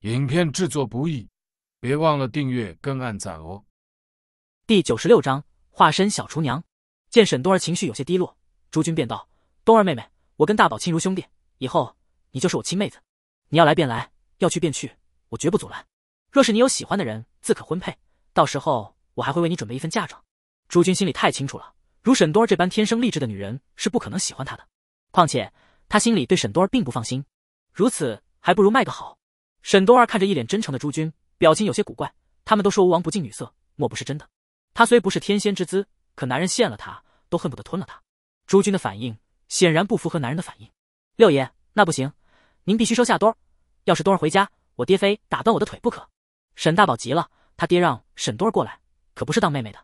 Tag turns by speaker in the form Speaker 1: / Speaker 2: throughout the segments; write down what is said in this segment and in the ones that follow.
Speaker 1: 影片制作不易，别忘了订阅跟按赞哦。第九十六章，化身小厨娘。见沈冬儿情绪有些低落，朱军便道：“冬儿妹妹，我跟大宝亲如兄弟，以后你就是我亲妹子。你要来便来，要去便去，我绝不阻拦。若是你有喜欢的人，自可婚配，到时候我还会为你准备一份嫁妆。”朱军心里太清楚了，如沈冬儿这般天生丽质的女人是不可能喜欢他的。况且他心里对沈冬儿并不放心，如此还不如卖个好。沈东儿看着一脸真诚的朱军，表情有些古怪。他们都说吴王不近女色，莫不是真的？他虽不是天仙之姿，可男人见了他都恨不得吞了他。朱军的反应显然不符合男人的反应。六爷，那不行，您必须收下东儿。要是东儿回家，我爹非打断我的腿不可。沈大宝急了，他爹让沈东儿过来，可不是当妹妹的，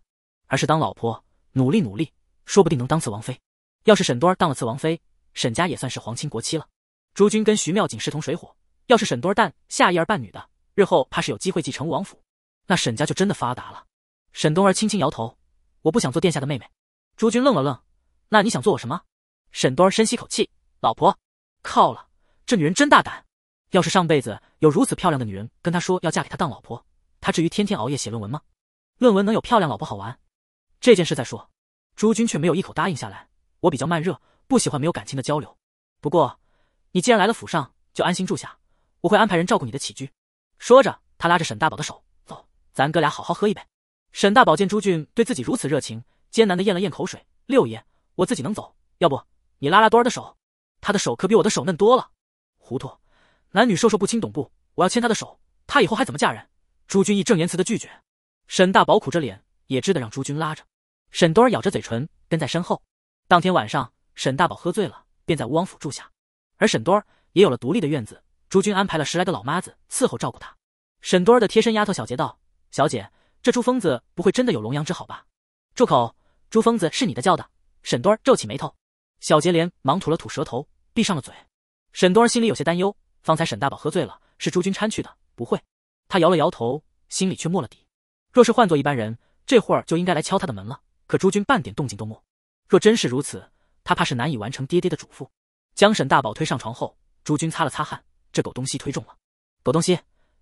Speaker 1: 而是当老婆。努力努力，说不定能当次王妃。要是沈东儿当了次王妃，沈家也算是皇亲国戚了。朱军跟徐妙锦势同水火。要是沈多儿诞下一儿半女的，日后怕是有机会继承王府，那沈家就真的发达了。沈冬儿轻轻摇头，我不想做殿下的妹妹。朱军愣了愣，那你想做我什么？沈冬儿深吸口气，老婆。靠了，这女人真大胆。要是上辈子有如此漂亮的女人跟他说要嫁给他当老婆，他至于天天熬夜写论文吗？论文能有漂亮老婆好玩？这件事再说。朱军却没有一口答应下来，我比较慢热，不喜欢没有感情的交流。不过，你既然来了府上，就安心住下。我会安排人照顾你的起居，说着，他拉着沈大宝的手，走，咱哥俩好好喝一杯。沈大宝见朱俊对自己如此热情，艰难的咽了咽口水。六爷，我自己能走，要不你拉拉多儿的手，他的手可比我的手嫩多了。糊涂，男女授受不亲，懂不？我要牵他的手，他以后还怎么嫁人？朱俊义正言辞的拒绝。沈大宝苦着脸，也只得让朱俊拉着。沈多儿咬着嘴唇，跟在身后。当天晚上，沈大宝喝醉了，便在吴王府住下，而沈多儿也有了独立的院子。朱军安排了十来个老妈子伺候照顾他。沈多儿的贴身丫头小杰道：“小姐，这朱疯子不会真的有龙阳之好吧？”住口！朱疯子是你的叫的。沈多儿皱起眉头，小杰连忙吐了吐舌头，闭上了嘴。沈多儿心里有些担忧，方才沈大宝喝醉了，是朱军搀去的，不会？他摇了摇头，心里却没了底。若是换做一般人，这会儿就应该来敲他的门了。可朱军半点动静都没。若真是如此，他怕是难以完成爹爹的嘱咐。将沈大宝推上床后，朱军擦了擦汗。这狗东西推重了，狗东西，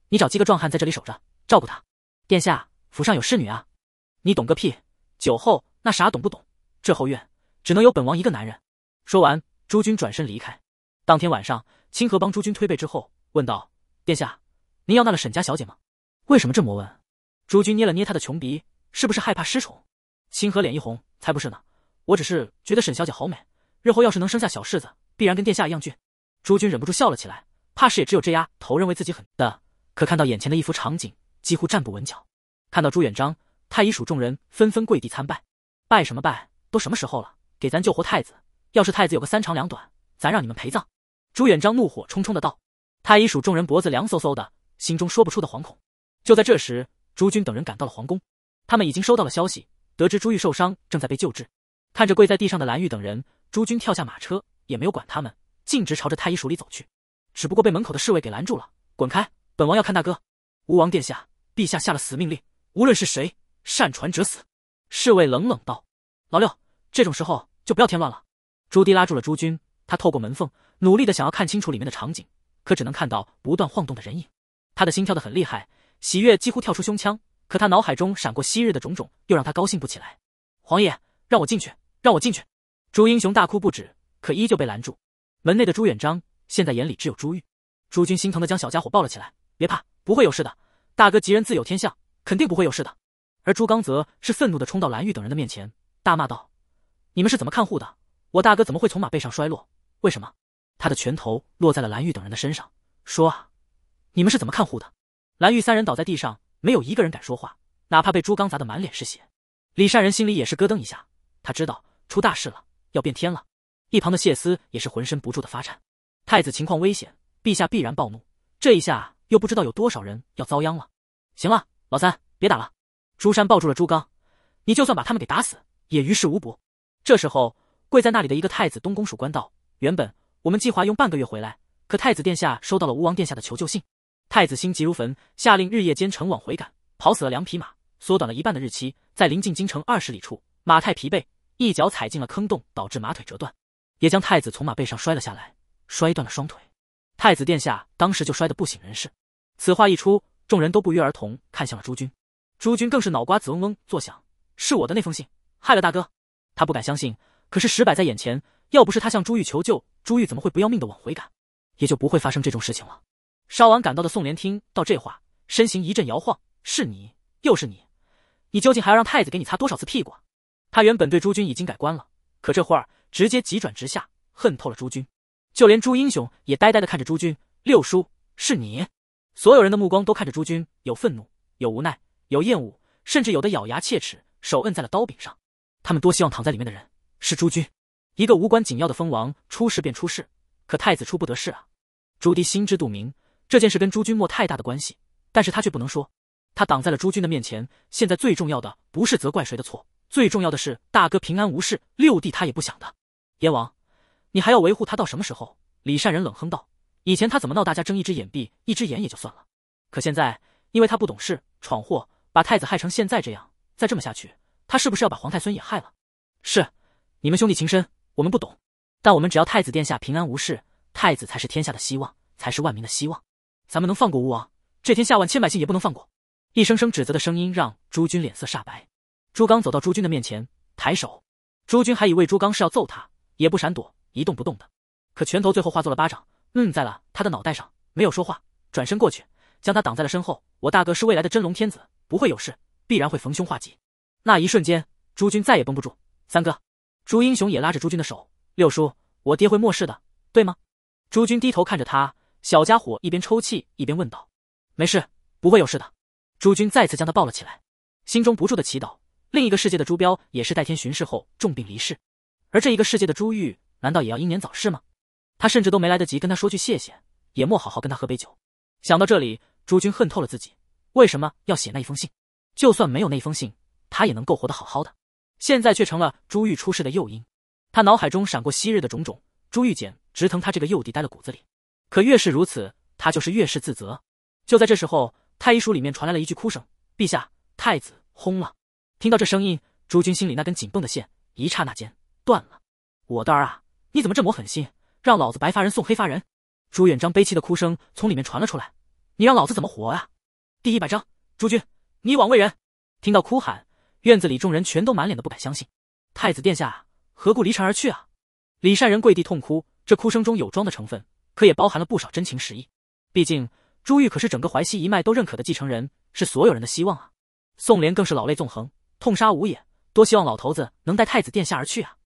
Speaker 1: 你找几个壮汉在这里守着，照顾他。殿下府上有侍女啊，你懂个屁！酒后那啥懂不懂？这后院只能有本王一个男人。说完，朱军转身离开。当天晚上，清河帮朱军推背之后，问道：“殿下，您要纳了沈家小姐吗？为什么这么问？”朱军捏了捏他的穷鼻，是不是害怕失宠？清河脸一红，才不是呢，我只是觉得沈小姐好美，日后要是能生下小世子，必然跟殿下一样俊。朱军忍不住笑了起来。怕是也只有这丫头认为自己很的，可看到眼前的一幅场景，几乎站不稳脚。看到朱元璋，太医署众人纷纷跪地参拜，拜什么拜？都什么时候了？给咱救活太子，要是太子有个三长两短，咱让你们陪葬！朱元璋怒火冲冲的道。太医署众人脖子凉飕飕的，心中说不出的惶恐。就在这时，朱军等人赶到了皇宫，他们已经收到了消息，得知朱玉受伤，正在被救治。看着跪在地上的蓝玉等人，朱军跳下马车，也没有管他们，径直朝着太医署里走去。只不过被门口的侍卫给拦住了，滚开！本王要看大哥。吴王殿下，陛下下了死命令，无论是谁，擅传者死。侍卫冷冷道：“老六，这种时候就不要添乱了。”朱棣拉住了朱军，他透过门缝，努力的想要看清楚里面的场景，可只能看到不断晃动的人影。他的心跳的很厉害，喜悦几乎跳出胸腔，可他脑海中闪过昔日的种种，又让他高兴不起来。皇爷，让我进去，让我进去！朱英雄大哭不止，可依旧被拦住。门内的朱元璋。现在眼里只有朱玉，朱军心疼的将小家伙抱了起来，别怕，不会有事的。大哥吉人自有天相，肯定不会有事的。而朱刚则是愤怒的冲到蓝玉等人的面前，大骂道：“你们是怎么看护的？我大哥怎么会从马背上摔落？为什么？”他的拳头落在了蓝玉等人的身上，说：“啊，你们是怎么看护的？”蓝玉三人倒在地上，没有一个人敢说话，哪怕被朱刚砸得满脸是血。李善人心里也是咯噔一下，他知道出大事了，要变天了。一旁的谢斯也是浑身不住的发颤。太子情况危险，陛下必然暴怒，这一下又不知道有多少人要遭殃了。行了，老三，别打了。朱山抱住了朱刚，你就算把他们给打死，也于事无补。这时候跪在那里的一个太子东宫属官道：“原本我们计划用半个月回来，可太子殿下收到了吴王殿下的求救信，太子心急如焚，下令日夜兼程往回赶，跑死了两匹马，缩短了一半的日期。在临近京城二十里处，马太疲惫，一脚踩进了坑洞，导致马腿折断，也将太子从马背上摔了下来。”摔断了双腿，太子殿下当时就摔得不省人事。此话一出，众人都不约而同看向了朱军，朱军更是脑瓜子嗡嗡作响。是我的那封信害了大哥，他不敢相信。可是石摆在眼前，要不是他向朱玉求救，朱玉怎么会不要命的往回赶，也就不会发生这种事情了。稍晚赶到的宋莲听到这话，身形一阵摇晃。是你，又是你，你究竟还要让太子给你擦多少次屁股？他原本对朱军已经改观了，可这会儿直接急转直下，恨透了朱军。就连朱英雄也呆呆的看着朱军六叔，是你？所有人的目光都看着朱军，有愤怒，有无奈，有厌恶，甚至有的咬牙切齿，手摁在了刀柄上。他们多希望躺在里面的人是朱军，一个无关紧要的封王出事便出事，可太子出不得事啊！朱棣心知肚明，这件事跟朱军莫太大的关系，但是他却不能说。他挡在了朱军的面前，现在最重要的不是责怪谁的错，最重要的是大哥平安无事，六弟他也不想的。燕王。你还要维护他到什么时候？李善人冷哼道：“以前他怎么闹，大家睁一只眼闭一只眼也就算了。可现在，因为他不懂事，闯祸，把太子害成现在这样，再这么下去，他是不是要把皇太孙也害了？”“是，你们兄弟情深，我们不懂。但我们只要太子殿下平安无事，太子才是天下的希望，才是万民的希望。咱们能放过吴王，这天下万千百姓也不能放过。”一声声指责的声音让朱军脸色煞白。朱刚走到朱军的面前，抬手，朱军还以为朱刚是要揍他，也不闪躲。一动不动的，可拳头最后化作了巴掌，摁在了他的脑袋上。没有说话，转身过去，将他挡在了身后。我大哥是未来的真龙天子，不会有事，必然会逢凶化吉。那一瞬间，朱军再也绷不住。三哥，朱英雄也拉着朱军的手。六叔，我爹会没事的，对吗？朱军低头看着他，小家伙一边抽泣一边问道：“没事，不会有事的。”朱军再次将他抱了起来，心中不住的祈祷。另一个世界的朱标也是代天巡视后重病离世，而这一个世界的朱玉。难道也要英年早逝吗？他甚至都没来得及跟他说句谢谢，也莫好好跟他喝杯酒。想到这里，朱军恨透了自己，为什么要写那一封信？就算没有那封信，他也能够活得好好的。现在却成了朱玉出事的诱因。他脑海中闪过昔日的种种，朱玉简直疼他这个幼弟，待了骨子里。可越是如此，他就是越是自责。就在这时候，太医署里面传来了一句哭声：“陛下，太子轰了！”听到这声音，朱军心里那根紧绷的线一刹那间断了。我的儿啊！你怎么这么狠心，让老子白发人送黑发人？朱元璋悲戚的哭声从里面传了出来，你让老子怎么活啊？第一百章，朱军，你枉为人。听到哭喊，院子里众人全都满脸的不敢相信。太子殿下何故离城而去啊？李善人跪地痛哭，这哭声中有装的成分，可也包含了不少真情实意。毕竟朱玉可是整个淮西一脉都认可的继承人，是所有人的希望啊。宋濂更是老泪纵横，痛杀无也，多希望老头子能带太子殿下而去啊。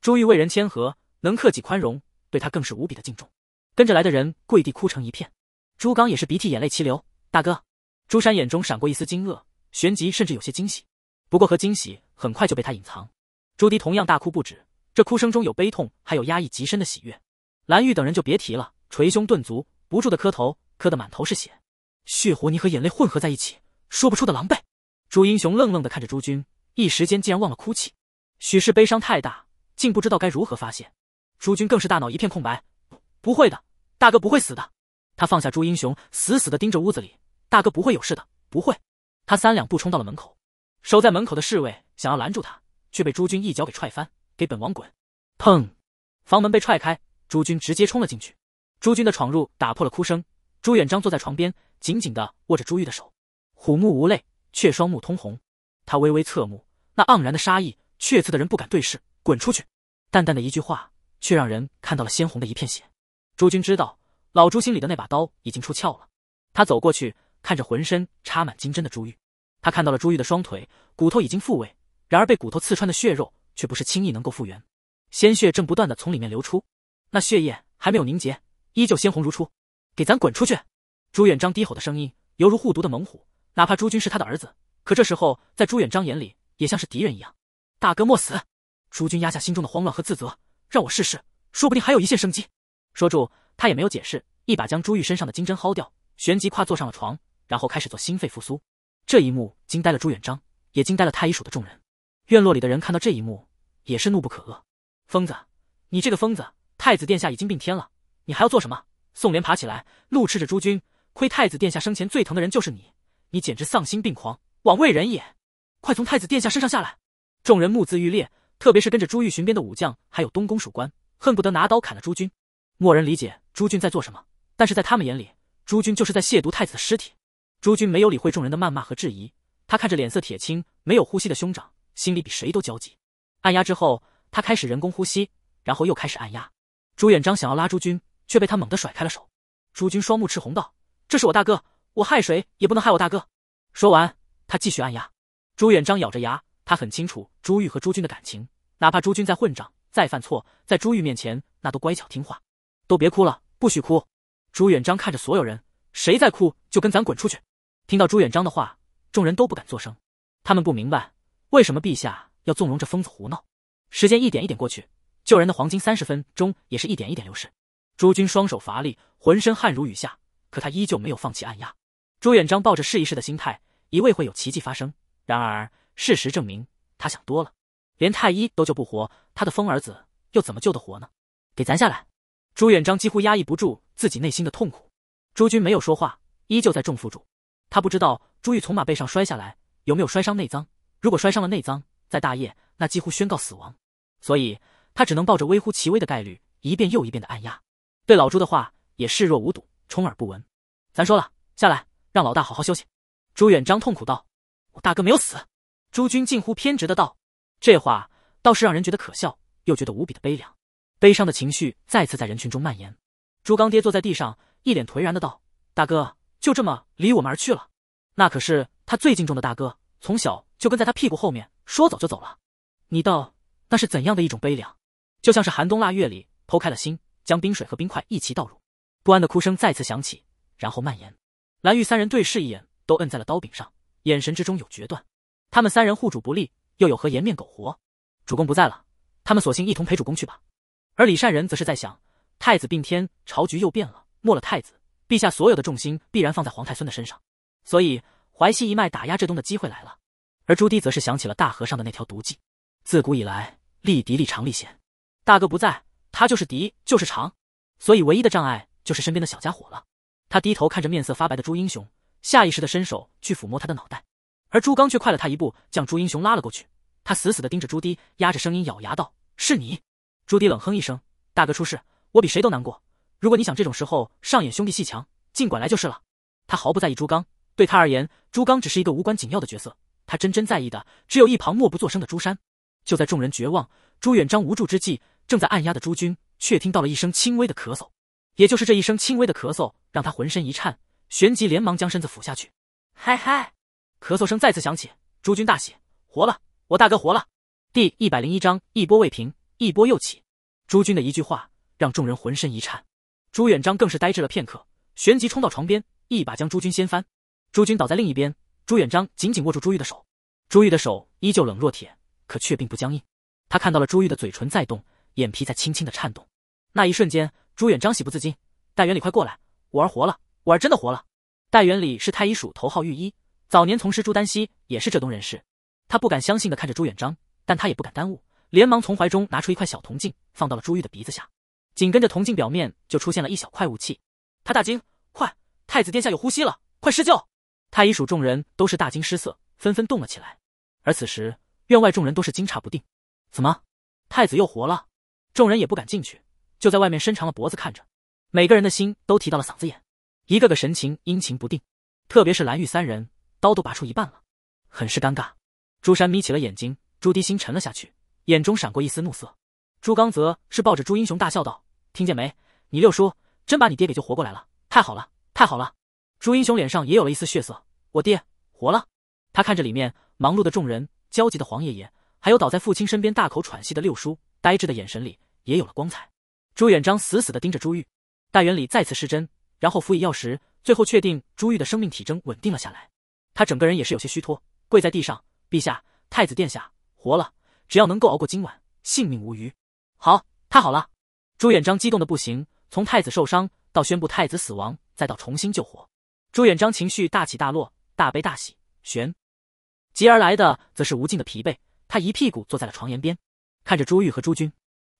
Speaker 1: 朱玉为人谦和。能克己宽容，对他更是无比的敬重。跟着来的人跪地哭成一片，朱刚也是鼻涕眼泪齐流。大哥，朱山眼中闪过一丝惊愕，旋即甚至有些惊喜，不过和惊喜很快就被他隐藏。朱迪同样大哭不止，这哭声中有悲痛，还有压抑极深的喜悦。蓝玉等人就别提了，捶胸顿足，不住的磕头，磕得满头是血，血和泥和眼泪混合在一起，说不出的狼狈。朱英雄愣愣的看着朱军，一时间竟然忘了哭泣，许是悲伤太大，竟不知道该如何发泄。朱军更是大脑一片空白，不会的，大哥不会死的。他放下朱英雄，死死的盯着屋子里，大哥不会有事的，不会。他三两步冲到了门口，守在门口的侍卫想要拦住他，却被朱军一脚给踹翻，给本王滚！砰，房门被踹开，朱军直接冲了进去。朱军的闯入打破了哭声。朱元璋坐在床边，紧紧的握着朱玉的手，虎目无泪，却双目通红。他微微侧目，那盎然的杀意，却刺的人不敢对视。滚出去！淡淡的一句话。却让人看到了鲜红的一片血。朱军知道老朱心里的那把刀已经出鞘了，他走过去看着浑身插满金针的朱玉，他看到了朱玉的双腿骨头已经复位，然而被骨头刺穿的血肉却不是轻易能够复原，鲜血正不断的从里面流出，那血液还没有凝结，依旧鲜红如初。给咱滚出去！朱元璋低吼的声音犹如护犊的猛虎，哪怕朱军是他的儿子，可这时候在朱元璋眼里也像是敌人一样。大哥莫死！朱军压下心中的慌乱和自责。让我试试，说不定还有一线生机。说住，他也没有解释，一把将朱玉身上的金针薅掉，旋即跨坐上了床，然后开始做心肺复苏。这一幕惊呆了朱元璋，也惊呆了太医署的众人。院落里的人看到这一幕，也是怒不可遏：“疯子，你这个疯子！太子殿下已经病天了，你还要做什么？”宋濂爬起来，怒斥着朱军：“亏太子殿下生前最疼的人就是你，你简直丧心病狂，枉为人也！快从太子殿下身上下来！”众人目眦欲裂。特别是跟着朱玉巡边的武将，还有东宫属官，恨不得拿刀砍了朱军。默人理解朱军在做什么，但是在他们眼里，朱军就是在亵渎太子的尸体。朱军没有理会众人的谩骂和质疑，他看着脸色铁青、没有呼吸的兄长，心里比谁都焦急。按压之后，他开始人工呼吸，然后又开始按压。朱元璋想要拉朱军，却被他猛地甩开了手。朱军双目赤红道：“这是我大哥，我害谁也不能害我大哥。”说完，他继续按压。朱元璋咬着牙。他很清楚朱玉和朱军的感情，哪怕朱军再混账、再犯错，在朱玉面前那都乖巧听话。都别哭了，不许哭！朱元璋看着所有人，谁再哭就跟咱滚出去！听到朱元璋的话，众人都不敢作声。他们不明白为什么陛下要纵容这疯子胡闹。时间一点一点过去，救人的黄金三十分钟也是一点一点流逝。朱军双手乏力，浑身汗如雨下，可他依旧没有放弃按压。朱元璋抱着试一试的心态，以为会有奇迹发生。然而，事实证明，他想多了，连太医都救不活，他的疯儿子又怎么救得活呢？给咱下来！朱元璋几乎压抑不住自己内心的痛苦。朱军没有说话，依旧在重负住。他不知道朱玉从马背上摔下来有没有摔伤内脏，如果摔伤了内脏，在大夜那几乎宣告死亡。所以他只能抱着微乎其微的概率，一遍又一遍的按压。对老朱的话也视若无睹，充耳不闻。咱说了，下来，让老大好好休息。朱元璋痛苦道：“我大哥没有死。”朱军近乎偏执的道：“这话倒是让人觉得可笑，又觉得无比的悲凉。悲伤的情绪再次在人群中蔓延。朱刚爹坐在地上，一脸颓然的道：‘大哥就这么离我们而去了。那可是他最敬重的大哥，从小就跟在他屁股后面，说走就走了。’你道那是怎样的一种悲凉？就像是寒冬腊月里剖开了心，将冰水和冰块一齐倒入。不安的哭声再次响起，然后蔓延。蓝玉三人对视一眼，都摁在了刀柄上，眼神之中有决断。”他们三人护主不利，又有何颜面苟活？主公不在了，他们索性一同陪主公去吧。而李善人则是在想，太子病天，朝局又变了，没了太子，陛下所有的重心必然放在皇太孙的身上，所以淮西一脉打压浙东的机会来了。而朱棣则是想起了大和尚的那条毒计，自古以来，立敌立长立贤，大哥不在，他就是敌，就是长，所以唯一的障碍就是身边的小家伙了。他低头看着面色发白的朱英雄，下意识的伸手去抚摸他的脑袋。而朱刚却快了他一步，将朱英雄拉了过去。他死死地盯着朱迪，压着声音咬牙道：“是你。”朱迪冷哼一声：“大哥出事，我比谁都难过。如果你想这种时候上演兄弟戏，强尽管来就是了。”他毫不在意朱刚，对他而言，朱刚只是一个无关紧要的角色。他真真在意的，只有一旁默不作声的朱山。就在众人绝望、朱元璋无助之际，正在按压的朱军却听到了一声轻微的咳嗽。也就是这一声轻微的咳嗽，让他浑身一颤，旋即连忙将身子俯下去。嗨嗨。咳嗽声再次响起，朱军大喜，活了！我大哥活了！第一百零一章一波未平，一波又起。朱军的一句话让众人浑身一颤，朱元璋更是呆滞了片刻，旋即冲到床边，一把将朱军掀翻。朱军倒在另一边，朱元璋紧紧握住朱玉的手，朱玉的手依旧冷若铁，可却并不僵硬。他看到了朱玉的嘴唇在动，眼皮在轻轻的颤动。那一瞬间，朱元璋喜不自禁，戴元礼快过来，我儿活了，我儿真的活了。戴元礼是太医署头号御医。早年从师朱丹溪，也是浙东人士。他不敢相信的看着朱元璋，但他也不敢耽误，连忙从怀中拿出一块小铜镜，放到了朱玉的鼻子下。紧跟着铜镜表面就出现了一小块雾气，他大惊：“快，太子殿下有呼吸了！快施救！”太医署众人都是大惊失色，纷纷动了起来。而此时院外众人都是惊诧不定：“怎么，太子又活了？”众人也不敢进去，就在外面伸长了脖子看着，每个人的心都提到了嗓子眼，一个个神情阴晴不定，特别是蓝玉三人。刀都拔出一半了，很是尴尬。朱山眯起了眼睛，朱迪心沉了下去，眼中闪过一丝怒色。朱刚则是抱着朱英雄大笑道：“听见没？你六叔真把你爹给救活过来了！太好了，太好了！”朱英雄脸上也有了一丝血色，我爹活了。他看着里面忙碌的众人、焦急的黄爷爷，还有倒在父亲身边大口喘息的六叔，呆滞的眼神里也有了光彩。朱元璋死死地盯着朱玉，大元里再次施针，然后辅以药石，最后确定朱玉的生命体征稳定了下来。他整个人也是有些虚脱，跪在地上：“陛下，太子殿下活了，只要能够熬过今晚，性命无虞。”好，太好了！朱元璋激动的不行。从太子受伤到宣布太子死亡，再到重新救活，朱元璋情绪大起大落，大悲大喜。旋即而来的，则是无尽的疲惫。他一屁股坐在了床沿边，看着朱玉和朱军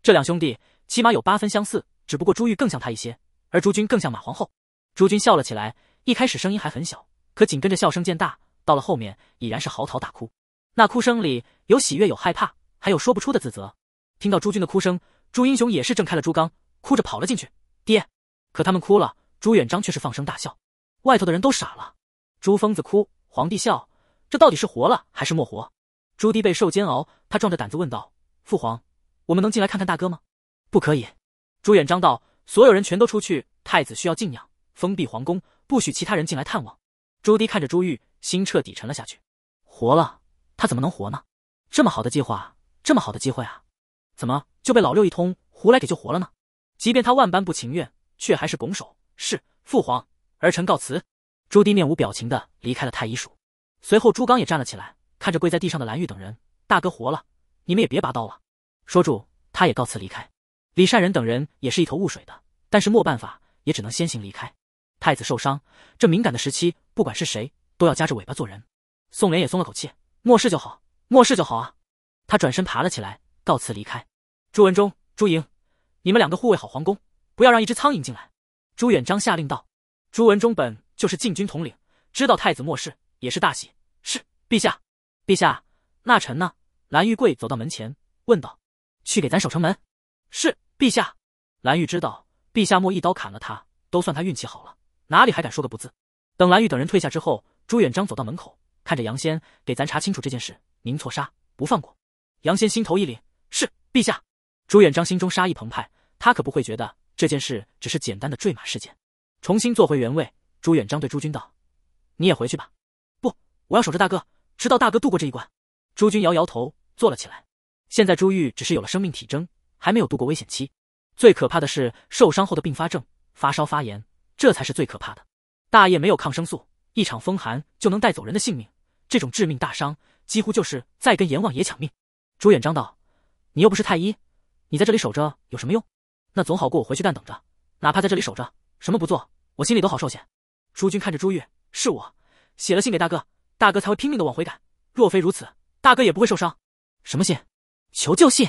Speaker 1: 这两兄弟，起码有八分相似，只不过朱玉更像他一些，而朱军更像马皇后。朱军笑了起来，一开始声音还很小。可紧跟着笑声渐大，到了后面已然是嚎啕大哭。那哭声里有喜悦，有害怕，还有说不出的自责。听到朱军的哭声，朱英雄也是挣开了朱刚，哭着跑了进去。爹！可他们哭了，朱元璋却是放声大笑。外头的人都傻了。朱疯子哭，皇帝笑，这到底是活了还是没活？朱棣被受煎熬，他壮着胆子问道：“父皇，我们能进来看看大哥吗？”“不可以。”朱元璋道，“所有人全都出去，太子需要静养，封闭皇宫，不许其他人进来探望。”朱棣看着朱玉，心彻底沉了下去。活了，他怎么能活呢？这么好的计划，这么好的机会啊，怎么就被老六一通胡来给救活了呢？即便他万般不情愿，却还是拱手：“是父皇，儿臣告辞。”朱棣面无表情的离开了太医署。随后，朱刚也站了起来，看着跪在地上的蓝玉等人：“大哥活了，你们也别拔刀了。”说住，他也告辞离开。李善人等人也是一头雾水的，但是没办法，也只能先行离开。太子受伤，这敏感的时期，不管是谁都要夹着尾巴做人。宋濂也松了口气，末世就好，末世就好啊！他转身爬了起来，告辞离开。朱文忠、朱莹，你们两个护卫好皇宫，不要让一只苍蝇进来。朱元璋下令道。朱文忠本就是禁军统领，知道太子末世也是大喜。是，陛下。陛下，那臣呢？蓝玉桂走到门前，问道：“去给咱守城门。”是，陛下。蓝玉知道，陛下莫一刀砍了他，都算他运气好了。哪里还敢说个不字？等蓝玉等人退下之后，朱元璋走到门口，看着杨仙，给咱查清楚这件事，您错杀不放过。杨仙心头一凛，是，陛下。朱元璋心中杀意澎湃，他可不会觉得这件事只是简单的坠马事件。重新坐回原位，朱元璋对朱军道：“你也回去吧。”“不，我要守着大哥，直到大哥度过这一关。”朱军摇摇头，坐了起来。现在朱玉只是有了生命体征，还没有度过危险期。最可怕的是受伤后的并发症，发烧发炎。这才是最可怕的。大业没有抗生素，一场风寒就能带走人的性命。这种致命大伤，几乎就是在跟阎王爷抢命。朱远章道：“你又不是太医，你在这里守着有什么用？那总好过我回去干等着。哪怕在这里守着，什么不做，我心里都好受些。”朱军看着朱玉：“是我写了信给大哥，大哥才会拼命的往回赶。若非如此，大哥也不会受伤。什么信？求救信。”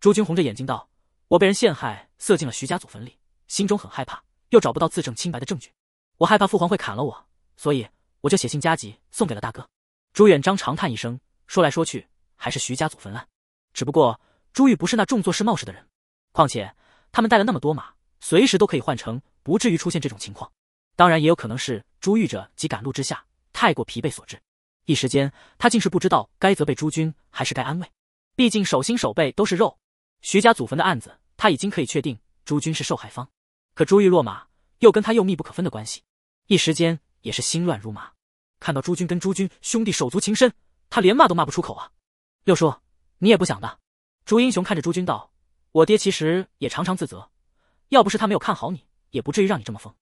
Speaker 1: 朱军红着眼睛道：“我被人陷害，塞进了徐家祖坟里，心中很害怕。”又找不到自证清白的证据，我害怕父皇会砍了我，所以我就写信加急送给了大哥。朱元璋长叹一声，说来说去还是徐家祖坟案，只不过朱玉不是那重做事冒失的人，况且他们带了那么多马，随时都可以换成，不至于出现这种情况。当然，也有可能是朱玉者及赶路之下太过疲惫所致。一时间，他竟是不知道该责备朱军还是该安慰，毕竟手心手背都是肉。徐家祖坟的案子，他已经可以确定朱军是受害方。可朱玉落马，又跟他又密不可分的关系，一时间也是心乱如麻。看到朱军跟朱军兄弟手足情深，他连骂都骂不出口啊。六叔，你也不想的。朱英雄看着朱军道：“我爹其实也常常自责，要不是他没有看好你，也不至于让你这么疯。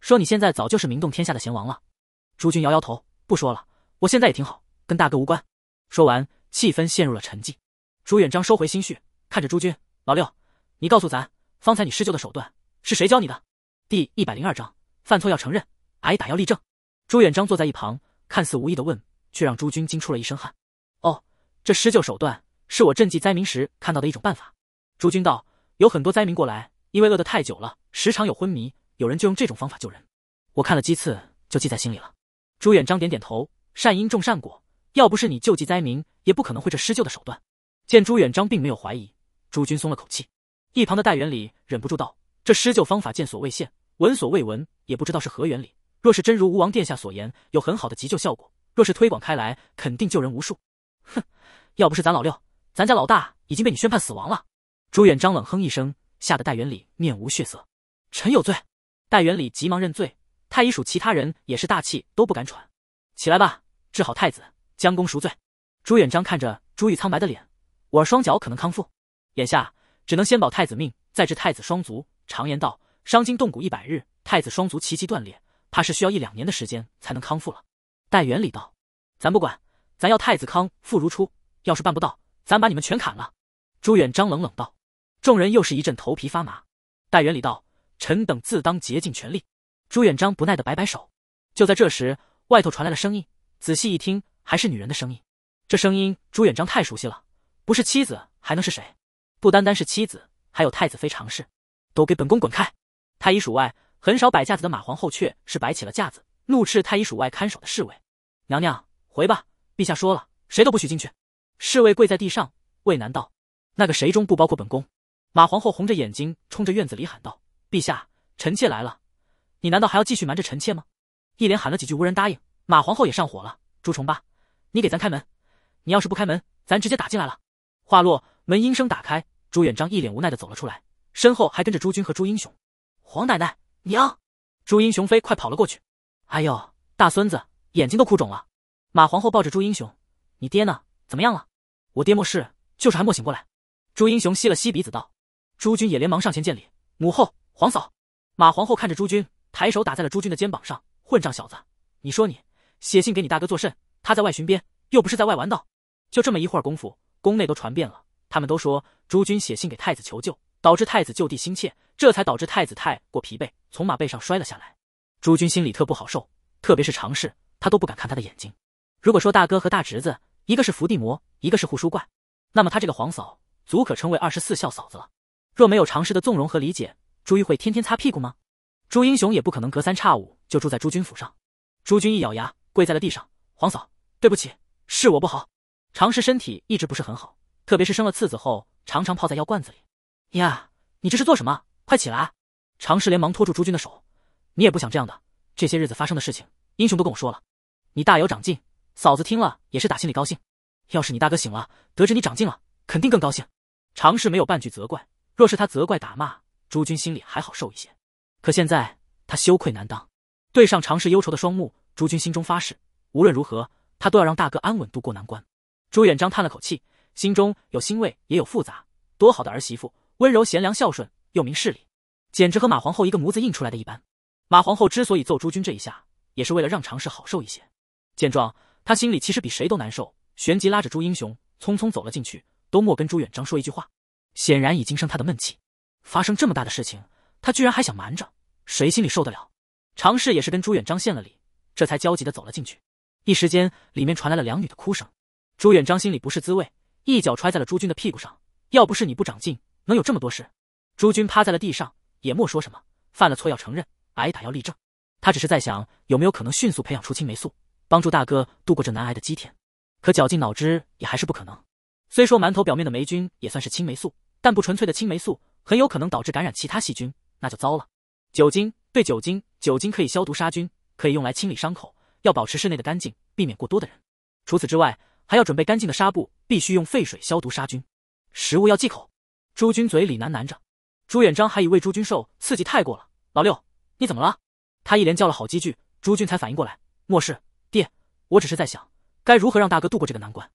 Speaker 1: 说你现在早就是名动天下的贤王了。”朱军摇摇头，不说了，我现在也挺好，跟大哥无关。说完，气氛陷入了沉寂。朱元璋收回心绪，看着朱军：“老六，你告诉咱，方才你施救的手段。”是谁教你的？第一百零二章犯错要承认，挨打要立正。朱元璋坐在一旁，看似无意的问，却让朱军惊出了一身汗。哦，这施救手段是我赈济灾民时看到的一种办法。朱军道，有很多灾民过来，因为饿得太久了，时常有昏迷，有人就用这种方法救人。我看了几次，就记在心里了。朱元璋点点头，善因种善果，要不是你救济灾民，也不可能会这施救的手段。见朱元璋并没有怀疑，朱军松了口气。一旁的戴元礼忍不住道。这施救方法见所未见，闻所未闻，也不知道是何原理。若是真如吴王殿下所言，有很好的急救效果，若是推广开来，肯定救人无数。哼，要不是咱老六，咱家老大已经被你宣判死亡了。朱元璋冷哼一声，吓得戴元礼面无血色。臣有罪。戴元礼急忙认罪。太医署其他人也是大气都不敢喘。起来吧，治好太子，将功赎罪。朱元璋看着朱玉苍白的脸，我双脚可能康复，眼下只能先保太子命，再治太子双足。常言道，伤筋动骨一百日。太子双足齐齐断裂，怕是需要一两年的时间才能康复了。戴元礼道：“咱不管，咱要太子康复如初。要是办不到，咱把你们全砍了。”朱元璋冷冷道。众人又是一阵头皮发麻。戴元礼道：“臣等自当竭尽全力。”朱元璋不耐的摆摆手。就在这时，外头传来了声音。仔细一听，还是女人的声音。这声音朱元璋太熟悉了，不是妻子还能是谁？不单单是妻子，还有太子妃常氏。都给本宫滚开！太医署外很少摆架子的马皇后却是摆起了架子，怒斥太医署外看守的侍卫：“娘娘回吧，陛下说了，谁都不许进去。”侍卫跪在地上，畏难道：“那个谁中不包括本宫？”马皇后红着眼睛冲着院子里喊道：“陛下，臣妾来了，你难道还要继续瞒着臣妾吗？”一连喊了几句无人答应，马皇后也上火了：“朱重八，你给咱开门！你要是不开门，咱直接打进来了！”话 落，门应声打开，朱元璋一脸无奈的走了出来。身后还跟着朱军和朱英雄，皇奶奶、娘，朱英雄飞快跑了过去。哎呦，大孙子眼睛都哭肿了。马皇后抱着朱英雄：“你爹呢？怎么样了？”“我爹莫事，就是还没醒过来。”朱英雄吸了吸鼻子道。朱军也连忙上前见礼：“母后、皇嫂。”马皇后看着朱军，抬手打在了朱军的肩膀上：“混账小子，你说你写信给你大哥作甚？他在外巡边，又不是在外玩闹。就这么一会儿功夫，宫内都传遍了，他们都说朱军写信给太子求救。”导致太子就地心切，这才导致太子太过疲惫，从马背上摔了下来。朱军心里特不好受，特别是常氏，他都不敢看他的眼睛。如果说大哥和大侄子一个是伏地魔，一个是护书怪，那么他这个皇嫂足可称为二十四孝嫂子了。若没有常氏的纵容和理解，朱玉会天天擦屁股吗？朱英雄也不可能隔三差五就住在朱军府上。朱军一咬牙，跪在了地上：“皇嫂，对不起，是我不好。”常氏身体一直不是很好，特别是生了次子后，常常泡在药罐子里。呀，你这是做什么？快起来！常氏连忙拖住朱军的手，你也不想这样的。这些日子发生的事情，英雄都跟我说了。你大有长进，嫂子听了也是打心里高兴。要是你大哥醒了，得知你长进了，肯定更高兴。常氏没有半句责怪，若是他责怪打骂，朱军心里还好受一些。可现在他羞愧难当，对上常氏忧愁的双目，朱军心中发誓，无论如何，他都要让大哥安稳度过难关。朱元璋叹了口气，心中有欣慰也有复杂。多好的儿媳妇！温柔贤良孝顺，又明事理，简直和马皇后一个模子印出来的一般。马皇后之所以揍朱军这一下，也是为了让常氏好受一些。见状，她心里其实比谁都难受，旋即拉着朱英雄匆匆走了进去，都莫跟朱元璋说一句话，显然已经生他的闷气。发生这么大的事情，他居然还想瞒着，谁心里受得了？常氏也是跟朱元璋献了礼，这才焦急的走了进去。一时间，里面传来了两女的哭声。朱元璋心里不是滋味，一脚踹在了朱军的屁股上，要不是你不长进。能有这么多事？朱军趴在了地上，也莫说什么，犯了错要承认，挨打要立正。他只是在想，有没有可能迅速培养出青霉素，帮助大哥度过这难挨的几天？可绞尽脑汁也还是不可能。虽说馒头表面的霉菌也算是青霉素，但不纯粹的青霉素很有可能导致感染其他细菌，那就糟了。酒精对酒精，酒精可以消毒杀菌，可以用来清理伤口。要保持室内的干净，避免过多的人。除此之外，还要准备干净的纱布，必须用沸水消毒杀菌。食物要忌口。朱军嘴里喃喃着，朱元璋还以为朱军受刺激太过了。老六，你怎么了？他一连叫了好几句，朱军才反应过来。莫氏，爹，我只是在想该如何让大哥度过这个难关。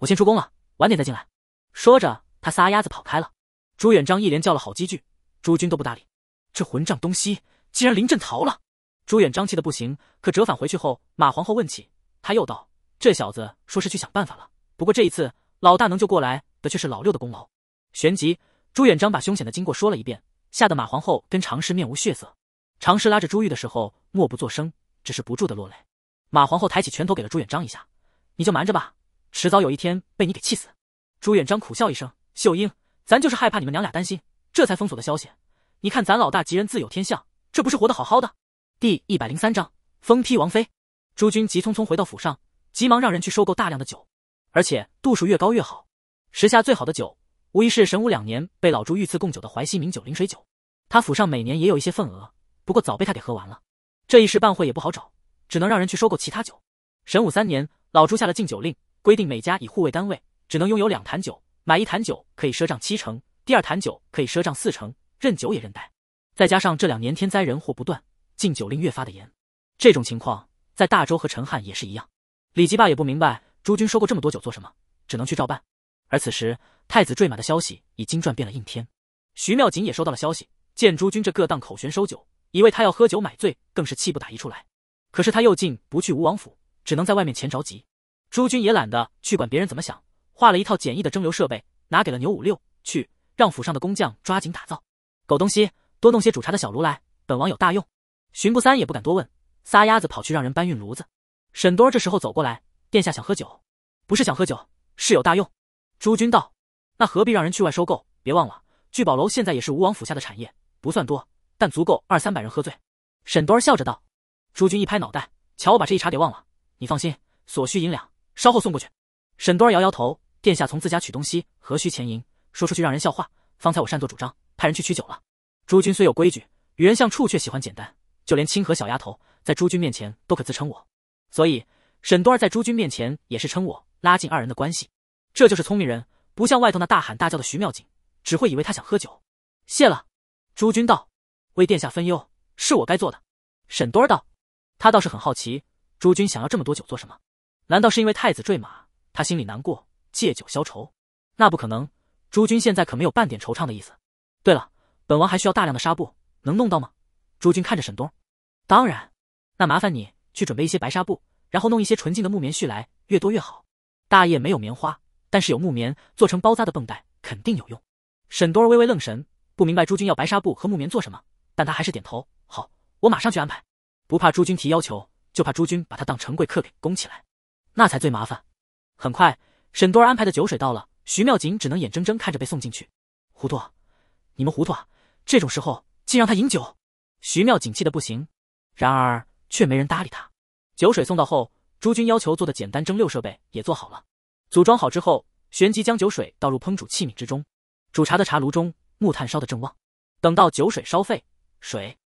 Speaker 1: 我先出宫了，晚点再进来。说着，他撒丫子跑开了。朱元璋一连叫了好几句，朱军都不搭理。这混账东西竟然临阵逃了！朱元璋气得不行。可折返回去后，马皇后问起，他又道：这小子说是去想办法了。不过这一次，老大能救过来的却是老六的功劳。旋即。朱元璋把凶险的经过说了一遍，吓得马皇后跟常氏面无血色。常氏拉着朱玉的时候，默不作声，只是不住的落泪。马皇后抬起拳头给了朱元璋一下：“你就瞒着吧，迟早有一天被你给气死。”朱元璋苦笑一声：“秀英，咱就是害怕你们娘俩担心，这才封锁的消息。你看咱老大吉人自有天相，这不是活得好好的？”第一百零三章封批王妃。朱军急匆匆回到府上，急忙让人去收购大量的酒，而且度数越高越好。时下最好的酒。无疑是神武两年被老朱御赐贡酒的淮西名酒临水酒，他府上每年也有一些份额，不过早被他给喝完了，这一时半会也不好找，只能让人去收购其他酒。神武三年，老朱下了禁酒令，规定每家以护卫单位只能拥有两坛酒，买一坛酒可以赊账七成，第二坛酒可以赊账四成，认酒也认带。再加上这两年天灾人祸不断，禁酒令越发的严。这种情况在大周和陈汉也是一样。李吉霸也不明白朱军收购这么多酒做什么，只能去照办。而此时。太子坠马的消息已经传遍了应天，徐妙锦也收到了消息。见诸君这各档口悬收酒，以为他要喝酒买醉，更是气不打一处来。可是他又进不去吴王府，只能在外面前着急。诸君也懒得去管别人怎么想，画了一套简易的蒸馏设备，拿给了牛五六，去让府上的工匠抓紧打造。狗东西，多弄些煮茶的小炉来，本王有大用。巡不三也不敢多问，撒丫子跑去让人搬运炉子。沈多儿这时候走过来，殿下想喝酒？不是想喝酒，是有大用。诸君道。那何必让人去外收购？别忘了，聚宝楼现在也是吴王府下的产业，不算多，但足够二三百人喝醉。沈多儿笑着道：“诸君一拍脑袋，瞧我把这一茬给忘了。你放心，所需银两稍后送过去。”沈多儿摇摇头：“殿下从自家取东西，何须钱银？说出去让人笑话。方才我擅作主张，派人去取酒了。诸君虽有规矩，与人相处却喜欢简单，就连清河小丫头，在诸君面前都可自称我。所以，沈多儿在诸君面前也是称我，拉近二人的关系。这就是聪明人。”不像外头那大喊大叫的徐妙锦，只会以为他想喝酒。谢了，朱君道，为殿下分忧是我该做的。沈多儿道，他倒是很好奇，朱君想要这么多酒做什么？难道是因为太子坠马，他心里难过，借酒消愁？那不可能，朱君现在可没有半点惆怅的意思。对了，本王还需要大量的纱布，能弄到吗？朱君看着沈东，当然。那麻烦你去准备一些白纱布，然后弄一些纯净的木棉絮来，越多越好。大叶没有棉花。但是有木棉做成包扎的绷带肯定有用。沈多儿微微愣神，不明白朱军要白纱布和木棉做什么，但他还是点头：“好，我马上去安排。”不怕朱军提要求，就怕朱军把他当成贵客给供起来，那才最麻烦。很快，沈多儿安排的酒水到了，徐妙锦只能眼睁睁看着被送进去。糊涂，你们糊涂啊！这种时候竟让他饮酒！徐妙锦气得不行，然而却没人搭理他。酒水送到后，朱军要求做的简单蒸馏设备也做好了。组装好之后，旋即将酒水倒入烹煮器皿之中。煮茶的茶炉中木炭烧得正旺，等到酒水烧沸，水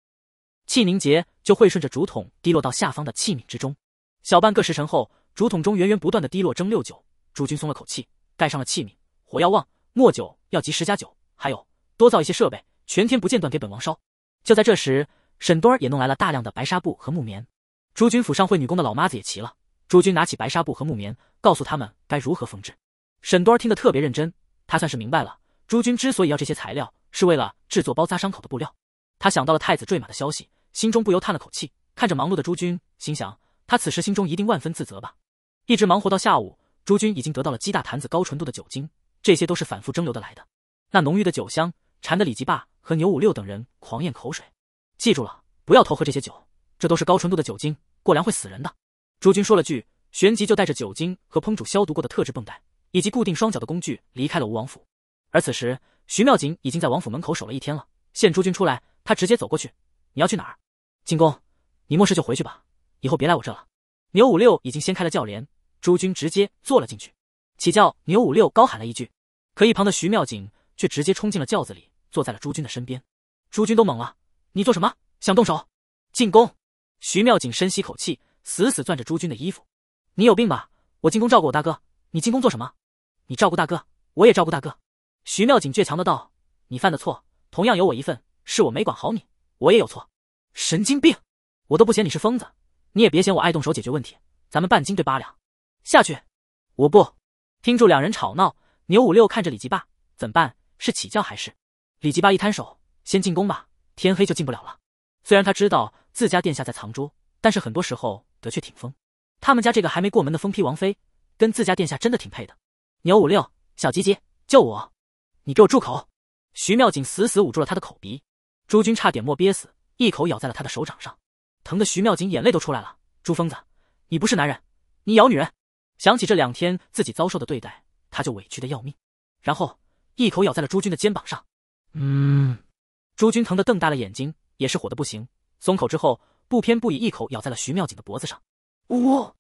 Speaker 1: 气凝结就会顺着竹筒滴落到下方的器皿之中。小半个时辰后，竹筒中源源不断的滴落蒸馏酒。诸君松了口气，盖上了器皿。火要旺，墨酒要及时加酒，还有多造一些设备，全天不间断给本王烧。就在这时，沈端儿也弄来了大量的白纱布和木棉。诸君府上会女工的老妈子也齐了。朱军拿起白纱布和木棉，告诉他们该如何缝制。沈多听得特别认真，他算是明白了，朱军之所以要这些材料，是为了制作包扎伤口的布料。他想到了太子坠马的消息，心中不由叹了口气，看着忙碌的朱军，心想他此时心中一定万分自责吧。一直忙活到下午，朱军已经得到了几大坛子高纯度的酒精，这些都是反复蒸馏的来的。那浓郁的酒香馋得李吉霸和牛五六等人狂咽口水。记住了，不要偷喝这些酒，这都是高纯度的酒精，过量会死人的。朱军说了句，旋即就带着酒精和烹煮消毒过的特制绷带，以及固定双脚的工具离开了吴王府。而此时，徐妙锦已经在王府门口守了一天了。现朱军出来，他直接走过去：“你要去哪儿？进宫。你没事就回去吧，以后别来我这了。”牛五六已经掀开了轿帘，朱军直接坐了进去。起轿，牛五六高喊了一句，可一旁的徐妙锦却直接冲进了轿子里，坐在了朱军的身边。朱军都懵了：“你做什么？想动手？进宫。”徐妙锦深吸口气。死死攥着朱军的衣服，你有病吧？我进宫照顾我大哥，你进宫做什么？你照顾大哥，我也照顾大哥。徐妙锦倔强的道：“你犯的错，同样有我一份，是我没管好你，我也有错。”神经病！我都不嫌你是疯子，你也别嫌我爱动手解决问题。咱们半斤对八两，下去！我不听住两人吵闹。牛五六看着李吉霸，怎办？是起轿还是？李吉霸一摊手，先进宫吧，天黑就进不了了。虽然他知道自家殿下在藏珠，但是很多时候。得却挺疯，他们家这个还没过门的疯批王妃，跟自家殿下真的挺配的。牛五六，小吉吉，救我！你给我住口！徐妙锦死死捂住了他的口鼻，朱军差点没憋死，一口咬在了他的手掌上，疼得徐妙锦眼泪都出来了。朱疯子，你不是男人，你咬女人！想起这两天自己遭受的对待，他就委屈的要命，然后一口咬在了朱军的肩膀上。嗯，朱军疼得瞪大了眼睛，也是火的不行，松口之后。不偏不倚，一口咬在了徐妙锦的脖子上。呜！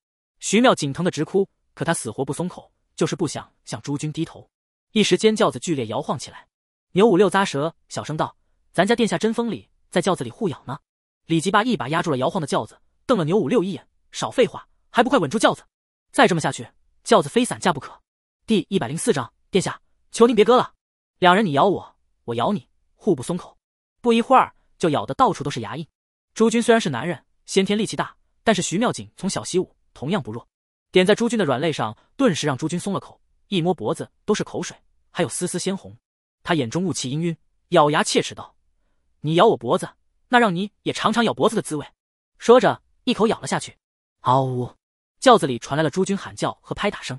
Speaker 1: 徐妙锦疼得直哭，可他死活不松口，就是不想向朱军低头。一时，间，轿子剧烈摇晃起来。牛五六咂舌，小声道：“咱家殿下真疯了，在轿子里互咬呢。”李吉巴一把压住了摇晃的轿子，瞪了牛五六一眼：“少废话，还不快稳住轿子！再这么下去，轿子非散架不可。”第一百零四章，殿下，求您别割了。两人你咬我，我咬你，互不松口，不一会儿就咬得到处都是牙印。朱军虽然是男人，先天力气大，但是徐妙锦从小习武，同样不弱。点在朱军的软肋上，顿时让朱军松了口，一摸脖子，都是口水，还有丝丝鲜红。他眼中雾气氤氲，咬牙切齿道：“你咬我脖子，那让你也尝尝咬脖子的滋味。”说着，一口咬了下去。嗷呜！轿子里传来了朱军喊叫和拍打声，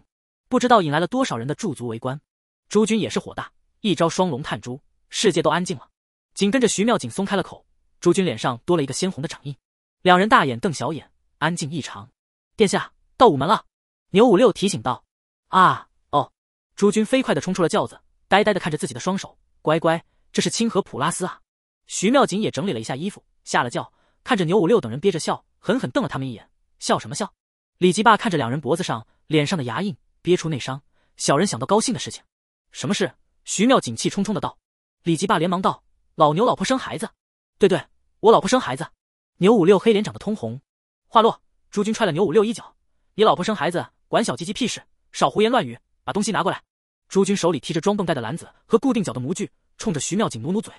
Speaker 1: 不知道引来了多少人的驻足围观。朱军也是火大，一招双龙探珠，世界都安静了。紧跟着，徐妙锦松开了口。朱军脸上多了一个鲜红的掌印，两人大眼瞪小眼，安静异常。殿下到午门了，牛五六提醒道。啊，哦！朱军飞快地冲出了轿子，呆呆地看着自己的双手，乖乖，这是清河普拉斯啊。徐妙锦也整理了一下衣服，下了轿，看着牛五六等人憋着笑，狠狠瞪了他们一眼，笑什么笑？李吉霸看着两人脖子上、脸上的牙印，憋出内伤。小人想到高兴的事情，什么事？徐妙锦气冲冲的道。李吉霸连忙道，老牛老婆生孩子。对对，我老婆生孩子。牛五六黑脸长得通红，话落，朱军踹了牛五六一脚。你老婆生孩子管小鸡鸡屁事？少胡言乱语！把东西拿过来。朱军手里提着装绷带的篮子和固定脚的模具，冲着徐妙锦努努嘴：“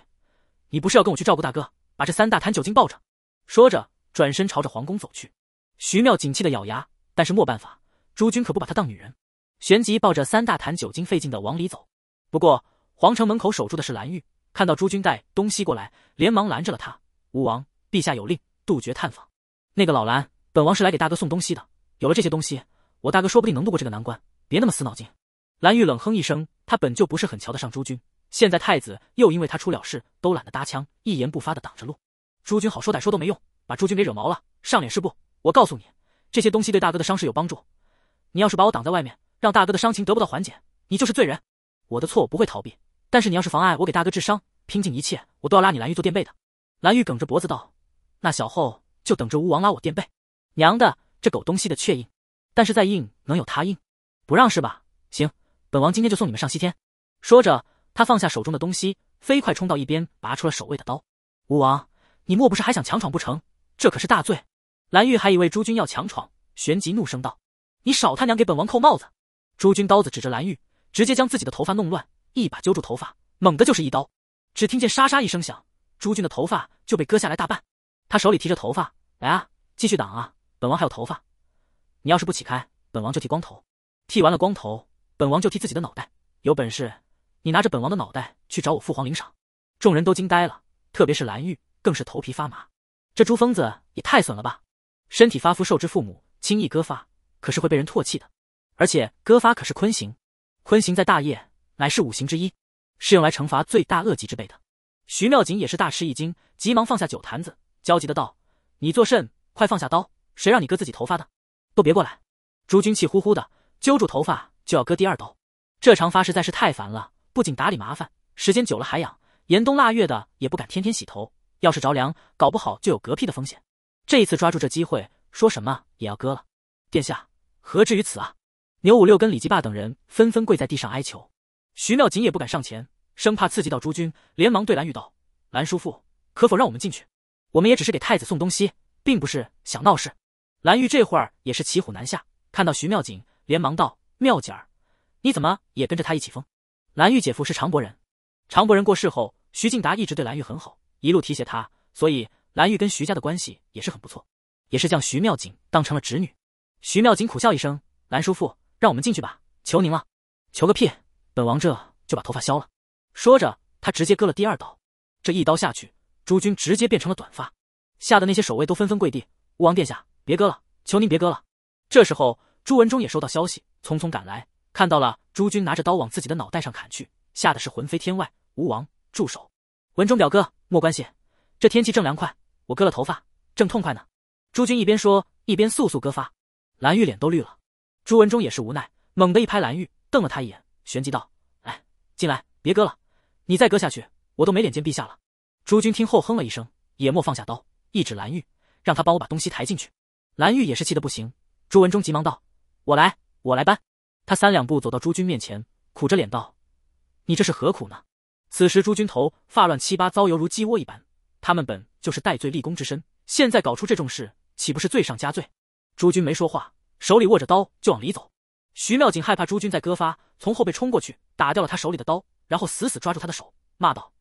Speaker 1: 你不是要跟我去照顾大哥？把这三大坛酒精抱着。”说着，转身朝着皇宫走去。徐妙锦气的咬牙，但是没办法，朱军可不把她当女人。旋即抱着三大坛酒精费劲的往里走。不过皇城门口守住的是蓝玉。看到朱军带东西过来，连忙拦着了他。吴王陛下有令，杜绝探访。那个老蓝，本王是来给大哥送东西的。有了这些东西，我大哥说不定能度过这个难关。别那么死脑筋！蓝玉冷哼一声，他本就不是很瞧得上朱军，现在太子又因为他出了事，都懒得搭腔，一言不发的挡着路。朱军好说歹说都没用，把朱军给惹毛了，上脸是不？我告诉你，这些东西对大哥的伤势有帮助。你要是把我挡在外面，让大哥的伤情得不到缓解，你就是罪人。我的错，我不会逃避。但是你要是妨碍我给大哥治伤，拼尽一切，我都要拉你蓝玉做垫背的。蓝玉梗着脖子道：“那小后就等着吴王拉我垫背。娘的，这狗东西的确硬，但是再硬能有他硬？不让是吧？行，本王今天就送你们上西天。”说着，他放下手中的东西，飞快冲到一边，拔出了守卫的刀。吴王，你莫不是还想强闯不成？这可是大罪！蓝玉还以为诸军要强闯，旋即怒声道：“你少他娘给本王扣帽子！”诸军刀子指着蓝玉，直接将自己的头发弄乱。一把揪住头发，猛地就是一刀，只听见沙沙一声响，朱俊的头发就被割下来大半。他手里提着头发，来啊，继续挡啊！本王还有头发，你要是不起开，本王就剃光头。剃完了光头，本王就剃自己的脑袋。有本事你拿着本王的脑袋去找我父皇领赏。众人都惊呆了，特别是蓝玉，更是头皮发麻。这朱疯子也太损了吧！身体发肤受之父母，轻易割发可是会被人唾弃的。而且割发可是坤刑，坤刑在大业。乃是五行之一，是用来惩罚罪大恶极之辈的。徐妙锦也是大吃一惊，急忙放下酒坛子，焦急的道：“你作甚？快放下刀！谁让你割自己头发的？都别过来！”朱军气呼呼的揪住头发就要割第二刀，这长发实在是太烦了，不仅打理麻烦，时间久了还痒，严冬腊月的也不敢天天洗头，要是着凉，搞不好就有嗝屁的风险。这一次抓住这机会，说什么也要割了。殿下何至于此啊？牛五六跟李吉霸等人纷纷跪在地上哀求。徐妙锦也不敢上前，生怕刺激到朱军，连忙对蓝玉道：“蓝叔父，可否让我们进去？我们也只是给太子送东西，并不是想闹事。”蓝玉这会儿也是骑虎难下，看到徐妙锦，连忙道：“妙姐儿，你怎么也跟着他一起疯？”蓝玉姐夫是常伯人，常伯人过世后，徐敬达一直对蓝玉很好，一路提携他，所以蓝玉跟徐家的关系也是很不错，也是将徐妙锦当成了侄女。徐妙锦苦笑一声：“蓝叔父，让我们进去吧，求您了，求个屁。”本王这就把头发削了，说着，他直接割了第二刀。这一刀下去，朱军直接变成了短发，吓得那些守卫都纷纷跪地。吴王殿下，别割了，求您别割了。这时候，朱文忠也收到消息，匆匆赶来，看到了朱军拿着刀往自己的脑袋上砍去，吓得是魂飞天外。吴王，住手！文忠表哥，莫关系，这天气正凉快，我割了头发正痛快呢。朱军一边说，一边速速割发。蓝玉脸都绿了，朱文忠也是无奈，猛地一拍蓝玉，瞪了他一眼。旋即道：“哎，进来，别割了，你再割下去，我都没脸见陛下了。”朱军听后哼了一声，也莫放下刀，一指蓝玉，让他帮我把东西抬进去。蓝玉也是气得不行。朱文忠急忙道：“我来，我来搬。”他三两步走到朱军面前，苦着脸道：“你这是何苦呢？”此时朱军头发乱七八糟，犹如鸡窝一般。他们本就是戴罪立功之身，现在搞出这种事，岂不是罪上加罪？朱军没说话，手里握着刀就往里走。徐妙锦害怕朱军再割发，从后背冲过去，打掉了他手里的刀，然后死死抓住他的手，骂道：“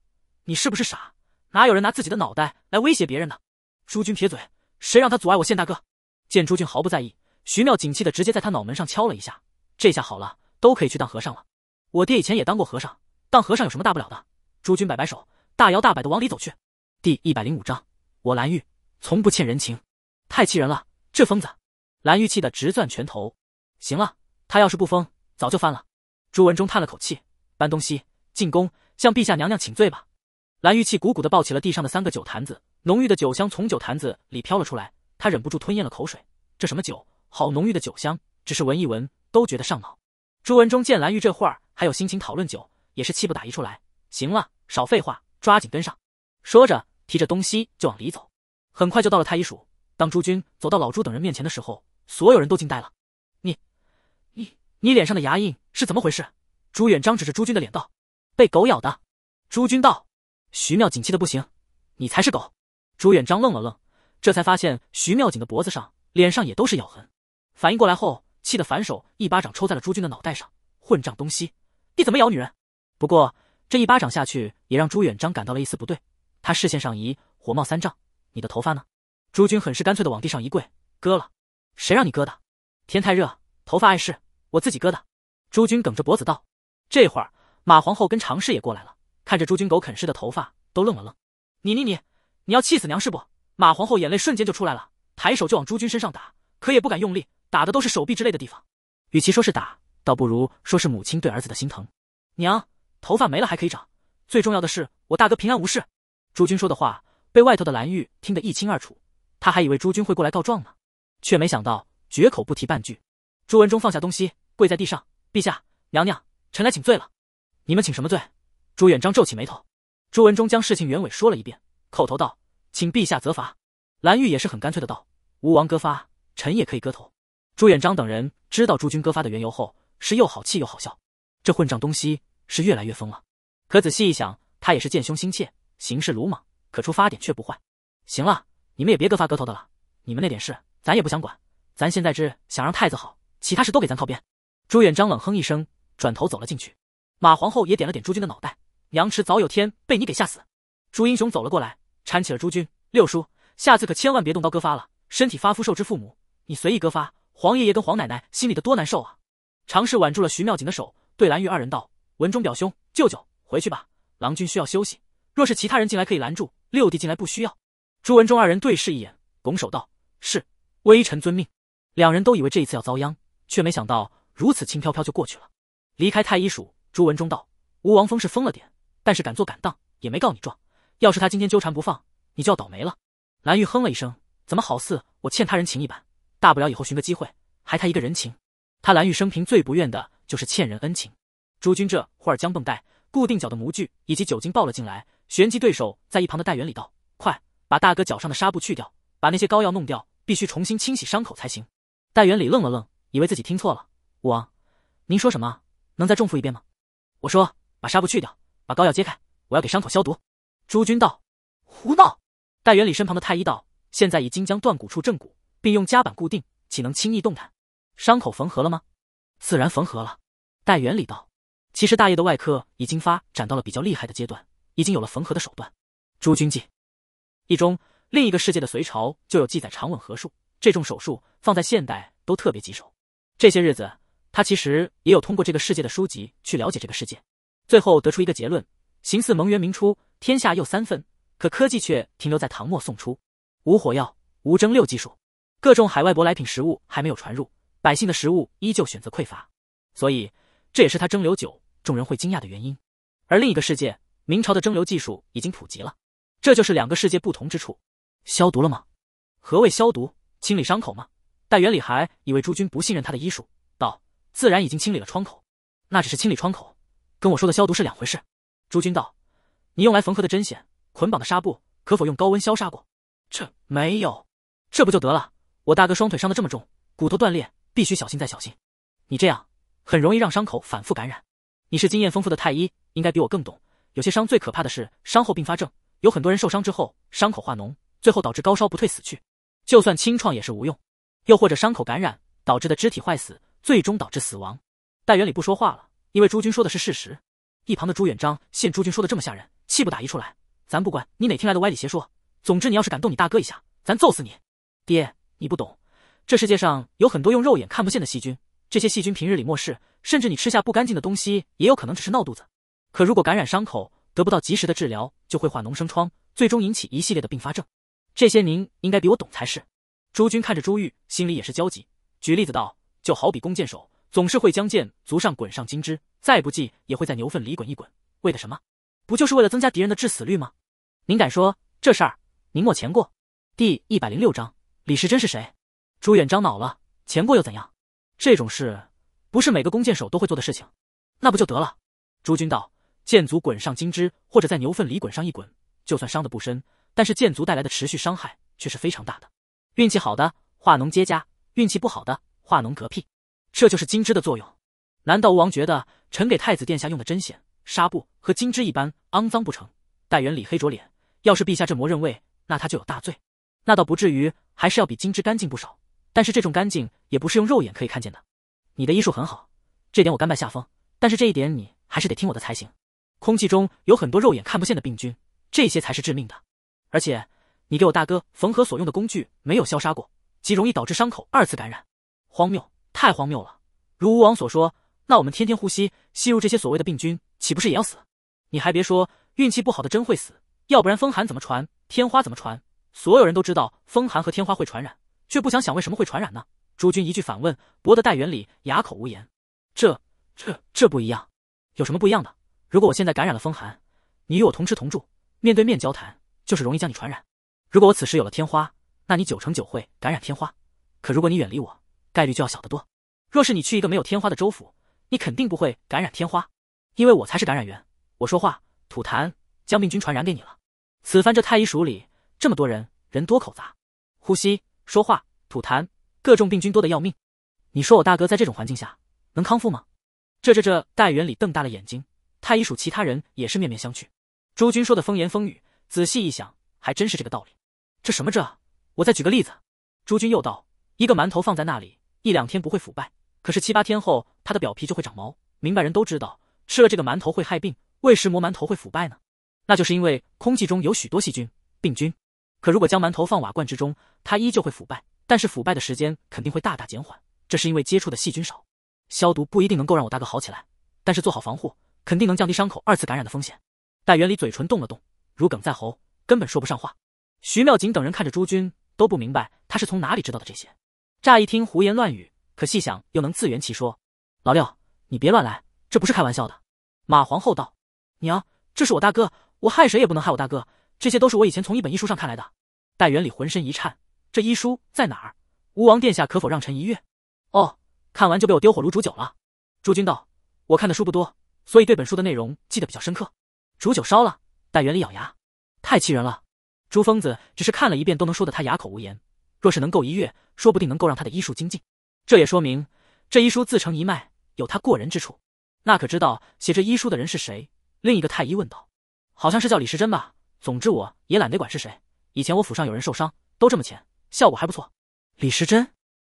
Speaker 1: 你是不是傻？哪有人拿自己的脑袋来威胁别人的？”朱军撇嘴：“谁让他阻碍我现大哥？”见朱军毫不在意，徐妙锦气的直接在他脑门上敲了一下。这下好了，都可以去当和尚了。我爹以前也当过和尚，当和尚有什么大不了的？朱军摆摆手，大摇大摆的往里走去。第一百零五章，我蓝玉从不欠人情，太气人了，这疯子！蓝玉气的直攥拳头。行了。他要是不封，早就翻了。朱文忠叹了口气，搬东西进宫，向陛下娘娘请罪吧。蓝玉气鼓鼓的抱起了地上的三个酒坛子，浓郁的酒香从酒坛子里飘了出来，他忍不住吞咽了口水。这什么酒？好浓郁的酒香，只是闻一闻都觉得上脑。朱文忠见蓝玉这会儿还有心情讨论酒，也是气不打一处来。行了，少废话，抓紧跟上。说着，提着东西就往里走。很快就到了太医署。当朱军走到老朱等人面前的时候，所有人都惊呆了。你脸上的牙印是怎么回事？朱元璋指着朱军的脸道：“被狗咬的。”朱军道：“徐妙锦气的不行，你才是狗。”朱元璋愣了愣，这才发现徐妙锦的脖子上、脸上也都是咬痕。反应过来后，气得反手一巴掌抽在了朱军的脑袋上：“混账东西，你怎么咬女人？”不过这一巴掌下去，也让朱元璋感到了一丝不对。他视线上移，火冒三丈：“你的头发呢？”朱军很是干脆的往地上一跪：“割了，谁让你割的？天太热，头发碍事。”我自己割的，朱军梗着脖子道。这会儿，马皇后跟常氏也过来了，看着朱军狗啃似的头发，都愣了愣。你你你，你要气死娘是不？马皇后眼泪瞬间就出来了，抬手就往朱军身上打，可也不敢用力，打的都是手臂之类的地方。与其说是打，倒不如说是母亲对儿子的心疼。娘，头发没了还可以长，最重要的是我大哥平安无事。朱军说的话被外头的蓝玉听得一清二楚，他还以为朱军会过来告状呢，却没想到绝口不提半句。朱文忠放下东西。跪在地上，陛下、娘娘，臣来请罪了。你们请什么罪？朱元璋皱起眉头。朱文忠将事情原委说了一遍，叩头道：“请陛下责罚。”蓝玉也是很干脆的道：“吴王割发，臣也可以割头。”朱元璋等人知道朱军割发的缘由后，是又好气又好笑。这混账东西是越来越疯了。可仔细一想，他也是见凶心切，行事鲁莽，可出发点却不坏。行了，你们也别割发割头的了，你们那点事咱也不想管，咱现在只想让太子好，其他事都给咱靠边。朱元璋冷哼一声，转头走了进去。马皇后也点了点朱军的脑袋：“娘迟早有天被你给吓死。”朱英雄走了过来，搀起了朱军：“六叔，下次可千万别动刀割发了，身体发肤受之父母，你随意割发，皇爷爷跟皇奶奶心里的多难受啊！”常氏挽住了徐妙锦的手，对蓝玉二人道：“文中表兄、舅舅，回去吧，郎君需要休息。若是其他人进来可以拦住，六弟进来不需要。”朱文忠二人对视一眼，拱手道：“是，微臣遵命。”两人都以为这一次要遭殃，却没想到。如此轻飘飘就过去了。离开太医署，朱文忠道：“吴王峰是疯了点，但是敢做敢当，也没告你状。要是他今天纠缠不放，你就要倒霉了。”蓝玉哼了一声，怎么好似我欠他人情一般？大不了以后寻个机会还他一个人情。他蓝玉生平最不愿的就是欠人恩情。朱军这会儿将绷带、固定脚的模具以及酒精抱了进来，旋即对手在一旁的戴元礼道：“快把大哥脚上的纱布去掉，把那些膏药弄掉，必须重新清洗伤口才行。”戴元礼愣了愣，以为自己听错了。吴王，您说什么？能再重复一遍吗？我说，把纱布去掉，把膏药揭开，我要给伤口消毒。朱军道：胡闹！戴元礼身旁的太医道：现在已经将断骨处正骨，并用夹板固定，岂能轻易动弹？伤口缝合了吗？自然缝合了。戴元礼道：其实大业的外科已经发展到了比较厉害的阶段，已经有了缝合的手段。朱军记：一中另一个世界的隋朝就有记载长吻合术，这种手术放在现代都特别棘手。这些日子。他其实也有通过这个世界的书籍去了解这个世界，最后得出一个结论：形似蒙元明初，天下又三分，可科技却停留在唐末宋初，无火药，无蒸馏技术，各种海外舶来品食物还没有传入，百姓的食物依旧选择匮乏，所以这也是他蒸馏酒众人会惊讶的原因。而另一个世界，明朝的蒸馏技术已经普及了，这就是两个世界不同之处。消毒了吗？何谓消毒？清理伤口吗？戴元礼还以为诸君不信任他的医术。自然已经清理了窗口，那只是清理窗口，跟我说的消毒是两回事。朱军道：“你用来缝合的针线，捆绑的纱布，可否用高温消杀过？”这没有，这不就得了？我大哥双腿伤的这么重，骨头断裂，必须小心再小心。你这样很容易让伤口反复感染。你是经验丰富的太医，应该比我更懂。有些伤最可怕的是伤后并发症，有很多人受伤之后伤口化脓，最后导致高烧不退死去。就算清创也是无用，又或者伤口感染导致的肢体坏死。最终导致死亡。戴元礼不说话了，因为朱军说的是事实。一旁的朱元璋见朱军说的这么吓人，气不打一处来。咱不管你哪听来的歪理邪说，总之你要是敢动你大哥一下，咱揍死你！爹，你不懂，这世界上有很多用肉眼看不见的细菌，这些细菌平日里漠视，甚至你吃下不干净的东西也有可能只是闹肚子。可如果感染伤口得不到及时的治疗，就会化脓生疮，最终引起一系列的并发症。这些您应该比我懂才是。朱军看着朱玉，心里也是焦急，举例子道。就好比弓箭手总是会将箭足上滚上金枝，再不济也会在牛粪里滚一滚，为的什么？不就是为了增加敌人的致死率吗？您敢说这事儿您没钱过？第一百零六章李时珍是谁？朱元璋恼了，钱过又怎样？这种事不是每个弓箭手都会做的事情，那不就得了？朱军道，箭足滚上金枝或者在牛粪里滚上一滚，就算伤得不深，但是箭足带来的持续伤害却是非常大的。运气好的化脓结痂，运气不好的。化脓嗝屁，这就是金枝的作用。难道吴王觉得臣给太子殿下用的针线、纱布和金枝一般肮脏不成？待元李黑着脸，要是陛下这么认为，那他就有大罪。那倒不至于，还是要比金枝干净不少。但是这种干净也不是用肉眼可以看见的。你的医术很好，这点我甘拜下风。但是这一点你还是得听我的才行。空气中有很多肉眼看不见的病菌，这些才是致命的。而且你给我大哥缝合所用的工具没有消杀过，极容易导致伤口二次感染。荒谬，太荒谬了！如吴王所说，那我们天天呼吸吸入这些所谓的病菌，岂不是也要死？你还别说，运气不好的真会死。要不然风寒怎么传？天花怎么传？所有人都知道风寒和天花会传染，却不想想为什么会传染呢？诸君一句反问，博得戴元礼哑口无言。这、这、这不一样，有什么不一样的？如果我现在感染了风寒，你与我同吃同住，面对面交谈，就是容易将你传染。如果我此时有了天花，那你九成九会感染天花。可如果你远离我，概率就要小得多。若是你去一个没有天花的州府，你肯定不会感染天花，因为我才是感染源。我说话、吐痰，将病菌传染给你了。此番这太医署里这么多人，人多口杂，呼吸、说话、吐痰，各种病菌多得要命。你说我大哥在这种环境下能康复吗？这这这！戴元礼瞪大了眼睛，太医署其他人也是面面相觑。朱军说的风言风语，仔细一想还真是这个道理。这什么这？我再举个例子。朱军又道：一个馒头放在那里。一两天不会腐败，可是七八天后，它的表皮就会长毛。明白人都知道，吃了这个馒头会害病，为什么磨馒头会腐败呢？那就是因为空气中有许多细菌、病菌。可如果将馒头放瓦罐之中，它依旧会腐败，但是腐败的时间肯定会大大减缓，这是因为接触的细菌少。消毒不一定能够让我大哥好起来，但是做好防护，肯定能降低伤口二次感染的风险。戴元礼嘴唇动了动，如鲠在喉，根本说不上话。徐妙锦等人看着朱军，都不明白他是从哪里知道的这些。乍一听胡言乱语，可细想又能自圆其说。老六，你别乱来，这不是开玩笑的。马皇后道：“娘，这是我大哥，我害谁也不能害我大哥。这些都是我以前从一本医书上看来的。”戴元礼浑身一颤，这医书在哪儿？吴王殿下可否让臣一阅？哦，看完就被我丢火炉煮酒了。朱军道：“我看的书不多，所以对本书的内容记得比较深刻。煮酒烧了。”戴元礼咬牙，太气人了。朱疯子只是看了一遍，都能说得他哑口无言。若是能够一阅，说不定能够让他的医术精进。这也说明这医书自成一脉，有他过人之处。那可知道写这医书的人是谁？另一个太医问道。好像是叫李时珍吧。总之我也懒得管是谁。以前我府上有人受伤，都这么浅，效果还不错。李时珍？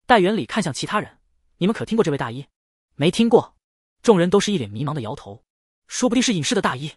Speaker 1: 戴元礼看向其他人，你们可听过这位大医？没听过。众人都是一脸迷茫的摇头。说不定是隐世的大医。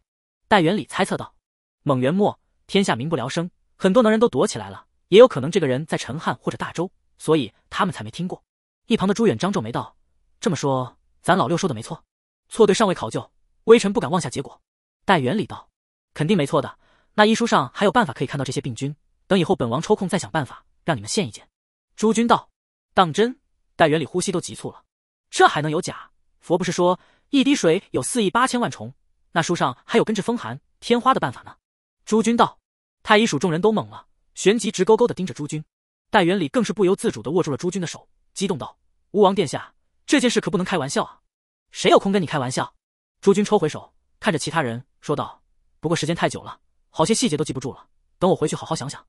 Speaker 1: 戴元礼猜测道。蒙元末，天下民不聊生，很多能人都躲起来了。也有可能这个人在陈汉或者大周，所以他们才没听过。一旁的朱远张皱眉道：“这么说，咱老六说的没错，错对尚未考究，微臣不敢妄下结果。”戴元礼道：“肯定没错的。那医书上还有办法可以看到这些病菌，等以后本王抽空再想办法让你们见一见。”朱军道：“当真？”戴元礼呼吸都急促了，这还能有假？佛不是说一滴水有四亿八千万重？那书上还有根治风寒、天花的办法呢？朱军道，太医署众人都懵了。旋即直勾勾的盯着朱军，戴元礼更是不由自主的握住了朱军的手，激动道：“吴王殿下，这件事可不能开玩笑啊！”“谁有空跟你开玩笑？”朱军抽回手，看着其他人说道：“不过时间太久了，好些细节都记不住了。等我回去好好想想。”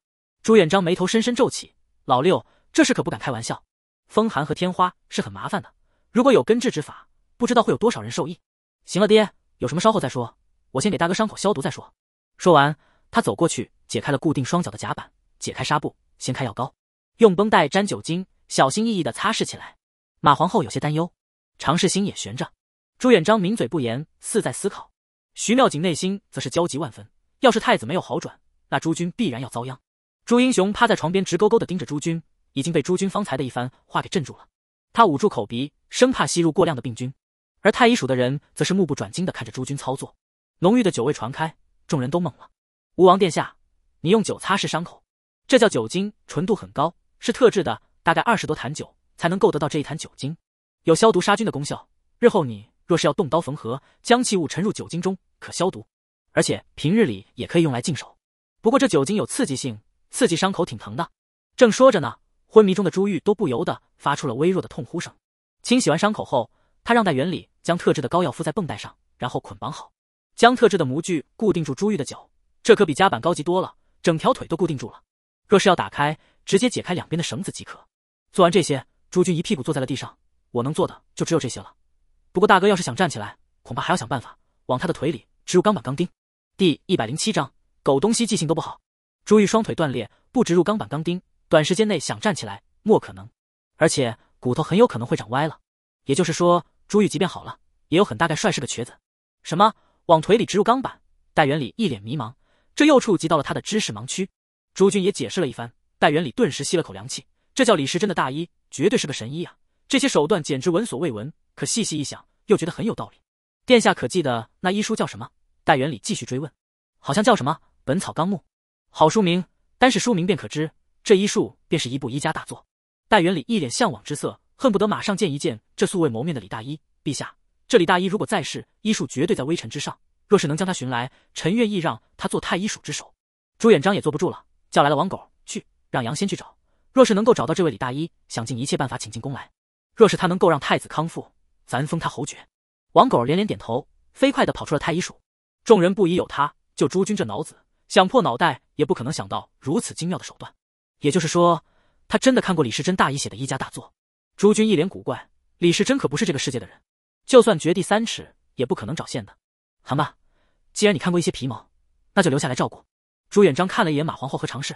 Speaker 1: 朱元璋眉头深深皱起：“老六，这事可不敢开玩笑。风寒和天花是很麻烦的，如果有根治之法，不知道会有多少人受益。”“行了，爹，有什么稍后再说。我先给大哥伤口消毒再说。”说完，他走过去解开了固定双脚的甲板。解开纱布，掀开药膏，用绷带沾酒精，小心翼翼地擦拭起来。马皇后有些担忧，常世心也悬着。朱元璋抿嘴不言，似在思考。徐妙锦内心则是焦急万分。要是太子没有好转，那朱军必然要遭殃。朱英雄趴在床边，直勾勾地盯着朱军，已经被朱军方才的一番话给镇住了。他捂住口鼻，生怕吸入过量的病菌。而太医署的人则是目不转睛地看着朱军操作，浓郁的酒味传开，众人都懵了。吴王殿下，你用酒擦拭伤口。这叫酒精，纯度很高，是特制的，大概二十多坛酒才能够得到这一坛酒精，有消毒杀菌的功效。日后你若是要动刀缝合，将器物沉入酒精中可消毒，而且平日里也可以用来净手。不过这酒精有刺激性，刺激伤口挺疼的。正说着呢，昏迷中的朱玉都不由得发出了微弱的痛呼声。清洗完伤口后，他让带原理将特制的膏药敷在绷带上，然后捆绑好，将特制的模具固定住朱玉的脚，这可比夹板高级多了，整条腿都固定住了。若是要打开，直接解开两边的绳子即可。做完这些，朱军一屁股坐在了地上。我能做的就只有这些了。不过大哥要是想站起来，恐怕还要想办法往他的腿里植入钢板钢钉。第一百零七章，狗东西记性都不好。朱玉双腿断裂，不植入钢板钢钉，短时间内想站起来莫可能。而且骨头很有可能会长歪了，也就是说，朱玉即便好了，也有很大概率是个瘸子。什么？往腿里植入钢板？戴元礼一脸迷茫，这又触及到了他的知识盲区。朱军也解释了一番，戴元礼顿时吸了口凉气。这叫李时珍的大医，绝对是个神医啊！这些手段简直闻所未闻，可细细一想，又觉得很有道理。殿下可记得那医书叫什么？戴元礼继续追问，好像叫什么《本草纲目》。好书名，单是书名便可知，这医术便是一部医家大作。戴元礼一脸向往之色，恨不得马上见一见这素未谋面的李大医。陛下，这李大医如果在世，医术绝对在微臣之上。若是能将他寻来，臣愿意让他做太医署之首。朱元璋也坐不住了。叫来了王狗，去让杨先去找，若是能够找到这位李大医，想尽一切办法请进宫来。若是他能够让太子康复，咱封他侯爵。王狗连连点头，飞快的跑出了太医署。众人不疑有他，就朱军这脑子，想破脑袋也不可能想到如此精妙的手段。也就是说，他真的看过李时珍大医写的医家大作。朱军一脸古怪，李时珍可不是这个世界的人，就算掘地三尺也不可能找现的。行吧，既然你看过一些皮毛，那就留下来照顾。朱元璋看了一眼马皇后和常氏，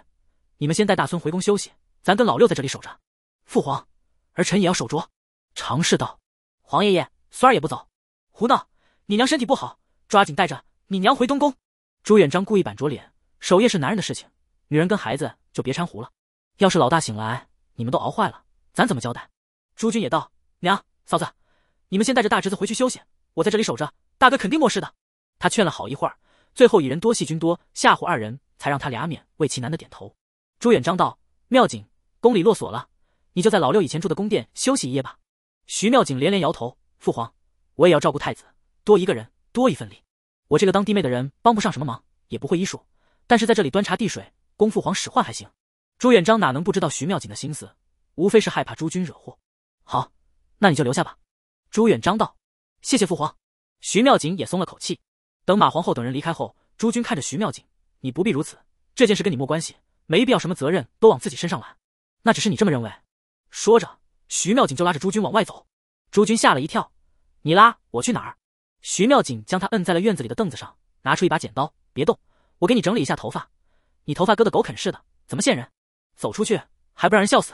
Speaker 1: 你们先带大孙回宫休息，咱跟老六在这里守着。父皇，儿臣也要守着。常氏道，皇爷爷，孙儿也不走。胡闹！你娘身体不好，抓紧带着你娘回东宫。朱元璋故意板着脸，守夜是男人的事情，女人跟孩子就别掺和了。要是老大醒来，你们都熬坏了，咱怎么交代？朱军也道，娘，嫂子，你们先带着大侄子回去休息，我在这里守着。大哥肯定没事的。他劝了好一会儿。最后以人多戏君多吓唬二人，才让他俩勉为其难的点头。朱元璋道：“妙景，宫里落锁了，你就在老六以前住的宫殿休息一夜吧。”徐妙锦连连摇头：“父皇，我也要照顾太子，多一个人多一份力。我这个当弟妹的人帮不上什么忙，也不会医术，但是在这里端茶递水，供父皇使唤还行。”朱元璋哪能不知道徐妙锦的心思，无非是害怕朱君惹祸。好，那你就留下吧。朱元璋道：“谢谢父皇。”徐妙锦也松了口气。等马皇后等人离开后，朱军看着徐妙锦：“你不必如此，这件事跟你没关系，没必要什么责任都往自己身上揽。”那只是你这么认为。说着，徐妙锦就拉着朱军往外走。朱军吓了一跳：“你拉我去哪儿？”徐妙锦将他摁在了院子里的凳子上，拿出一把剪刀：“别动，我给你整理一下头发。你头发割得狗啃似的，怎么见人？走出去还不让人笑死？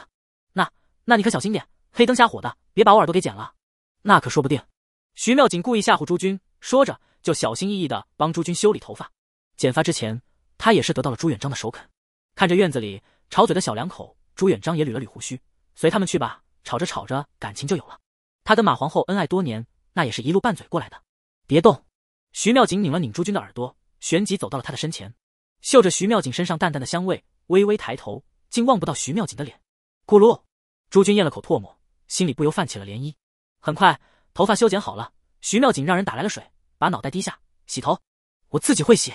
Speaker 1: 那……那你可小心点，黑灯瞎火的，别把我耳朵给剪了。那可说不定。”徐妙锦故意吓唬朱军，说着。就小心翼翼地帮朱军修理头发。剪发之前，他也是得到了朱元璋的首肯。看着院子里吵嘴的小两口，朱元璋也捋了捋胡须，随他们去吧。吵着吵着，感情就有了。他跟马皇后恩爱多年，那也是一路拌嘴过来的。别动！徐妙锦拧了拧朱军的耳朵，旋即走到了他的身前，嗅着徐妙锦身上淡淡的香味，微微抬头，竟望不到徐妙锦的脸。咕噜！朱军咽了口唾沫，心里不由泛起了涟漪。很快，头发修剪好了。徐妙锦让人打来了水。把脑袋低下洗头，我自己会洗。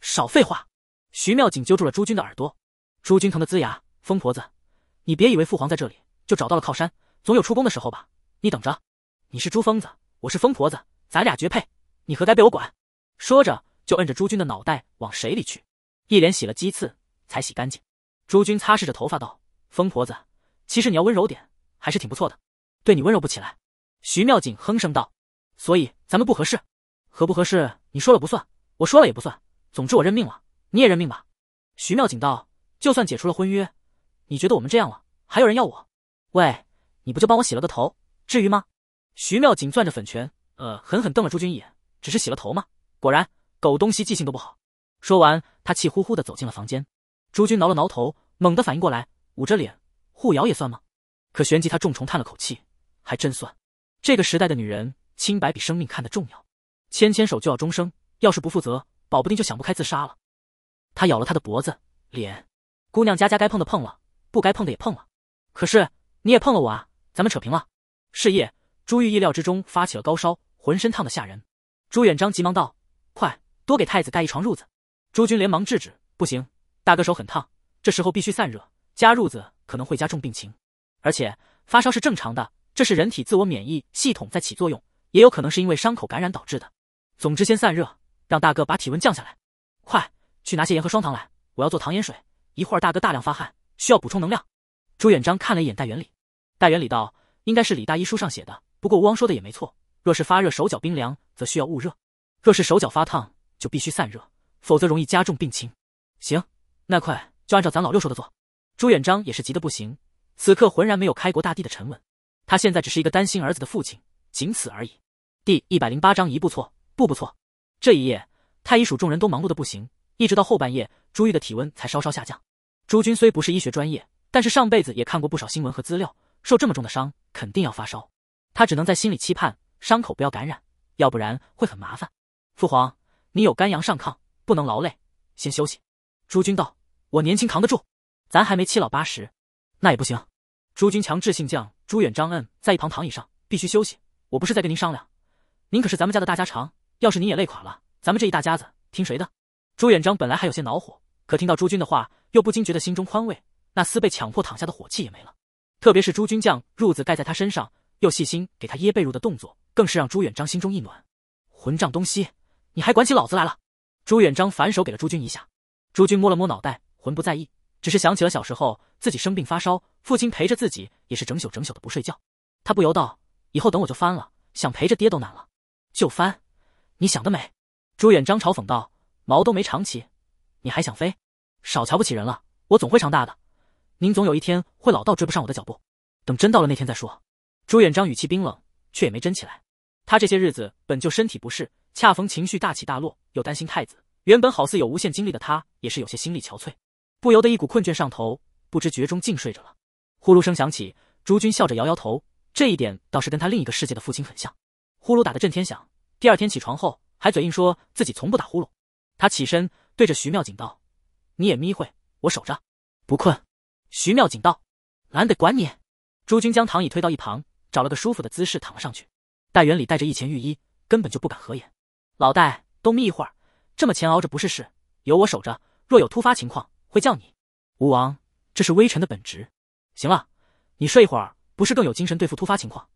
Speaker 1: 少废话！徐妙锦揪住了朱军的耳朵，朱军疼得呲牙。疯婆子，你别以为父皇在这里就找到了靠山，总有出宫的时候吧？你等着！你是猪疯子，我是疯婆子，咱俩绝配。你何该被我管？说着就摁着朱军的脑袋往水里去，一连洗了几次才洗干净。朱军擦拭着头发道：“疯婆子，其实你要温柔点，还是挺不错的。对你温柔不起来。”徐妙锦哼声道：“所以咱们不合适。”合不合适，你说了不算，我说了也不算。总之我认命了，你也认命吧。徐妙锦道：“就算解除了婚约，你觉得我们这样了，还有人要我？喂，你不就帮我洗了个头，至于吗？”徐妙锦攥着粉拳，呃，狠狠瞪了朱军一眼。只是洗了头吗？果然，狗东西记性都不好。说完，他气呼呼的走进了房间。朱军挠了挠头，猛地反应过来，捂着脸：“护瑶也算吗？”可旋即他重重叹了口气，还真算。这个时代的女人，清白比生命看得重要。牵牵手就要终生，要是不负责，保不定就想不开自杀了。他咬了他的脖子、脸，姑娘家家该碰的碰了，不该碰的也碰了。可是你也碰了我啊，咱们扯平了。是夜，朱玉意料之中发起了高烧，浑身烫的吓人。朱元璋急忙道：“快，多给太子盖一床褥子。”朱军连忙制止：“不行，大哥手很烫，这时候必须散热，加褥子可能会加重病情。而且发烧是正常的，这是人体自我免疫系统在起作用，也有可能是因为伤口感染导致的。”总之，先散热，让大哥把体温降下来。快去拿些盐和双糖来，我要做糖盐水。一会儿大哥大量发汗，需要补充能量。朱元璋看了一眼戴元礼，戴元礼道：“应该是李大医书上写的。不过吴王说的也没错，若是发热手脚冰凉，则需要捂热；若是手脚发烫，就必须散热，否则容易加重病情。”行，那快就按照咱老六说的做。朱元璋也是急得不行，此刻浑然没有开国大帝的沉稳，他现在只是一个担心儿子的父亲，仅此而已。第一百零八章一步错。不不错，这一夜，太医署众人都忙碌的不行，一直到后半夜，朱玉的体温才稍稍下降。朱军虽不是医学专业，但是上辈子也看过不少新闻和资料，受这么重的伤，肯定要发烧。他只能在心里期盼伤口不要感染，要不然会很麻烦。父皇，你有肝阳上亢，不能劳累，先休息。朱军道：“我年轻扛得住，咱还没七老八十，那也不行。”朱军强制性将朱元璋摁在一旁躺椅上，必须休息。我不是在跟您商量，您可是咱们家的大家长。要是你也累垮了，咱们这一大家子听谁的？朱元璋本来还有些恼火，可听到朱军的话，又不禁觉得心中宽慰，那丝被强迫躺下的火气也没了。特别是朱军将褥子盖在他身上，又细心给他掖被褥的动作，更是让朱元璋心中一暖。混账东西，你还管起老子来了！朱元璋反手给了朱军一下。朱军摸了摸脑袋，浑不在意，只是想起了小时候自己生病发烧，父亲陪着自己也是整宿整宿的不睡觉。他不由道：“以后等我就翻了，想陪着爹都难了。”就翻。你想得美，朱元璋嘲讽道：“毛都没长齐，你还想飞？少瞧不起人了！我总会长大的，您总有一天会老到追不上我的脚步。等真到了那天再说。”朱元璋语气冰冷，却也没真起来。他这些日子本就身体不适，恰逢情绪大起大落，又担心太子。原本好似有无限精力的他，也是有些心力憔悴，不由得一股困倦上头，不知觉中竟睡着了。呼噜声响起，朱军笑着摇摇头，这一点倒是跟他另一个世界的父亲很像。呼噜打得震天响。第二天起床后，还嘴硬说自己从不打呼噜。他起身对着徐妙锦道：“你也眯会，我守着，不困。”徐妙锦道：“懒得管你。”朱军将躺椅推到一旁，找了个舒服的姿势躺了上去。戴元礼带着一钱御医，根本就不敢合眼。老戴，都眯一会儿，这么前熬着不是事。有我守着，若有突发情况会叫你。吴王，这是微臣的本职。行了，你睡一会儿，不是更有精神对付突发情况？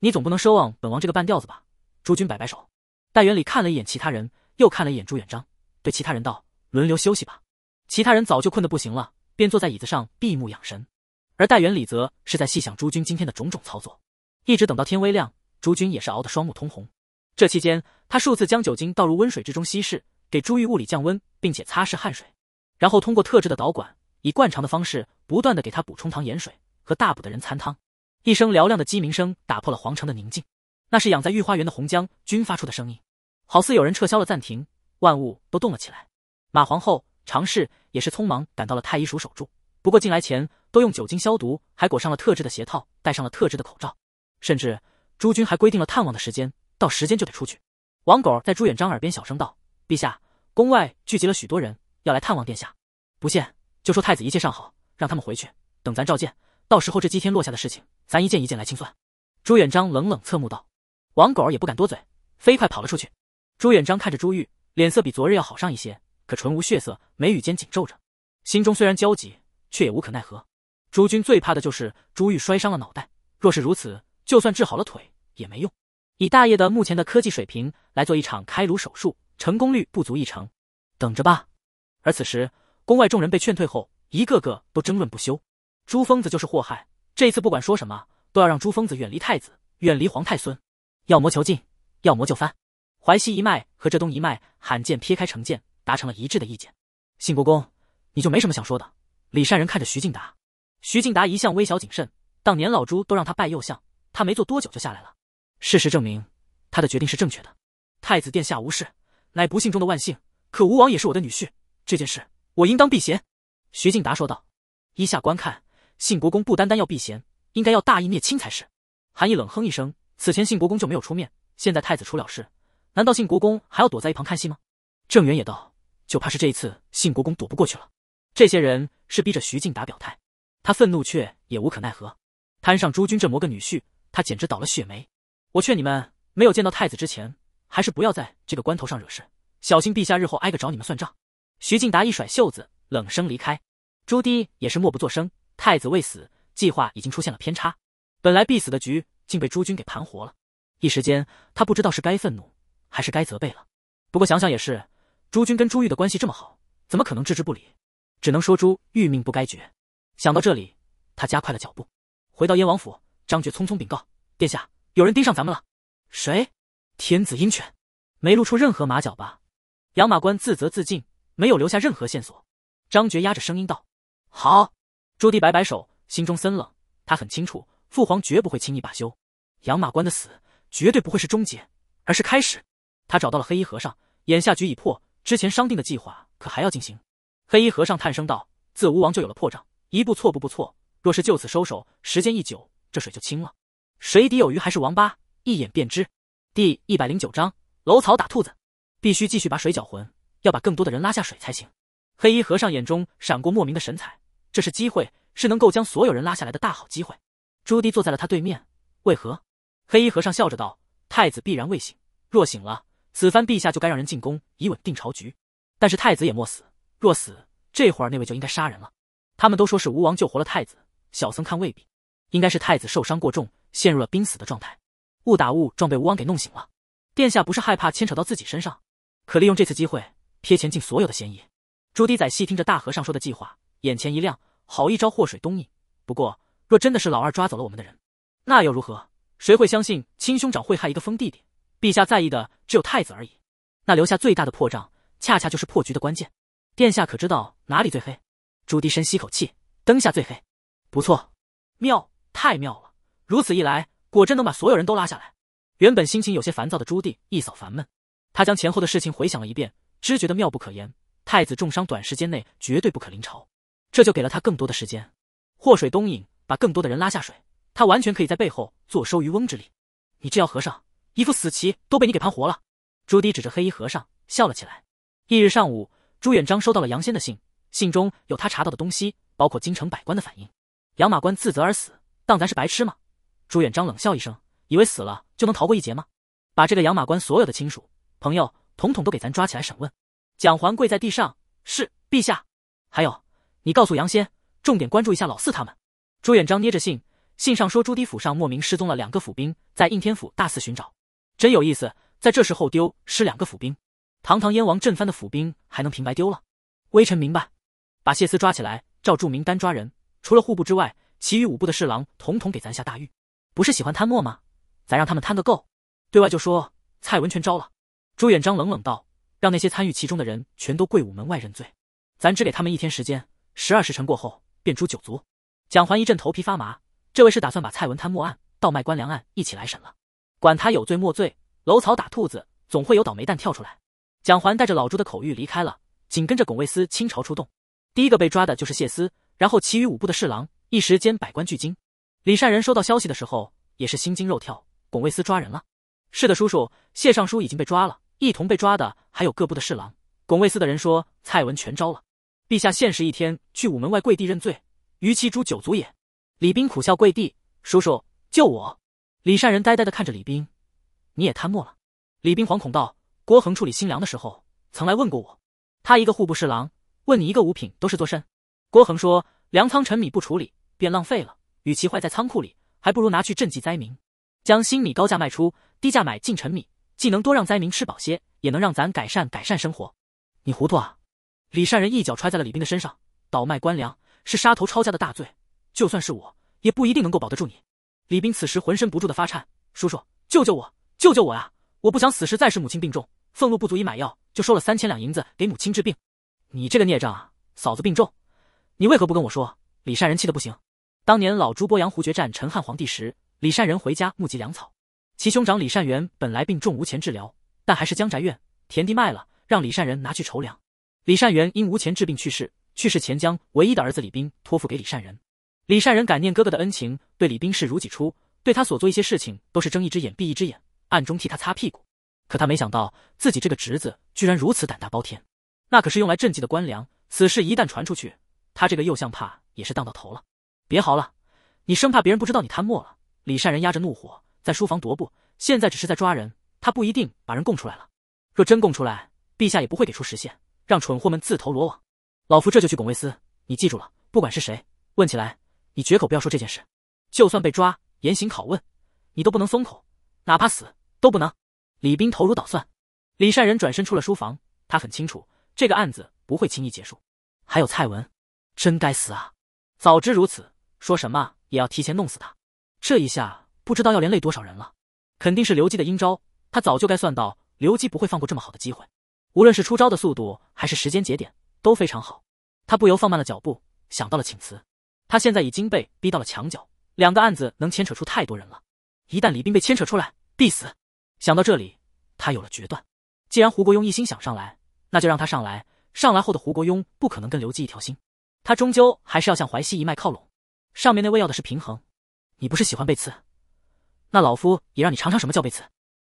Speaker 1: 你总不能奢望本王这个半吊子吧？朱军摆摆手，戴元礼看了一眼其他人，又看了一眼朱元璋，对其他人道：“轮流休息吧。”其他人早就困得不行了，便坐在椅子上闭目养神。而戴元礼则是在细想朱军今天的种种操作。一直等到天微亮，朱军也是熬得双目通红。这期间，他数次将酒精倒入温水之中稀释，给朱玉物理降温，并且擦拭汗水，然后通过特制的导管，以灌肠的方式不断的给他补充糖盐水和大补的人参汤。一声嘹亮的鸡鸣声打破了皇城的宁静。那是养在御花园的红将军发出的声音，好似有人撤销了暂停，万物都动了起来。马皇后、常氏也是匆忙赶到了太医署守住，不过进来前都用酒精消毒，还裹上了特制的鞋套，戴上了特制的口罩，甚至朱军还规定了探望的时间，到时间就得出去。王狗儿在朱元璋耳边小声道：“陛下，宫外聚集了许多人，要来探望殿下，不现就说太子一切尚好，让他们回去，等咱召见，到时候这祭天落下的事情，咱一件一件来清算。”朱元璋冷冷侧目道。王狗儿也不敢多嘴，飞快跑了出去。朱元璋看着朱玉，脸色比昨日要好上一些，可唇无血色，眉宇间紧皱着，心中虽然焦急，却也无可奈何。朱军最怕的就是朱玉摔伤了脑袋，若是如此，就算治好了腿也没用。以大爷的目前的科技水平来做一场开颅手术，成功率不足一成。等着吧。而此时，宫外众人被劝退后，一个个都争论不休。朱疯子就是祸害，这一次不管说什么，都要让朱疯子远离太子，远离皇太孙。要谋求进，要谋就翻。淮西一脉和浙东一脉罕见撇开成见，达成了一致的意见。信国公，你就没什么想说的？李善人看着徐敬达，徐敬达一向微小谨慎，当年老朱都让他拜右相，他没做多久就下来了。事实证明，他的决定是正确的。太子殿下无事，乃不幸中的万幸。可吴王也是我的女婿，这件事我应当避嫌。徐敬达说道。一下观看，信国公不单单要避嫌，应该要大义灭亲才是。韩毅冷哼一声。此前信国公就没有出面，现在太子出了事，难道信国公还要躲在一旁看戏吗？郑源也道，就怕是这一次信国公躲不过去了。这些人是逼着徐敬达表态，他愤怒却也无可奈何，摊上朱军这魔个女婿，他简直倒了血霉。我劝你们，没有见到太子之前，还是不要在这个关头上惹事，小心陛下日后挨个找你们算账。徐敬达一甩袖子，冷声离开。朱棣也是默不作声。太子未死，计划已经出现了偏差，本来必死的局。竟被朱军给盘活了，一时间他不知道是该愤怒还是该责备了。不过想想也是，朱军跟朱玉的关系这么好，怎么可能置之不理？只能说朱玉命不该绝。想到这里，他加快了脚步，回到燕王府。张觉匆匆禀告：“殿下，有人盯上咱们了。”“谁？”“天子鹰犬。”“没露出任何马脚吧？”养马官自责自尽，没有留下任何线索。张觉压着声音道：“好。”朱棣摆摆手，心中森冷。他很清楚，父皇绝不会轻易罢休。养马关的死绝对不会是终结，而是开始。他找到了黑衣和尚，眼下局已破，之前商定的计划可还要进行。黑衣和尚叹声道：“自吴王就有了破绽，一步错，步步错。若是就此收手，时间一久，这水就清了。水底有鱼还是王八，一眼便知。”第一百零九章楼草打兔子，必须继续把水搅浑，要把更多的人拉下水才行。黑衣和尚眼中闪过莫名的神采，这是机会，是能够将所有人拉下来的大好机会。朱棣坐在了他对面，为何？黑衣和尚笑着道：“太子必然未醒，若醒了，此番陛下就该让人进宫，以稳定朝局。但是太子也莫死，若死，这会儿那位就应该杀人了。他们都说是吴王救活了太子，小僧看未必，应该是太子受伤过重，陷入了濒死的状态，误打误撞被吴王给弄醒了。殿下不是害怕牵扯到自己身上，可利用这次机会撇前进所有的嫌疑。”朱迪仔细听着大和尚说的计划，眼前一亮，好一招祸水东引。不过，若真的是老二抓走了我们的人，那又如何？谁会相信亲兄长会害一个疯弟弟？陛下在意的只有太子而已。那留下最大的破绽，恰恰就是破局的关键。殿下可知道哪里最黑？朱棣深吸口气，灯下最黑。不错，妙，太妙了！如此一来，果真能把所有人都拉下来。原本心情有些烦躁的朱棣一扫烦闷，他将前后的事情回想了一遍，只觉得妙不可言。太子重伤，短时间内绝对不可临朝，这就给了他更多的时间，祸水东引，把更多的人拉下水。他完全可以在背后坐收渔翁之利，你这要和尚，一副死棋都被你给盘活了。朱棣指着黑衣和尚笑了起来。翌日上午，朱元璋收到了杨仙的信，信中有他查到的东西，包括京城百官的反应。杨马官自责而死，当咱是白痴吗？朱元璋冷笑一声，以为死了就能逃过一劫吗？把这个杨马官所有的亲属、朋友，统统都给咱抓起来审问。蒋环跪在地上，是陛下。还有，你告诉杨仙，重点关注一下老四他们。朱元璋捏着信。信上说，朱棣府上莫名失踪了两个府兵，在应天府大肆寻找，真有意思。在这时候丢失两个府兵，堂堂燕王镇藩的府兵还能平白丢了？微臣明白，把谢斯抓起来，照柱名单抓人。除了户部之外，其余五部的侍郎统统给咱下大狱。不是喜欢贪墨吗？咱让他们贪个够。对外就说蔡文全招了。朱元璋冷冷道：“让那些参与其中的人全都跪午门外认罪，咱只给他们一天时间，十二时辰过后便诛九族。”蒋环一阵头皮发麻。这位是打算把蔡文贪墨案、倒卖官粮案一起来审了，管他有罪没罪，搂草打兔子，总会有倒霉蛋跳出来。蒋环带着老朱的口谕离开了，紧跟着拱卫司倾巢出动，第一个被抓的就是谢思，然后其余五部的侍郎，一时间百官俱惊。李善人收到消息的时候也是心惊肉跳，拱卫司抓人了。是的，叔叔，谢尚书已经被抓了，一同被抓的还有各部的侍郎。拱卫司的人说，蔡文全招了，陛下限时一天去午门外跪地认罪，逾期诛九族也。李斌苦笑，跪地：“叔叔，救我！”李善人呆呆的看着李斌：“你也贪墨了？”李斌惶恐道：“郭恒处理新粮的时候，曾来问过我。他一个户部侍郎，问你一个五品都是做甚？”郭恒说：“粮仓陈米不处理，便浪费了。与其坏在仓库里，还不如拿去赈济灾民，将新米高价卖出，低价买进陈米，既能多让灾民吃饱些，也能让咱改善改善生活。”你糊涂啊！李善人一脚踹在了李斌的身上：“倒卖官粮是杀头抄家的大罪。”就算是我，也不一定能够保得住你。李斌此时浑身不住的发颤，叔叔，救救我，救救我呀！我不想死时再是母亲病重，俸禄不足以买药，就收了三千两银子给母亲治病。你这个孽障啊！嫂子病重，你为何不跟我说？李善人气得不行。当年老朱波阳湖决战陈汉皇帝时，李善人回家募集粮草，其兄长李善元本来病重无钱治疗，但还是将宅院、田地卖了，让李善人拿去筹粮。李善元因无钱治病去世，去世前将唯一的儿子李斌托付给李善人。李善人感念哥哥的恩情，对李冰视如己出，对他所做一些事情都是睁一只眼闭一只眼，暗中替他擦屁股。可他没想到自己这个侄子居然如此胆大包天，那可是用来赈济的官粮，此事一旦传出去，他这个右相怕也是当到头了。别嚎了，你生怕别人不知道你贪墨了。李善人压着怒火在书房踱步，现在只是在抓人，他不一定把人供出来了。若真供出来，陛下也不会给出时限，让蠢货们自投罗网。老夫这就去拱卫司，你记住了，不管是谁问起来。你绝口不要说这件事，就算被抓、严刑拷问，你都不能松口，哪怕死都不能。李斌头如捣蒜，李善人转身出了书房。他很清楚，这个案子不会轻易结束。还有蔡文，真该死啊！早知如此，说什么也要提前弄死他。这一下不知道要连累多少人了，肯定是刘基的阴招。他早就该算到刘基不会放过这么好的机会，无论是出招的速度还是时间节点，都非常好。他不由放慢了脚步，想到了请辞。他现在已经被逼到了墙角，两个案子能牵扯出太多人了。一旦李斌被牵扯出来，必死。想到这里，他有了决断。既然胡国庸一心想上来，那就让他上来。上来后的胡国庸不可能跟刘季一条心，他终究还是要向淮西一脉靠拢。上面那位要的是平衡。你不是喜欢被刺，那老夫也让你尝尝什么叫被刺。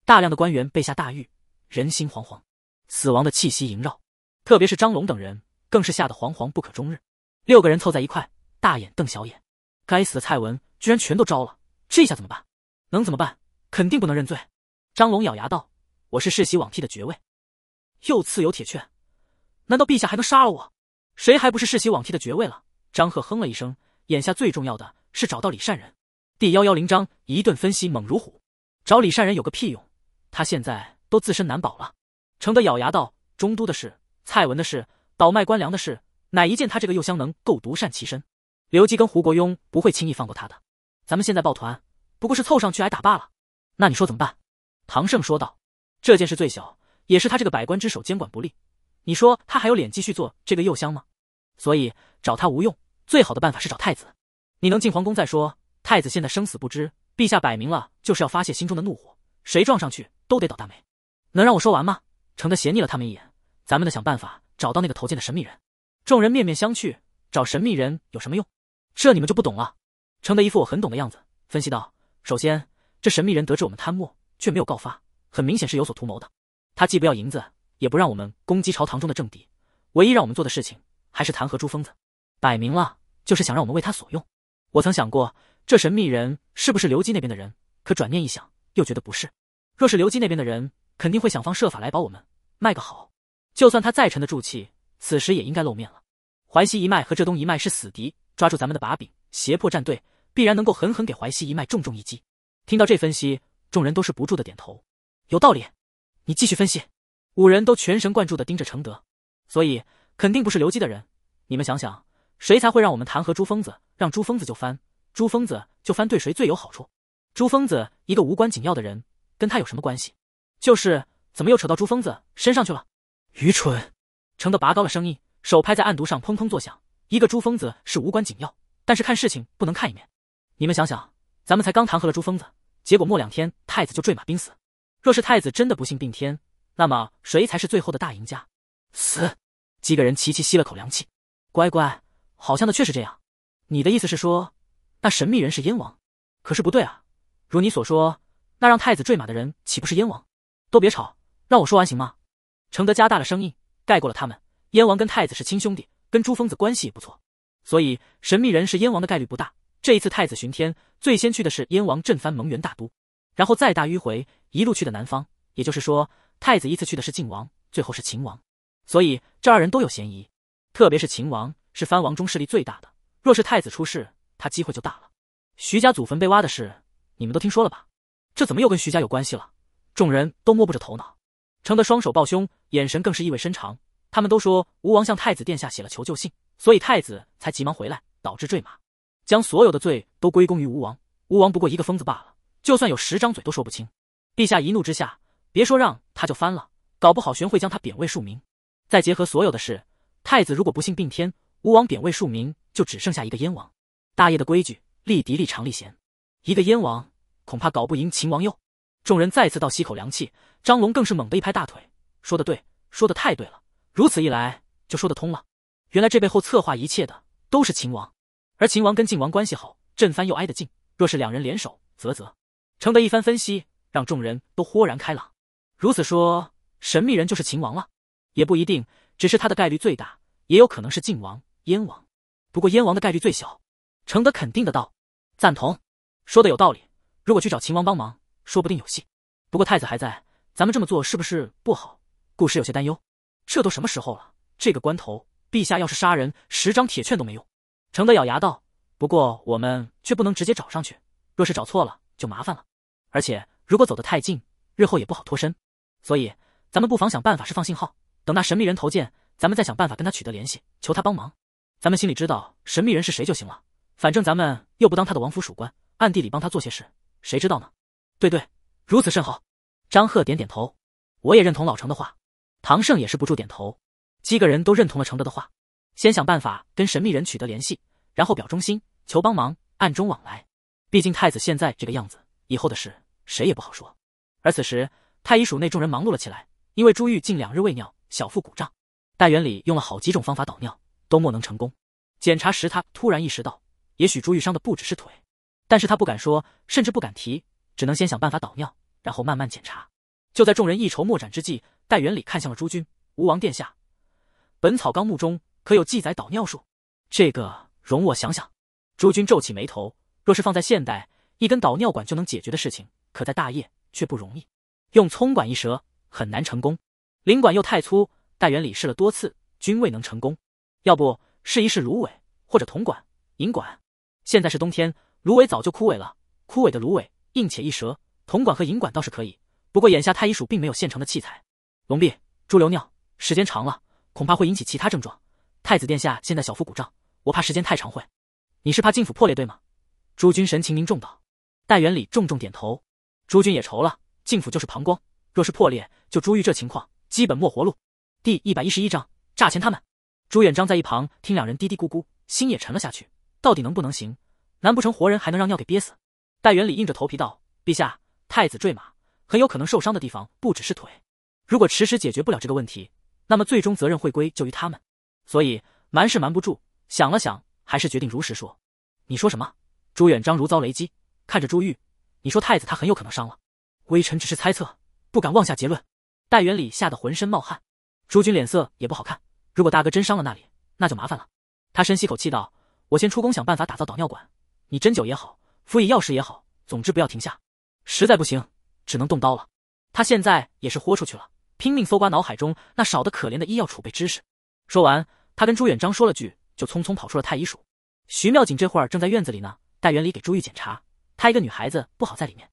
Speaker 1: 大量的官员被下大狱，人心惶惶，死亡的气息萦绕。特别是张龙等人，更是吓得惶惶不可终日。六个人凑在一块。大眼瞪小眼，该死的蔡文居然全都招了，这下怎么办？能怎么办？肯定不能认罪。张龙咬牙道：“我是世袭罔替的爵位，又赐有铁券，难道陛下还能杀了我？谁还不是世袭罔替的爵位了？”张贺哼了一声，眼下最重要的是找到李善人。第幺幺零章一顿分析猛如虎，找李善人有个屁用？他现在都自身难保了。程德咬牙道：“中都的事、蔡文的事、倒卖官粮的事，哪一件他这个右相能够独善其身？”刘基跟胡国庸不会轻易放过他的，咱们现在抱团不过是凑上去挨打罢了。那你说怎么办？唐胜说道：“这件事最小也是他这个百官之首监管不力，你说他还有脸继续做这个右相吗？所以找他无用，最好的办法是找太子。你能进皇宫再说。太子现在生死不知，陛下摆明了就是要发泄心中的怒火，谁撞上去都得倒大霉。能让我说完吗？”程德斜睨了他们一眼：“咱们得想办法找到那个投剑的神秘人。”众人面面相觑，找神秘人有什么用？这你们就不懂了。程德一副我很懂的样子，分析道：“首先，这神秘人得知我们贪墨却没有告发，很明显是有所图谋的。他既不要银子，也不让我们攻击朝堂中的政敌，唯一让我们做的事情还是弹劾朱疯子，摆明了就是想让我们为他所用。我曾想过，这神秘人是不是刘基那边的人？可转念一想，又觉得不是。若是刘基那边的人，肯定会想方设法来保我们，卖个好。就算他再沉得住气，此时也应该露面了。淮西一脉和浙东一脉是死敌。”抓住咱们的把柄，胁迫战队，必然能够狠狠给淮西一脉重重一击。听到这分析，众人都是不住的点头，有道理。你继续分析。五人都全神贯注的盯着承德，所以肯定不是刘基的人。你们想想，谁才会让我们弹劾朱疯子？让朱疯子就翻，朱疯子就翻，对谁最有好处？朱疯子一个无关紧要的人，跟他有什么关系？就是，怎么又扯到朱疯子身上去了？愚蠢！承德拔高了声音，手拍在案牍上，砰砰作响。一个猪疯子是无关紧要，但是看事情不能看一面。你们想想，咱们才刚弹劾了朱疯子，结果没两天太子就坠马病死。若是太子真的不幸病天，那么谁才是最后的大赢家？死！几个人齐齐吸了口凉气。乖乖，好像的确是这样。你的意思是说，那神秘人是燕王？可是不对啊，如你所说，那让太子坠马的人岂不是燕王？都别吵，让我说完行吗？承德加大了声音，盖过了他们。燕王跟太子是亲兄弟。跟朱疯子关系也不错，所以神秘人是燕王的概率不大。这一次太子巡天，最先去的是燕王镇藩蒙元大都，然后再大迂回，一路去的南方。也就是说，太子依次去的是晋王，最后是秦王。所以这二人都有嫌疑，特别是秦王，是藩王中势力最大的。若是太子出事，他机会就大了。徐家祖坟被挖的事，你们都听说了吧？这怎么又跟徐家有关系了？众人都摸不着头脑。程德双手抱胸，眼神更是意味深长。他们都说吴王向太子殿下写了求救信，所以太子才急忙回来，导致坠马，将所有的罪都归功于吴王。吴王不过一个疯子罢了，就算有十张嘴都说不清。陛下一怒之下，别说让他就翻了，搞不好玄会将他贬为庶民。再结合所有的事，太子如果不幸病天，吴王贬为庶民，就只剩下一个燕王。大业的规矩，立嫡立长立贤，一个燕王恐怕搞不赢秦王哟。众人再次倒吸口凉气，张龙更是猛地一拍大腿，说的对，说的太对了。如此一来就说得通了，原来这背后策划一切的都是秦王，而秦王跟晋王关系好，镇藩又挨得近，若是两人联手，啧啧。承德一番分析让众人都豁然开朗。如此说，神秘人就是秦王了，也不一定，只是他的概率最大，也有可能是晋王、燕王，不过燕王的概率最小。承德肯定的道，赞同，说的有道理。如果去找秦王帮忙，说不定有戏。不过太子还在，咱们这么做是不是不好？顾时有些担忧。这都什么时候了？这个关头，陛下要是杀人，十张铁券都没用。程德咬牙道：“不过我们却不能直接找上去，若是找错了，就麻烦了。而且如果走得太近，日后也不好脱身。所以咱们不妨想办法释放信号，等那神秘人头见，咱们再想办法跟他取得联系，求他帮忙。咱们心里知道神秘人是谁就行了。反正咱们又不当他的王府属官，暗地里帮他做些事，谁知道呢？”“对对，如此甚好。”张贺点点头，“我也认同老程的话。”唐盛也是不住点头，几个人都认同了程德的话，先想办法跟神秘人取得联系，然后表忠心求帮忙，暗中往来。毕竟太子现在这个样子，以后的事谁也不好说。而此时太医署内众人忙碌了起来，因为朱玉近两日未尿，小腹鼓胀，大元礼用了好几种方法导尿，都莫能成功。检查时，他突然意识到，也许朱玉伤的不只是腿，但是他不敢说，甚至不敢提，只能先想办法导尿，然后慢慢检查。就在众人一筹莫展之际。戴元礼看向了诸君，吴王殿下，《本草纲目》中可有记载导尿术？这个容我想想。诸君皱起眉头，若是放在现代，一根导尿管就能解决的事情，可在大业却不容易。用葱管一折，很难成功。林管又太粗，戴元礼试了多次，均未能成功。要不试一试芦苇或者铜管、银管？现在是冬天，芦苇早就枯萎了。枯萎的芦苇硬且易折，铜管和银管倒是可以。不过眼下太医署并没有现成的器材。龙闭，猪留尿，时间长了恐怕会引起其他症状。太子殿下现在小腹鼓胀，我怕时间太长会。你是怕进府破裂对吗？朱军神情凝重道。戴元礼重重点头。朱军也愁了，进府就是膀胱，若是破裂，就朱玉这情况基本没活路。第一百一十一章诈钱他们。朱元璋在一旁听两人嘀嘀咕咕，心也沉了下去。到底能不能行？难不成活人还能让尿给憋死？戴元礼硬着头皮道：“陛下，太子坠马，很有可能受伤的地方不只是腿。”如果迟迟解决不了这个问题，那么最终责任会归咎于他们。所以瞒是瞒不住，想了想，还是决定如实说。你说什么？朱元璋如遭雷击，看着朱玉，你说太子他很有可能伤了。微臣只是猜测，不敢妄下结论。戴元礼吓得浑身冒汗，朱军脸色也不好看。如果大哥真伤了那里，那就麻烦了。他深吸口气道：“我先出宫想办法打造导尿管，你针灸也好，辅以药石也好，总之不要停下。实在不行，只能动刀了。”他现在也是豁出去了。拼命搜刮脑海中那少得可怜的医药储备知识。说完，他跟朱元璋说了句，就匆匆跑出了太医署。徐妙锦这会儿正在院子里呢，带园里给朱玉检查。她一个女孩子不好在里面。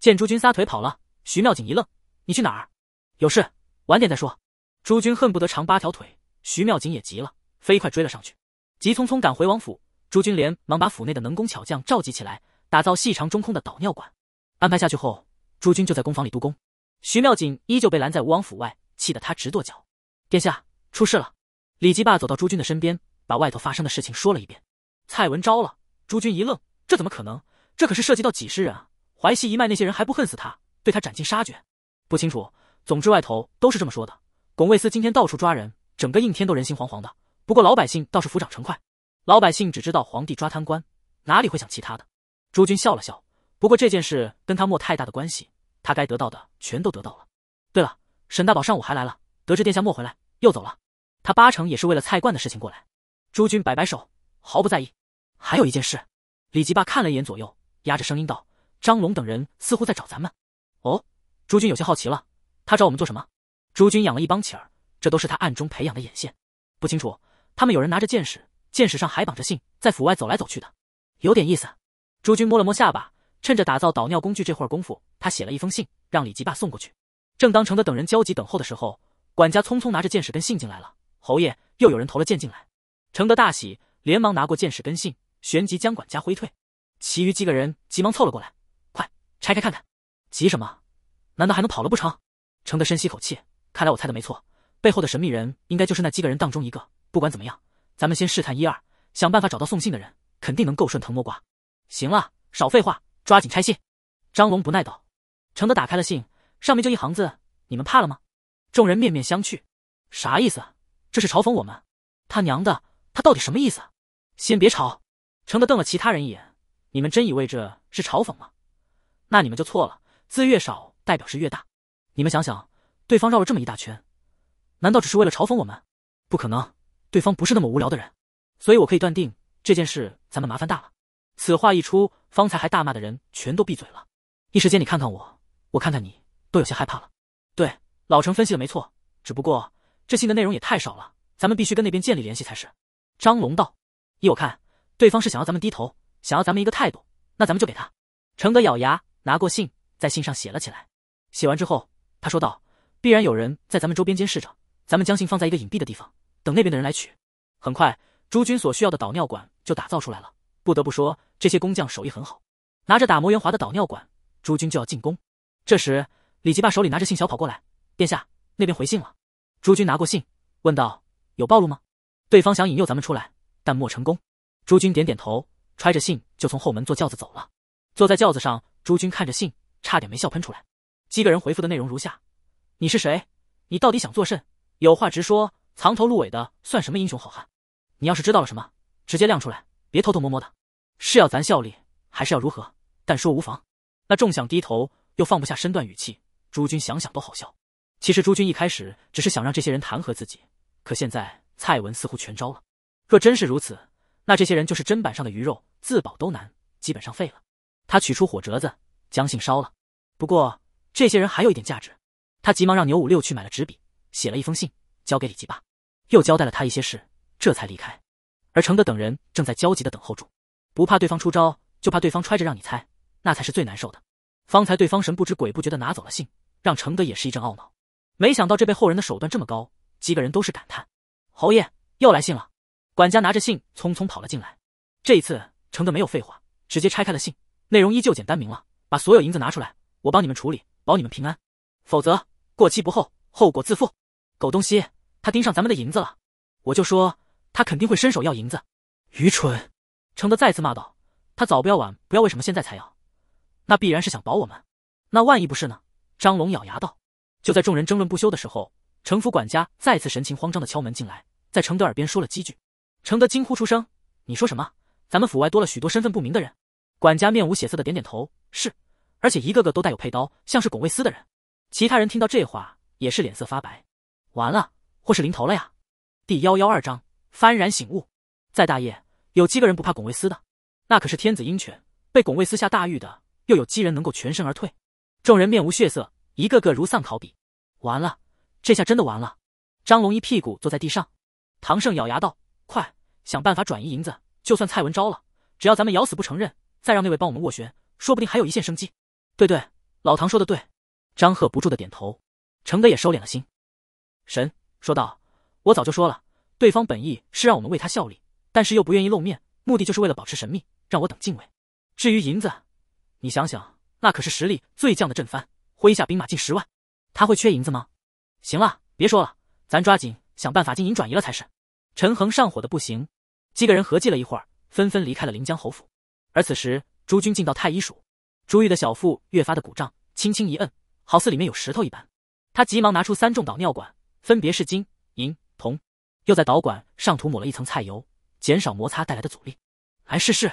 Speaker 1: 见朱军撒腿跑了，徐妙锦一愣：“你去哪儿？有事，晚点再说。”朱军恨不得长八条腿。徐妙锦也急了，飞快追了上去，急匆匆赶回王府。朱军连忙把府内的能工巧匠召集起来，打造细长中空的导尿管。安排下去后，朱军就在工房里督工。徐妙锦依旧被拦在吴王府外，气得他直跺脚。殿下出事了！李姬霸走到朱军的身边，把外头发生的事情说了一遍。蔡文招了。朱军一愣，这怎么可能？这可是涉及到几十人啊！淮西一脉那些人还不恨死他，对他斩尽杀绝。不清楚，总之外头都是这么说的。巩卫司今天到处抓人，整个应天都人心惶惶的。不过老百姓倒是抚掌成快，老百姓只知道皇帝抓贪官，哪里会想其他的？朱军笑了笑，不过这件事跟他没太大的关系。他该得到的全都得到了。对了，沈大宝上午还来了，得知殿下莫回来，又走了。他八成也是为了菜罐的事情过来。朱军摆摆手，毫不在意。还有一件事，李吉霸看了一眼左右，压着声音道：“张龙等人似乎在找咱们。”哦，朱军有些好奇了，他找我们做什么？朱军养了一帮乞儿，这都是他暗中培养的眼线，不清楚。他们有人拿着剑矢，剑矢上还绑着信，在府外走来走去的，有点意思。朱军摸了摸下巴。趁着打造导尿工具这会儿功夫，他写了一封信，让李吉霸送过去。正当承德等人焦急等候的时候，管家匆匆拿着剑矢跟信进来了。侯爷，又有人投了箭进来。承德大喜，连忙拿过剑矢跟信，旋即将管家挥退。其余几个人急忙凑了过来，快拆开看看！急什么？难道还能跑了不成？承德深吸口气，看来我猜的没错，背后的神秘人应该就是那几个人当中一个。不管怎么样，咱们先试探一二，想办法找到送信的人，肯定能够顺藤摸瓜。行了，少废话。抓紧拆信，张龙不耐道。程德打开了信，上面就一行字：“你们怕了吗？”众人面面相觑，啥意思？这是嘲讽我们？他娘的，他到底什么意思？先别吵！程德瞪了其他人一眼：“你们真以为这是嘲讽吗？那你们就错了。字越少，代表是越大。你们想想，对方绕了这么一大圈，难道只是为了嘲讽我们？不可能，对方不是那么无聊的人。所以我可以断定，这件事咱们麻烦大了。”此话一出，方才还大骂的人全都闭嘴了。一时间，你看看我，我看看你，都有些害怕了。对，老程分析的没错，只不过这信的内容也太少了，咱们必须跟那边建立联系才是。张龙道：“依我看，对方是想要咱们低头，想要咱们一个态度，那咱们就给他。”程德咬牙拿过信，在信上写了起来。写完之后，他说道：“必然有人在咱们周边监视着，咱们将信放在一个隐蔽的地方，等那边的人来取。”很快，朱军所需要的导尿管就打造出来了。不得不说，这些工匠手艺很好。拿着打磨圆滑的导尿管，朱军就要进宫。这时，李吉霸手里拿着信，小跑过来：“殿下，那边回信了。”朱军拿过信，问道：“有暴露吗？”对方想引诱咱们出来，但没成功。朱军点点头，揣着信就从后门坐轿子走了。坐在轿子上，朱军看着信，差点没笑喷出来。几个人回复的内容如下：“你是谁？你到底想做甚？有话直说，藏头露尾的算什么英雄好汉？你要是知道了什么，直接亮出来，别偷偷摸摸的。”是要咱效力，还是要如何？但说无妨。那众想低头，又放不下身段，语气：朱军想想都好笑。其实朱军一开始只是想让这些人弹劾自己，可现在蔡文似乎全招了。若真是如此，那这些人就是砧板上的鱼肉，自保都难，基本上废了。他取出火折子，将信烧了。不过这些人还有一点价值。他急忙让牛五六去买了纸笔，写了一封信，交给李吉霸，又交代了他一些事，这才离开。而程德等人正在焦急的等候中。不怕对方出招，就怕对方揣着让你猜，那才是最难受的。方才对方神不知鬼不觉的拿走了信，让程德也是一阵懊恼。没想到这背后人的手段这么高，几个人都是感叹。侯爷又来信了，管家拿着信匆匆跑了进来。这一次，程德没有废话，直接拆开了信，内容依旧简单明了。把所有银子拿出来，我帮你们处理，保你们平安。否则过期不候，后果自负。狗东西，他盯上咱们的银子了，我就说他肯定会伸手要银子。愚蠢。程德再次骂道：“他早不要晚不要，为什么现在才要？那必然是想保我们。那万一不是呢？”张龙咬牙道。就在众人争论不休的时候，城府管家再次神情慌张的敲门进来，在程德耳边说了几句。程德惊呼出声：“你说什么？咱们府外多了许多身份不明的人？”管家面无血色的点点头：“是，而且一个个都带有佩刀，像是拱卫司的人。”其他人听到这话也是脸色发白：“完了，祸事临头了呀！”第幺幺二章幡然醒悟。再大业。有几个人不怕巩卫司的？那可是天子鹰犬，被巩卫司下大狱的，又有几人能够全身而退？众人面无血色，一个个如丧考妣。完了，这下真的完了！张龙一屁股坐在地上，唐胜咬牙道：“快想办法转移银子，就算蔡文招了，只要咱们咬死不承认，再让那位帮我们斡旋，说不定还有一线生机。”“对对，老唐说的对。”张贺不住的点头，承德也收敛了心神，说道：“我早就说了，对方本意是让我们为他效力。”但是又不愿意露面，目的就是为了保持神秘，让我等敬畏。至于银子，你想想，那可是实力最强的震藩，麾下兵马近十万，他会缺银子吗？行了，别说了，咱抓紧想办法金银转移了才是。陈恒上火的不行，几个人合计了一会儿，纷纷离开了临江侯府。而此时，朱军进到太医署，朱玉的小腹越发的鼓胀，轻轻一摁，好似里面有石头一般。他急忙拿出三重导尿管，分别是金、银、铜，又在导管上涂抹了一层菜油。减少摩擦带来的阻力，来试试。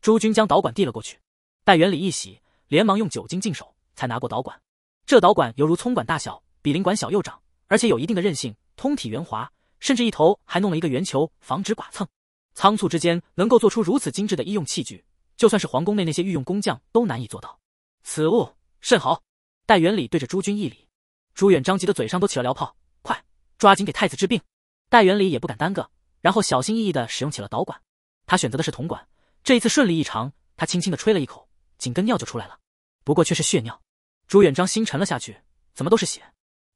Speaker 1: 朱军将导管递了过去，戴原理一喜，连忙用酒精净手，才拿过导管。这导管犹如葱管大小，比林管小又长，而且有一定的韧性，通体圆滑，甚至一头还弄了一个圆球，防止剐蹭。仓促之间能够做出如此精致的医用器具，就算是皇宫内那些御用工匠都难以做到。此物甚好。戴元礼对着朱军一礼，朱远张吉的嘴上都起了燎泡，快抓紧给太子治病。戴元礼也不敢耽搁。然后小心翼翼地使用起了导管，他选择的是铜管。这一次顺利异常，他轻轻地吹了一口，紧跟尿就出来了，不过却是血尿。朱元璋心沉了下去，怎么都是血？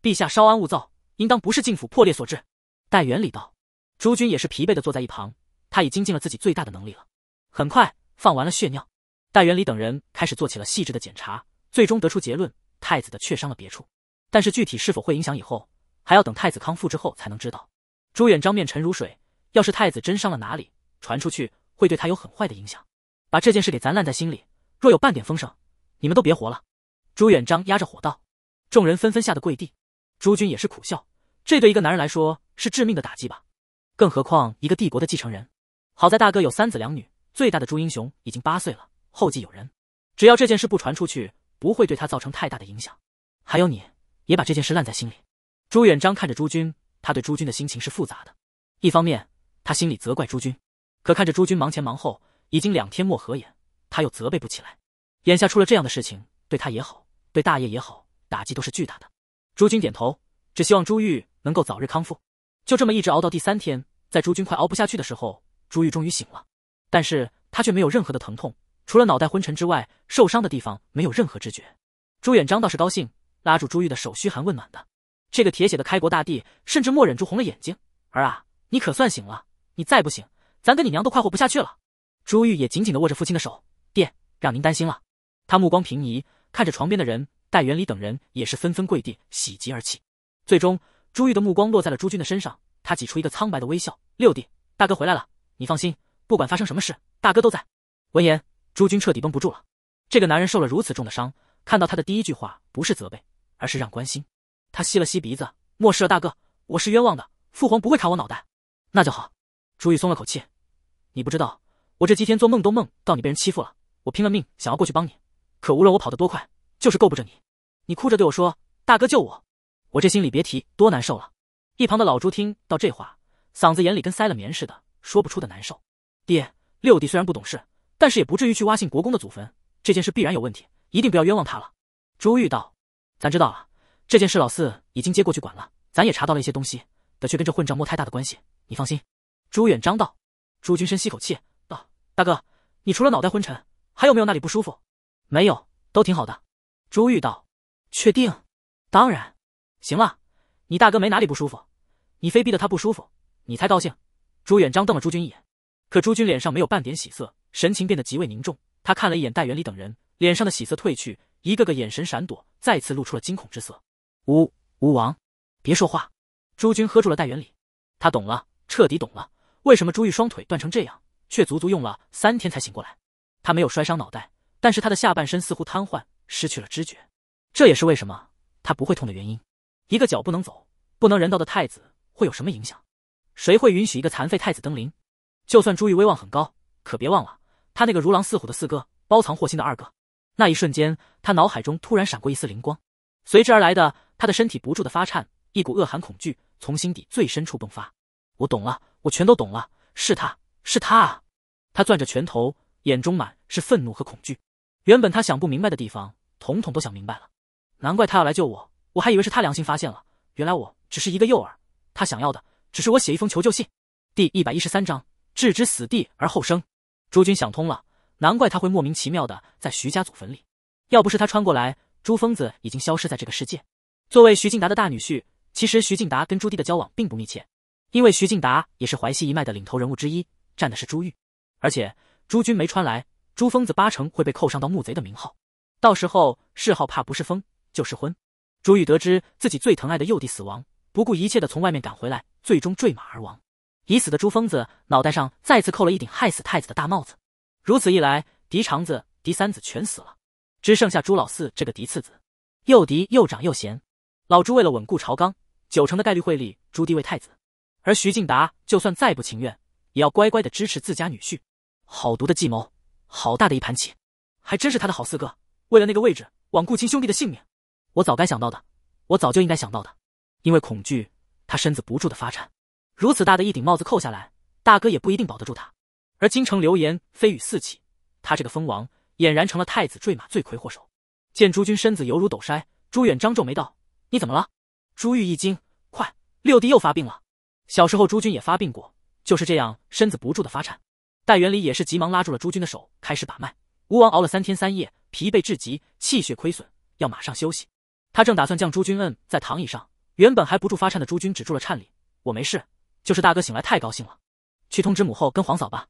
Speaker 1: 陛下稍安勿躁，应当不是进府破裂所致。戴元礼道。朱军也是疲惫地坐在一旁，他已经尽了自己最大的能力了。很快放完了血尿，戴元礼等人开始做起了细致的检查，最终得出结论：太子的确伤了别处，但是具体是否会影响以后，还要等太子康复之后才能知道。朱元璋面沉如水。要是太子真伤了哪里，传出去会对他有很坏的影响。把这件事给咱烂在心里，若有半点风声，你们都别活了。朱元璋压着火道，众人纷纷吓得跪地。朱军也是苦笑，这对一个男人来说是致命的打击吧？更何况一个帝国的继承人。好在大哥有三子两女，最大的朱英雄已经八岁了，后继有人。只要这件事不传出去，不会对他造成太大的影响。还有你，也把这件事烂在心里。朱元璋看着朱军，他对朱军的心情是复杂的，一方面。他心里责怪朱军，可看着朱军忙前忙后，已经两天没合眼，他又责备不起来。眼下出了这样的事情，对他也好，对大业也好，打击都是巨大的。朱军点头，只希望朱玉能够早日康复。就这么一直熬到第三天，在朱军快熬不下去的时候，朱玉终于醒了，但是他却没有任何的疼痛，除了脑袋昏沉之外，受伤的地方没有任何知觉。朱元璋倒是高兴，拉住朱玉的手嘘寒问暖的。这个铁血的开国大帝甚至默忍住红了眼睛：“儿啊，你可算醒了。”你再不醒，咱跟你娘都快活不下去了。朱玉也紧紧地握着父亲的手，爹，让您担心了。他目光平移，看着床边的人，戴元礼等人也是纷纷跪地，喜极而泣。最终，朱玉的目光落在了朱军的身上，他挤出一个苍白的微笑：“六弟，大哥回来了，你放心，不管发生什么事，大哥都在。”闻言，朱军彻底绷不住了。这个男人受了如此重的伤，看到他的第一句话不是责备，而是让关心。他吸了吸鼻子，漠事了，大哥，我是冤枉的，父皇不会砍我脑袋，那就好。朱玉松了口气，你不知道，我这几天做梦都梦到你被人欺负了，我拼了命想要过去帮你，可无论我跑得多快，就是够不着你。你哭着对我说：“大哥救我！”我这心里别提多难受了。一旁的老朱听到这话，嗓子眼里跟塞了棉似的，说不出的难受。爹，六弟虽然不懂事，但是也不至于去挖信国公的祖坟，这件事必然有问题，一定不要冤枉他了。朱玉道：“咱知道了，这件事老四已经接过去管了，咱也查到了一些东西，得去跟这混账莫太大的关系。你放心。”朱元璋道：“朱军，深吸口气道，大哥，你除了脑袋昏沉，还有没有那里不舒服？没有，都挺好的。”朱玉道：“确定？当然。行了，你大哥没哪里不舒服，你非逼得他不舒服，你才高兴。”朱元璋瞪了朱军一眼，可朱军脸上没有半点喜色，神情变得极为凝重。他看了一眼戴元礼等人，脸上的喜色褪去，一个个眼神闪躲，再次露出了惊恐之色。吴吴王，别说话！朱军喝住了戴元礼。他懂了，彻底懂了。为什么朱玉双腿断成这样，却足足用了三天才醒过来？他没有摔伤脑袋，但是他的下半身似乎瘫痪，失去了知觉。这也是为什么他不会痛的原因。一个脚不能走、不能人道的太子会有什么影响？谁会允许一个残废太子登临？就算朱玉威望很高，可别忘了他那个如狼似虎的四哥，包藏祸心的二哥。那一瞬间，他脑海中突然闪过一丝灵光，随之而来的，他的身体不住的发颤，一股恶寒恐惧从心底最深处迸发。我懂了，我全都懂了，是他，是他，啊！他攥着拳头，眼中满是愤怒和恐惧。原本他想不明白的地方，统统都想明白了。难怪他要来救我，我还以为是他良心发现了，原来我只是一个诱饵，他想要的只是我写一封求救信。第一百一十三章：置之死地而后生。朱军想通了，难怪他会莫名其妙的在徐家祖坟里。要不是他穿过来，朱疯子已经消失在这个世界。作为徐敬达的大女婿，其实徐敬达跟朱棣的交往并不密切。因为徐敬达也是淮西一脉的领头人物之一，站的是朱玉，而且朱军没穿来，朱疯子八成会被扣上到木贼的名号，到时候谥号怕不是疯就是昏。朱玉得知自己最疼爱的幼弟死亡，不顾一切的从外面赶回来，最终坠马而亡。已死的朱疯子脑袋上再次扣了一顶害死太子的大帽子，如此一来，嫡长子、嫡三子全死了，只剩下朱老四这个嫡次子。幼嫡又长又贤，老朱为了稳固朝纲，九成的概率会立朱棣为太子。而徐敬达就算再不情愿，也要乖乖的支持自家女婿。好毒的计谋，好大的一盘棋，还真是他的好四哥。为了那个位置，枉顾亲兄弟的性命，我早该想到的，我早就应该想到的。因为恐惧，他身子不住的发颤。如此大的一顶帽子扣下来，大哥也不一定保得住他。而京城流言蜚语四起，他这个封王俨然成了太子坠马罪魁祸首。见朱军身子犹如抖筛，朱元璋皱眉道：“你怎么了？”朱玉一惊：“快，六弟又发病了。”小时候朱军也发病过，就是这样，身子不住的发颤。戴元礼也是急忙拉住了朱军的手，开始把脉。吴王熬了三天三夜，疲惫至极，气血亏损，要马上休息。他正打算将朱军摁在躺椅上，原本还不住发颤的朱军止住了颤栗：“我没事，就是大哥醒来太高兴了。去通知母后跟皇嫂吧。”“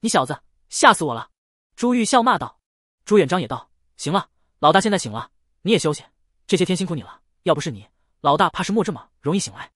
Speaker 1: 你小子吓死我了！”朱玉笑骂道。朱元璋也道：“行了，老大现在醒了，你也休息。这些天辛苦你了，要不是你，老大怕是没这么容易醒来。”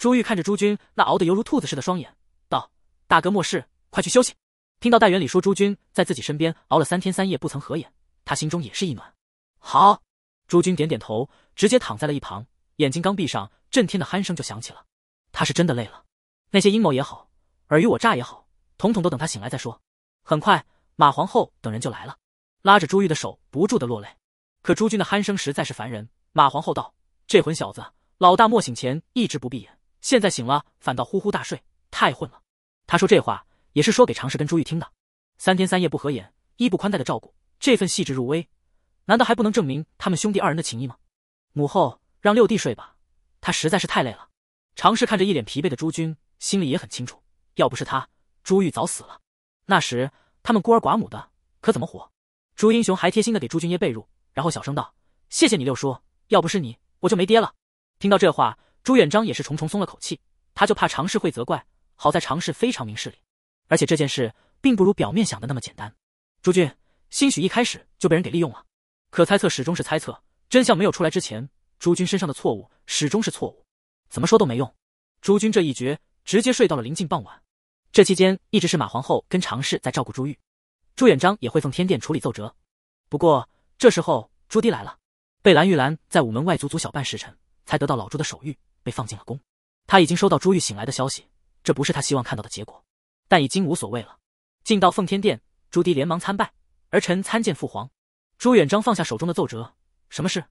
Speaker 1: 朱玉看着朱军那熬得犹如兔子似的双眼，道：“大哥莫事，快去休息。”听到戴元礼说朱军在自己身边熬了三天三夜不曾合眼，他心中也是一暖。好，朱军点点头，直接躺在了一旁，眼睛刚闭上，震天的鼾声就响起了。他是真的累了，那些阴谋也好，尔虞我诈也好，统统都等他醒来再说。很快，马皇后等人就来了，拉着朱玉的手不住的落泪。可朱军的鼾声实在是烦人。马皇后道：“这混小子，老大莫醒前一直不闭眼。”现在醒了，反倒呼呼大睡，太混了。他说这话也是说给常氏跟朱玉听的。三天三夜不合眼，衣不宽带的照顾，这份细致入微，难道还不能证明他们兄弟二人的情谊吗？母后，让六弟睡吧，他实在是太累了。常氏看着一脸疲惫的朱军，心里也很清楚，要不是他，朱玉早死了。那时他们孤儿寡母的，可怎么活？朱英雄还贴心的给朱军掖被褥，然后小声道：“谢谢你六叔，要不是你，我就没爹了。”听到这话。朱元璋也是重重松了口气，他就怕常氏会责怪。好在常氏非常明事理，而且这件事并不如表面想的那么简单。朱军兴许一开始就被人给利用了，可猜测始终是猜测，真相没有出来之前，朱军身上的错误始终是错误，怎么说都没用。朱军这一觉直接睡到了临近傍晚，这期间一直是马皇后跟常氏在照顾朱玉，朱元璋也会奉天殿处理奏折。不过这时候朱棣来了，被蓝玉兰在午门外足足小半时辰，才得到老朱的手谕。被放进了宫，他已经收到朱玉醒来的消息，这不是他希望看到的结果，但已经无所谓了。进到奉天殿，朱棣连忙参拜，儿臣参见父皇。朱元璋放下手中的奏折，什么事？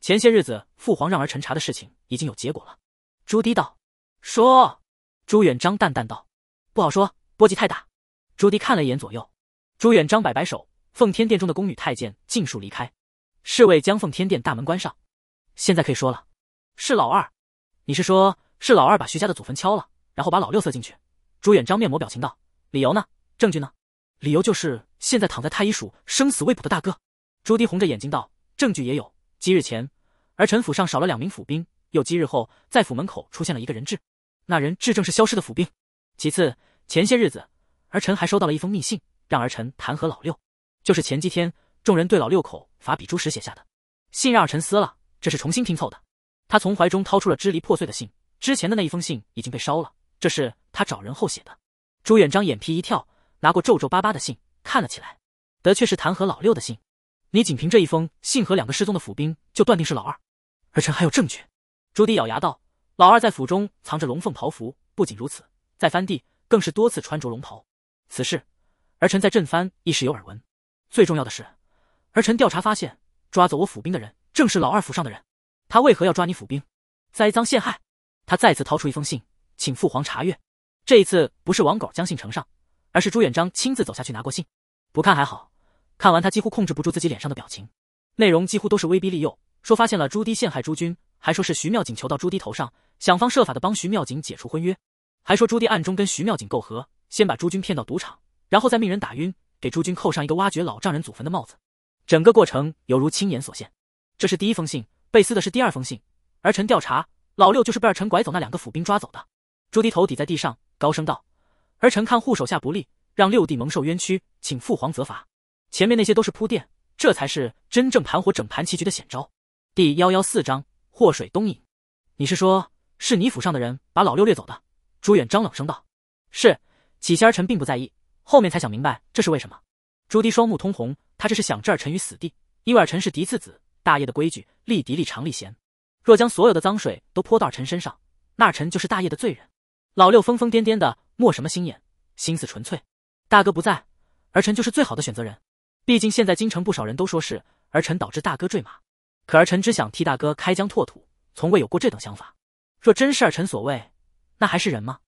Speaker 1: 前些日子父皇让儿臣查的事情已经有结果了。朱棣道。说。朱元璋淡淡道，不好说，波及太大。朱棣看了一眼左右，朱元璋摆摆手，奉天殿中的宫女太监尽数离开，侍卫将奉天殿大门关上。现在可以说了，是老二。你是说，是老二把徐家的祖坟敲了，然后把老六塞进去？朱元璋面膜表情道：“理由呢？证据呢？”理由就是现在躺在太医署生死未卜的大哥。朱棣红着眼睛道：“证据也有，几日前，儿臣府上少了两名府兵，又几日后，在府门口出现了一个人质，那人质正是消失的府兵。其次，前些日子儿臣还收到了一封密信，让儿臣弹劾老六，就是前几天众人对老六口法笔朱时写下的信，让儿臣撕了，这是重新拼凑的。”他从怀中掏出了支离破碎的信，之前的那一封信已经被烧了，这是他找人后写的。朱元璋眼皮一跳，拿过皱皱巴巴的信看了起来，的确是弹劾老六的信。你仅凭这一封信和两个失踪的府兵，就断定是老二？儿臣还有证据。朱棣咬牙道，老二在府中藏着龙凤袍服，不仅如此，在藩地更是多次穿着龙袍。此事儿臣在镇藩亦是有耳闻。最重要的是，儿臣调查发现，抓走我府兵的人正是老二府上的人。他为何要抓你府兵，栽赃陷害？他再次掏出一封信，请父皇查阅。这一次不是王狗将信呈上，而是朱元璋亲自走下去拿过信。不看还好，看完他几乎控制不住自己脸上的表情。内容几乎都是威逼利诱，说发现了朱棣陷害朱军，还说是徐妙锦求到朱棣头上，想方设法的帮徐妙锦解除婚约，还说朱棣暗中跟徐妙锦媾和，先把朱军骗到赌场，然后再命人打晕，给朱军扣上一个挖掘老丈人祖坟的帽子。整个过程犹如亲眼所见。这是第一封信。被撕的是第二封信，儿臣调查，老六就是被儿臣拐走那两个府兵抓走的。朱棣头抵在地上，高声道：“儿臣看护手下不利，让六弟蒙受冤屈，请父皇责罚。”前面那些都是铺垫，这才是真正盘活整盘棋局的险招。第幺幺四章祸水东引。你是说，是你府上的人把老六掠走的？朱元璋冷声道：“是。起先儿臣并不在意，后面才想明白这是为什么。”朱棣双目通红，他这是想置儿臣于死地，因为儿臣是嫡次子。大业的规矩，立嫡立长立贤。若将所有的脏水都泼到儿臣身上，那儿臣就是大业的罪人。老六疯疯癫癫的，没什么心眼，心思纯粹。大哥不在，儿臣就是最好的选择人。毕竟现在京城不少人都说是儿臣导致大哥坠马，可儿臣只想替大哥开疆拓土，从未有过这等想法。若真是儿臣所为，那还是人吗？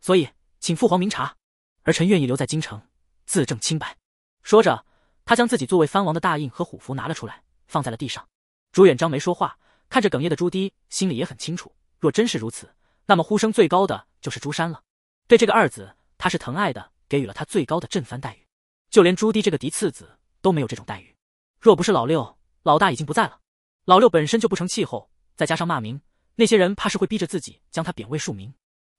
Speaker 1: 所以，请父皇明察，儿臣愿意留在京城自证清白。说着，他将自己作为藩王的大印和虎符拿了出来。放在了地上，朱元璋没说话，看着哽咽的朱棣，心里也很清楚。若真是如此，那么呼声最高的就是朱山了。对这个二子，他是疼爱的，给予了他最高的震藩待遇，就连朱棣这个嫡次子都没有这种待遇。若不是老六，老大已经不在了，老六本身就不成气候，再加上骂名，那些人怕是会逼着自己将他贬为庶民。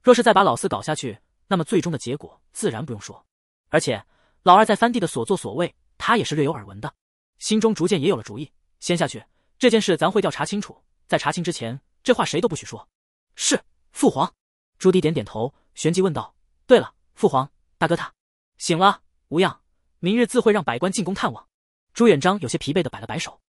Speaker 1: 若是再把老四搞下去，那么最终的结果自然不用说。而且老二在藩地的所作所为，他也是略有耳闻的，心中逐渐也有了主意。先下去，这件事咱会调查清楚。在查清之前，这话谁都不许说。是父皇。朱棣点点头，旋即问道：“对了，父皇，大哥他醒了，无恙。明日自会让百官进宫探望。”朱元璋有些疲惫的摆了摆手，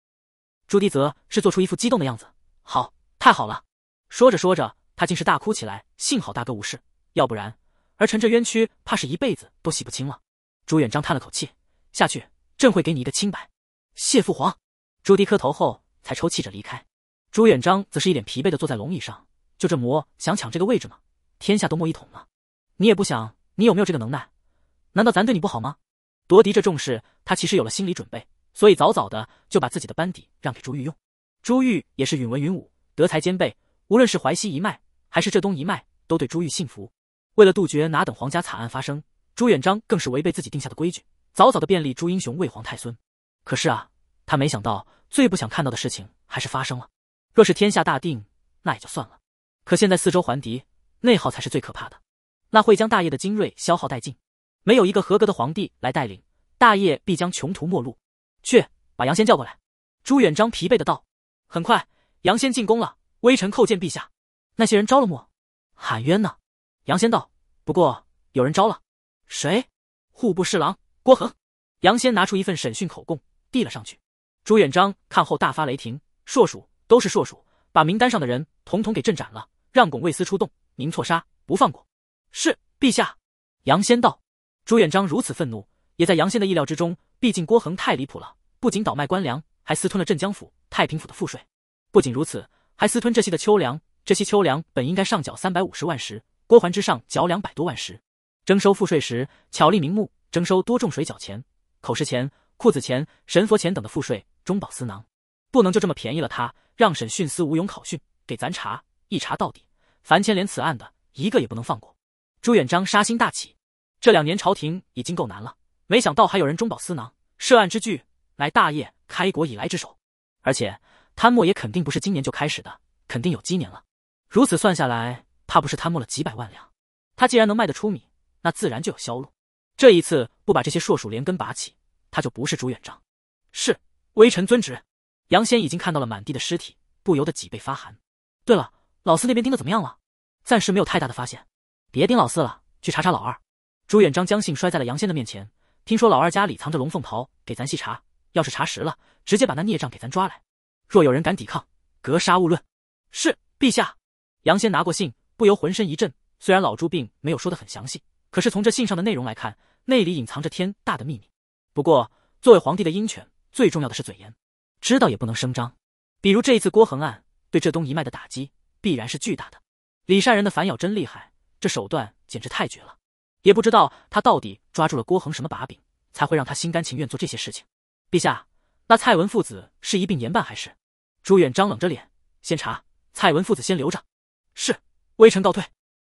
Speaker 1: 朱棣则是做出一副激动的样子：“好，太好了！”说着说着，他竟是大哭起来。幸好大哥无事，要不然，而臣这冤屈怕是一辈子都洗不清了。朱元璋叹了口气：“下去，朕会给你一个清白。”谢父皇。朱棣磕头后，才抽泣着离开。朱元璋则是一脸疲惫的坐在龙椅上，就这魔想抢这个位置吗？天下都莫一统吗？你也不想，你有没有这个能耐？难道咱对你不好吗？夺嫡这重视，他其实有了心理准备，所以早早的就把自己的班底让给朱玉用。朱玉也是允文允武，德才兼备，无论是淮西一脉还是浙东一脉，都对朱玉信服。为了杜绝哪等皇家惨案发生，朱元璋更是违背自己定下的规矩，早早的便立朱英雄为皇太孙。可是啊，他没想到。最不想看到的事情还是发生了。若是天下大定，那也就算了。可现在四周环敌，内耗才是最可怕的。那会将大业的精锐消耗殆尽，没有一个合格的皇帝来带领大业，必将穷途末路。去，把杨仙叫过来。朱元璋疲惫的道。很快，杨先进宫了。微臣叩见陛下。那些人招了么？喊冤呢？杨仙道。不过有人招了。谁？户部侍郎郭恒。”杨仙拿出一份审讯口供，递了上去。朱元璋看后大发雷霆，硕鼠都是硕鼠，把名单上的人统统给朕斩了，让拱卫司出动，您错杀不放过。是陛下。杨先道，朱元璋如此愤怒，也在杨先的意料之中。毕竟郭恒太离谱了，不仅倒卖官粮，还私吞了镇江府、太平府的赋税。不仅如此，还私吞这些的秋粮。这些秋粮本应该上缴三百五十万石，郭桓之上缴两百多万石。征收赋税时巧立名目，征收多种水缴钱，口实钱。库子钱、神佛钱等的赋税中饱私囊，不能就这么便宜了他。让审讯司吴勇考讯，给咱查一查到底，凡牵连此案的，一个也不能放过。朱元璋杀心大起，这两年朝廷已经够难了，没想到还有人中饱私囊，涉案之巨，乃大业开国以来之首。而且贪墨也肯定不是今年就开始的，肯定有积年了。如此算下来，怕不是贪墨了几百万两。他既然能卖得出米，那自然就有销路。这一次不把这些硕鼠连根拔起。他就不是朱元璋，是微臣遵旨。杨仙已经看到了满地的尸体，不由得脊背发寒。对了，老四那边盯的怎么样了？暂时没有太大的发现。别盯老四了，去查查老二。朱元璋将信摔在了杨仙的面前，听说老二家里藏着龙凤袍，给咱细查。要是查实了，直接把那孽障给咱抓来。若有人敢抵抗，格杀勿论。是陛下。杨仙拿过信，不由浑身一震。虽然老朱并没有说的很详细，可是从这信上的内容来看，内里隐藏着天大的秘密。不过，作为皇帝的鹰犬，最重要的是嘴严，知道也不能声张。比如这一次郭恒案，对浙东一脉的打击必然是巨大的。李善人的反咬真厉害，这手段简直太绝了。也不知道他到底抓住了郭恒什么把柄，才会让他心甘情愿做这些事情。陛下，那蔡文父子是一并严办还是？朱元璋冷着脸，先查蔡文父子，先留着。是，微臣告退。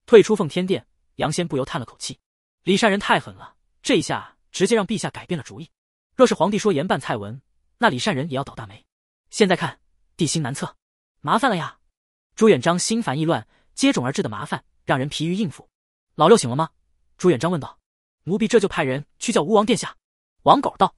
Speaker 1: 退出奉天殿，杨仙不由叹了口气，李善人太狠了，这一下。直接让陛下改变了主意。若是皇帝说严办蔡文，那李善人也要倒大霉。现在看，地心难测，麻烦了呀！朱元璋心烦意乱，接踵而至的麻烦让人疲于应付。老六醒了吗？朱元璋问道。奴婢这就派人去叫吴王殿下。王狗道，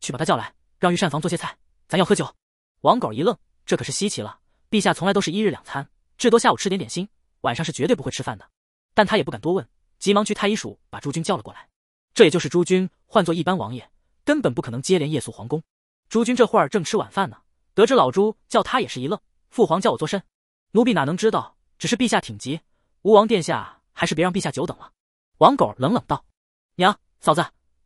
Speaker 1: 去把他叫来，让御膳房做些菜，咱要喝酒。王狗一愣，这可是稀奇了。陛下从来都是一日两餐，至多下午吃点点心，晚上是绝对不会吃饭的。但他也不敢多问，急忙去太医署把朱军叫了过来。这也就是朱军，换做一般王爷，根本不可能接连夜宿皇宫。朱军这会儿正吃晚饭呢，得知老朱叫他，也是一愣。父皇叫我做甚？奴婢哪能知道？只是陛下挺急，吴王殿下还是别让陛下久等了。王狗冷冷道：“娘、嫂子，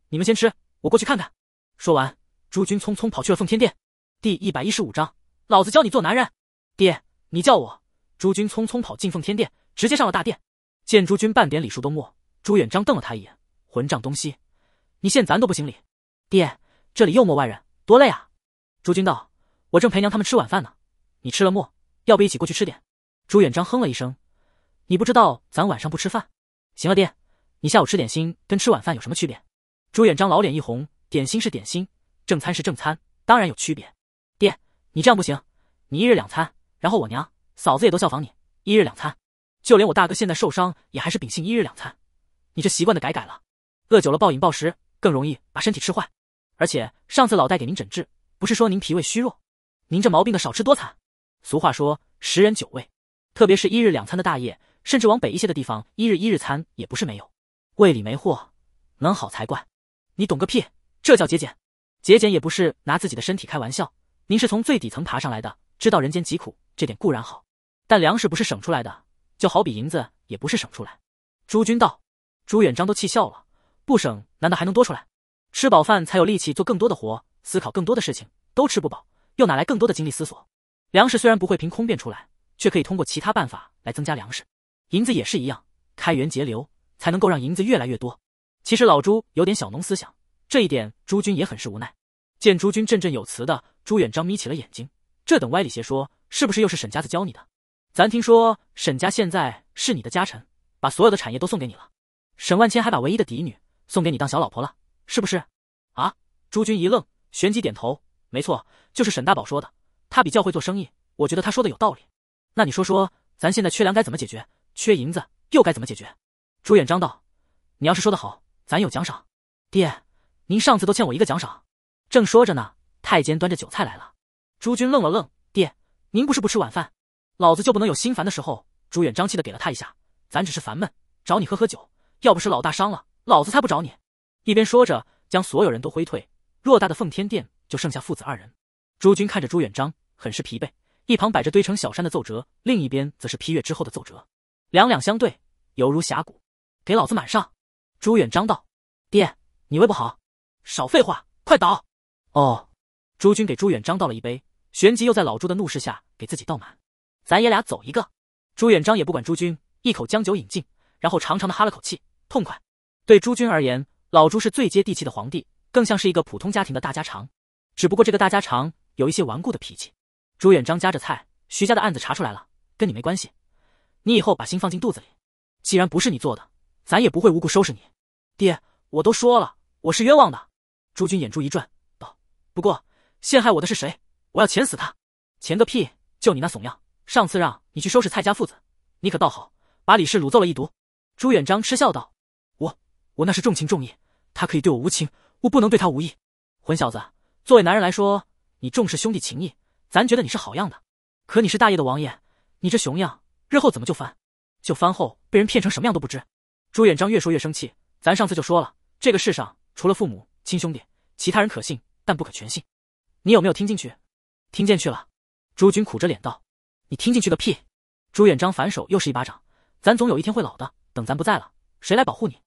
Speaker 1: 你们先吃，我过去看看。”说完，朱军匆匆跑去了奉天殿。第一百一十五章，老子教你做男人。爹，你叫我。朱军匆匆跑进奉天殿，直接上了大殿。见朱军半点礼数都没，朱元璋瞪了他一眼。混账东西，你现咱都不行礼。爹，这里又没外人，多累啊！朱军道：“我正陪娘他们吃晚饭呢，你吃了没？要不一起过去吃点？”朱元璋哼了一声：“你不知道咱晚上不吃饭。行了，爹，你下午吃点心跟吃晚饭有什么区别？”朱元璋老脸一红：“点心是点心，正餐是正餐，当然有区别。爹，你这样不行，你一日两餐，然后我娘、嫂子也都效仿你一日两餐，就连我大哥现在受伤也还是秉性一日两餐，你这习惯得改改了。”饿久了暴饮暴食更容易把身体吃坏，而且上次老戴给您诊治，不是说您脾胃虚弱？您这毛病的少吃多餐。俗话说十人九胃，特别是一日两餐的大业，甚至往北一些的地方一日一日餐也不是没有。胃里没货，能好才怪。你懂个屁！这叫节俭，节俭也不是拿自己的身体开玩笑。您是从最底层爬上来的，知道人间疾苦，这点固然好，但粮食不是省出来的，就好比银子也不是省出来。朱军道，朱元璋都气笑了。不省难道还能多出来？吃饱饭才有力气做更多的活，思考更多的事情。都吃不饱，又哪来更多的精力思索？粮食虽然不会凭空变出来，却可以通过其他办法来增加粮食。银子也是一样，开源节流才能够让银子越来越多。其实老朱有点小农思想，这一点朱军也很是无奈。见朱军振振有词的，朱元璋眯起了眼睛。这等歪理邪说，是不是又是沈家子教你的？咱听说沈家现在是你的家臣，把所有的产业都送给你了。沈万千还把唯一的嫡女。送给你当小老婆了，是不是？啊！朱军一愣，旋即点头，没错，就是沈大宝说的。他比教会做生意，我觉得他说的有道理。那你说说，咱现在缺粮该怎么解决？缺银子又该怎么解决？朱元璋道：“你要是说的好，咱有奖赏。爹，您上次都欠我一个奖赏。”正说着呢，太监端着酒菜来了。朱军愣了愣：“爹，您不是不吃晚饭？老子就不能有心烦的时候？”朱元璋气的给了他一下：“咱只是烦闷，找你喝喝酒。要不是老大伤了。”老子才不找你！一边说着，将所有人都挥退。偌大的奉天殿就剩下父子二人。朱军看着朱元璋，很是疲惫。一旁摆着堆成小山的奏折，另一边则是批阅之后的奏折，两两相对，犹如峡谷。给老子满上！朱元璋道：“爹，你胃不好，少废话，快倒。”哦。朱军给朱元璋倒了一杯，旋即又在老朱的怒视下给自己倒满。咱爷俩走一个！朱元璋也不管朱军，一口将酒饮尽，然后长长的哈了口气，痛快。对朱军而言，老朱是最接地气的皇帝，更像是一个普通家庭的大家常。只不过这个大家常有一些顽固的脾气。朱元璋夹着菜，徐家的案子查出来了，跟你没关系。你以后把心放进肚子里。既然不是你做的，咱也不会无故收拾你。爹，我都说了，我是冤枉的。朱军眼珠一转，道：“不过陷害我的是谁？我要钱死他！钱个屁！就你那怂样，上次让你去收拾蔡家父子，你可倒好，把李氏掳揍了一顿。”朱元璋嗤笑道。我那是重情重义，他可以对我无情，我不能对他无义。混小子，作为男人来说，你重视兄弟情义，咱觉得你是好样的。可你是大业的王爷，你这熊样，日后怎么就翻？就翻后被人骗成什么样都不知。朱元璋越说越生气，咱上次就说了，这个世上除了父母亲兄弟，其他人可信，但不可全信。你有没有听进去？听见去了。朱军苦着脸道：“你听进去个屁！”朱元璋反手又是一巴掌。咱总有一天会老的，等咱不在了，谁来保护你？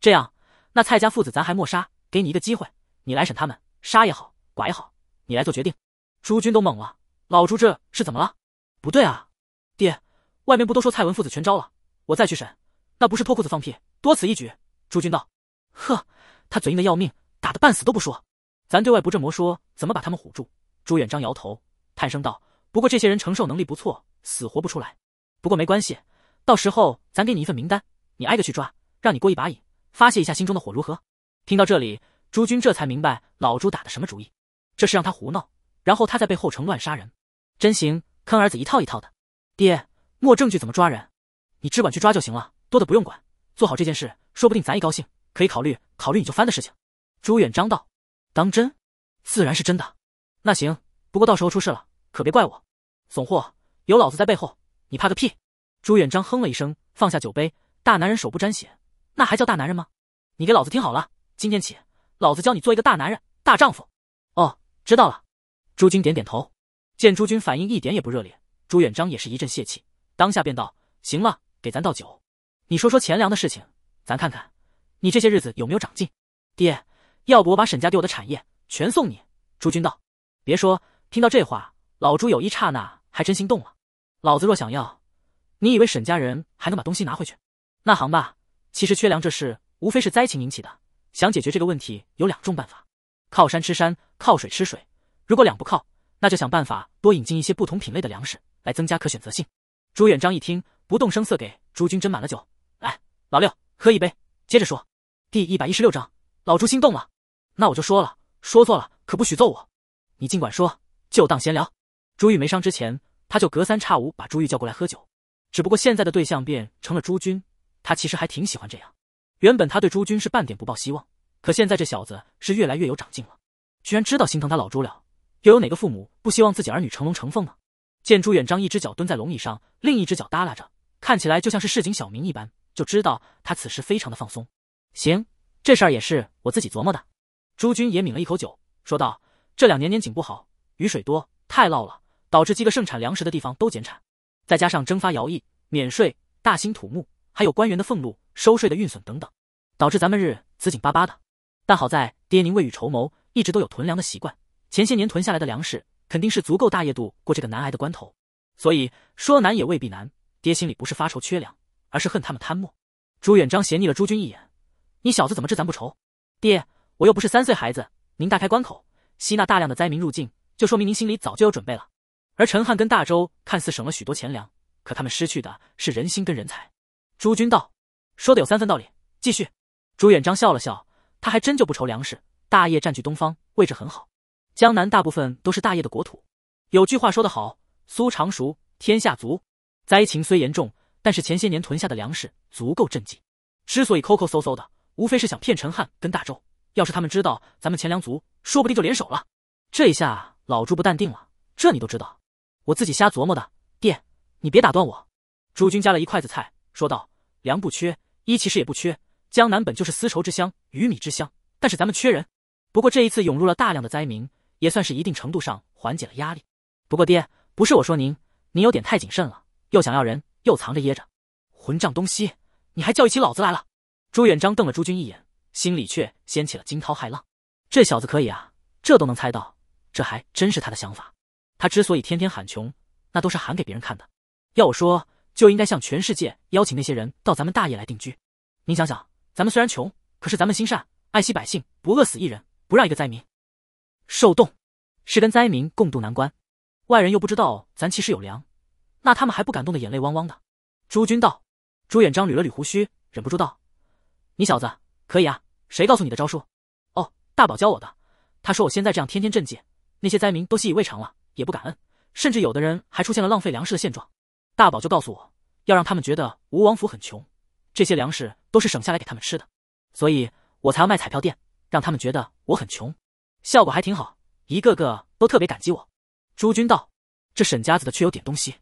Speaker 1: 这样，那蔡家父子咱还莫杀，给你一个机会，你来审他们，杀也好，剐也好，你来做决定。朱军都懵了，老朱这是怎么了？不对啊，爹，外面不都说蔡文父子全招了？我再去审，那不是脱裤子放屁，多此一举。朱军道：“呵，他嘴硬的要命，打得半死都不说。咱对外不这么说，怎么把他们唬住？”朱元璋摇头，叹声道：“不过这些人承受能力不错，死活不出来。不过没关系，到时候咱给你一份名单，你挨个去抓，让你过一把瘾。”发泄一下心中的火如何？听到这里，朱军这才明白老朱打的什么主意，这是让他胡闹，然后他在背后城乱杀人，真行，坑儿子一套一套的。爹，没证据怎么抓人？你只管去抓就行了，多的不用管。做好这件事，说不定咱一高兴，可以考虑考虑你就翻的事情。朱元璋道：“当真？自然是真的。那行，不过到时候出事了，可别怪我。怂货，有老子在背后，你怕个屁！”朱元璋哼了一声，放下酒杯。大男人手不沾血。那还叫大男人吗？你给老子听好了，今天起，老子教你做一个大男人、大丈夫。哦，知道了。朱军点点头。见朱军反应一点也不热烈，朱元璋也是一阵泄气，当下便道：“行了，给咱倒酒。你说说钱粮的事情，咱看看你这些日子有没有长进。”爹，要不我把沈家给我的产业全送你。朱军道。别说，听到这话，老朱有一刹那还真心动了。老子若想要，你以为沈家人还能把东西拿回去？那行吧。其实缺粮这事无非是灾情引起的，想解决这个问题有两种办法：靠山吃山，靠水吃水。如果两不靠，那就想办法多引进一些不同品类的粮食，来增加可选择性。朱元璋一听，不动声色给朱军斟满了酒，来，老六，喝一杯。接着说：第一百一十六章，老朱心动了。那我就说了，说错了可不许揍我，你尽管说，就当闲聊。朱玉没伤之前，他就隔三差五把朱玉叫过来喝酒，只不过现在的对象变成了朱军。他其实还挺喜欢这样。原本他对朱军是半点不抱希望，可现在这小子是越来越有长进了，居然知道心疼他老朱了。又有哪个父母不希望自己儿女成龙成凤呢？见朱元璋一只脚蹲在龙椅上，另一只脚耷拉着，看起来就像是市井小民一般，就知道他此时非常的放松。行，这事儿也是我自己琢磨的。朱军也抿了一口酒，说道：“这两年年景不好，雨水多，太涝了，导致几个盛产粮食的地方都减产，再加上征发徭役、免税、大兴土木。”还有官员的俸禄、收税的运损等等，导致咱们日子紧巴巴的。但好在爹您未雨绸缪，一直都有囤粮的习惯。前些年囤下来的粮食，肯定是足够大业度过这个难挨的关头。所以说难也未必难。爹心里不是发愁缺粮，而是恨他们贪墨。朱元璋斜睨了朱军一眼：“你小子怎么知咱不愁？爹我又不是三岁孩子，您大开关口，吸纳大量的灾民入境，就说明您心里早就有准备了。而陈汉跟大周看似省了许多钱粮，可他们失去的是人心跟人才。”朱军道：“说的有三分道理。”继续，朱元璋笑了笑，他还真就不愁粮食。大业占据东方，位置很好，江南大部分都是大业的国土。有句话说得好：“苏常熟，天下足。”灾情虽严重，但是前些年囤下的粮食足够赈济。之所以抠抠搜搜的，无非是想骗陈汉跟大周。要是他们知道咱们钱粮足，说不定就联手了。这一下老朱不淡定了。这你都知道，我自己瞎琢磨的。爹，你别打断我。朱军夹了一筷子菜，说道。粮不缺，衣其实也不缺。江南本就是丝绸之乡、鱼米之乡，但是咱们缺人。不过这一次涌入了大量的灾民，也算是一定程度上缓解了压力。不过爹，不是我说您，您有点太谨慎了，又想要人，又藏着掖着，混账东西，你还教育起老子来了！朱元璋瞪了朱军一眼，心里却掀起了惊涛骇浪。这小子可以啊，这都能猜到，这还真是他的想法。他之所以天天喊穷，那都是喊给别人看的。要我说。就应该向全世界邀请那些人到咱们大业来定居。您想想，咱们虽然穷，可是咱们心善，爱惜百姓，不饿死一人，不让一个灾民受冻，是跟灾民共度难关。外人又不知道咱其实有粮，那他们还不感动的眼泪汪汪的？朱军道，朱元璋捋了捋胡须，忍不住道：“你小子可以啊，谁告诉你的招数？哦，大宝教我的。他说我现在这样天天赈济，那些灾民都习以为常了，也不感恩，甚至有的人还出现了浪费粮食的现状。”大宝就告诉我，要让他们觉得吴王府很穷，这些粮食都是省下来给他们吃的，所以我才要卖彩票店，让他们觉得我很穷，效果还挺好，一个个都特别感激我。朱军道：“这沈家子的却有点东西。”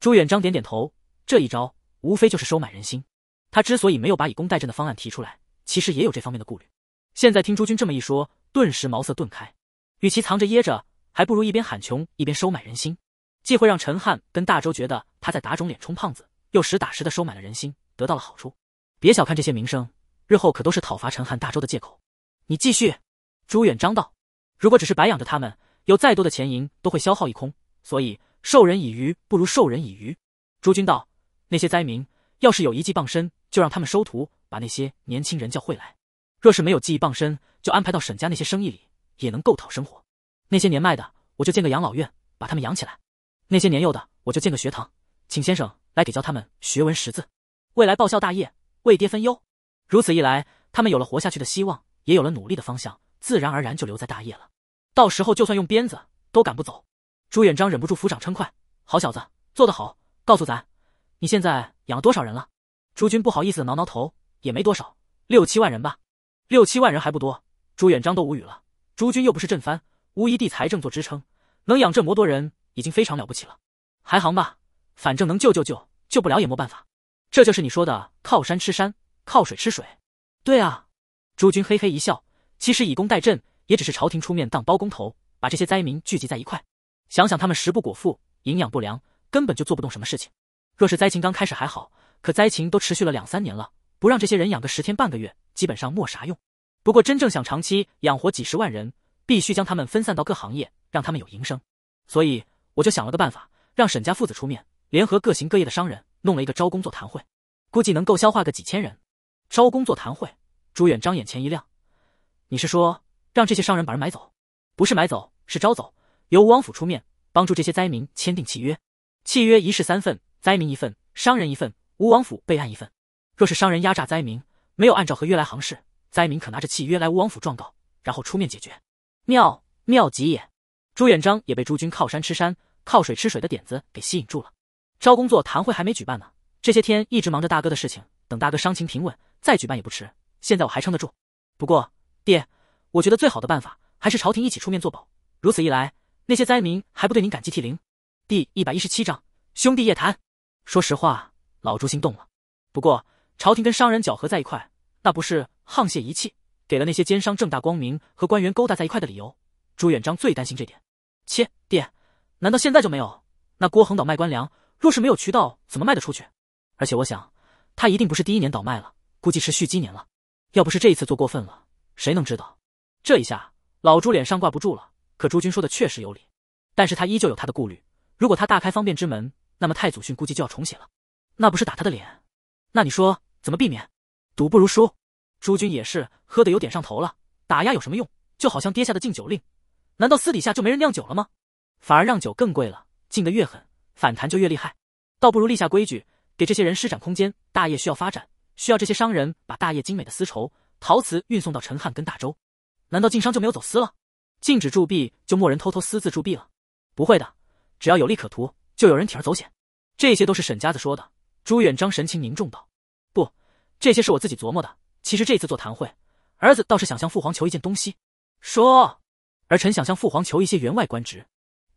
Speaker 1: 朱元璋点点头，这一招无非就是收买人心。他之所以没有把以工代赈的方案提出来，其实也有这方面的顾虑。现在听朱军这么一说，顿时茅塞顿开，与其藏着掖着，还不如一边喊穷，一边收买人心。既会让陈汉跟大周觉得他在打肿脸充胖子，又实打实的收买了人心，得到了好处。别小看这些名声，日后可都是讨伐陈汉、大周的借口。你继续，朱元璋道：“如果只是白养着他们，有再多的钱银都会消耗一空。所以授人以鱼，不如授人以渔。”朱军道：“那些灾民要是有一技傍身，就让他们收徒，把那些年轻人教会来；若是没有技艺傍身，就安排到沈家那些生意里，也能够讨生活。那些年迈的，我就建个养老院，把他们养起来。”那些年幼的，我就建个学堂，请先生来给教他们学文识字，未来报效大业，为爹分忧。如此一来，他们有了活下去的希望，也有了努力的方向，自然而然就留在大业了。到时候就算用鞭子都赶不走。朱元璋忍不住抚掌称快：“好小子，做得好！告诉咱，你现在养了多少人了？”朱军不好意思挠挠头：“也没多少，六七万人吧。”六七万人还不多。朱元璋都无语了：“朱军又不是镇藩，无一地财政做支撑，能养这么多人？”已经非常了不起了，还行吧。反正能救就救，救不了也没办法。这就是你说的靠山吃山，靠水吃水。对啊，诸君嘿嘿一笑。其实以工代赈，也只是朝廷出面当包工头，把这些灾民聚集在一块。想想他们食不果腹，营养不良，根本就做不动什么事情。若是灾情刚开始还好，可灾情都持续了两三年了，不让这些人养个十天半个月，基本上没啥用。不过真正想长期养活几十万人，必须将他们分散到各行业，让他们有营生。所以。我就想了个办法，让沈家父子出面，联合各行各业的商人，弄了一个招工座谈会，估计能够消化个几千人。招工座谈会，朱元璋眼前一亮，你是说让这些商人把人买走？不是买走，是招走。由吴王府出面，帮助这些灾民签订契约，契约一式三份，灾民一份，商人一份，吴王府备案一份。若是商人压榨灾民，没有按照合约来行事，灾民可拿着契约来吴王府状告，然后出面解决。妙，妙极也。朱元璋也被朱军靠山吃山、靠水吃水的点子给吸引住了。招工作谈会还没举办呢，这些天一直忙着大哥的事情。等大哥伤情平稳，再举办也不迟。现在我还撑得住。不过，爹，我觉得最好的办法还是朝廷一起出面作保。如此一来，那些灾民还不对您感激涕零？第一百一十七章兄弟夜谈。说实话，老朱心动了。不过，朝廷跟商人搅合在一块，那不是沆瀣一气，给了那些奸商正大光明和官员勾搭在一块的理由。朱元璋最担心这点。切，爹，难道现在就没有？那郭恒倒卖官粮，若是没有渠道，怎么卖得出去？而且我想，他一定不是第一年倒卖了，估计是续积年了。要不是这一次做过分了，谁能知道？这一下，老朱脸上挂不住了。可朱军说的确实有理，但是他依旧有他的顾虑。如果他大开方便之门，那么太祖训估计就要重写了，那不是打他的脸？那你说怎么避免？赌不如输。朱军也是喝的有点上头了，打压有什么用？就好像跌下的禁酒令。难道私底下就没人酿酒了吗？反而让酒更贵了，禁得越狠，反弹就越厉害。倒不如立下规矩，给这些人施展空间。大业需要发展，需要这些商人把大业精美的丝绸、陶瓷运送到陈汉跟大周。难道晋商就没有走私了？禁止铸币就没人偷偷私自铸币了？不会的，只要有利可图，就有人铤而走险。这些都是沈家子说的。朱元璋神情凝重道：“不，这些是我自己琢磨的。其实这次座谈会，儿子倒是想向父皇求一件东西。”说。而臣想向父皇求一些员外官职，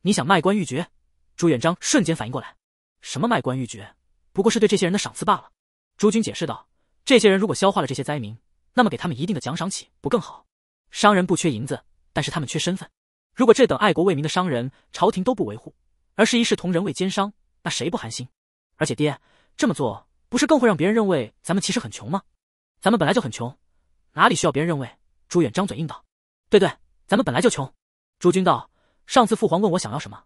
Speaker 1: 你想卖官鬻爵？朱元璋瞬间反应过来，什么卖官鬻爵？不过是对这些人的赏赐罢了。朱军解释道：“这些人如果消化了这些灾民，那么给他们一定的奖赏起，不更好？商人不缺银子，但是他们缺身份。如果这等爱国为民的商人，朝廷都不维护，而是一视同仁为奸商，那谁不寒心？而且爹这么做，不是更会让别人认为咱们其实很穷吗？咱们本来就很穷，哪里需要别人认为？”朱元璋嘴硬道：“对对。”咱们本来就穷。朱军道：“上次父皇问我想要什么，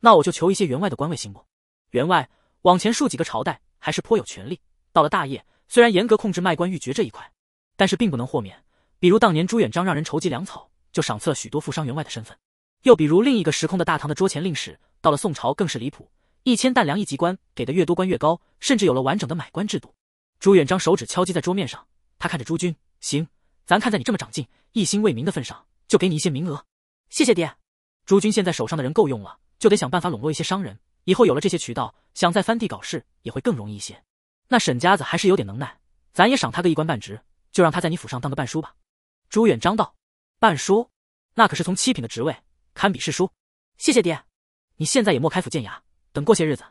Speaker 1: 那我就求一些员外的官位，行不？”员外往前数几个朝代，还是颇有权力。到了大业，虽然严格控制卖官鬻爵这一块，但是并不能豁免。比如当年朱元璋让人筹集粮草，就赏赐了许多富商员外的身份。又比如另一个时空的大唐的桌前令史，到了宋朝更是离谱，一千担粮一级官，给的越多官越高，甚至有了完整的买官制度。朱元璋手指敲击在桌面上，他看着朱军：“行，咱看在你这么长进、一心为民的份上。”就给你一些名额，谢谢爹。朱军现在手上的人够用了，就得想办法笼络一些商人，以后有了这些渠道，想再翻地搞事也会更容易一些。那沈家子还是有点能耐，咱也赏他个一官半职，就让他在你府上当个半书吧。朱元璋道：“半书，那可是从七品的职位，堪比侍书。”谢谢爹。你现在也莫开府建衙，等过些日子，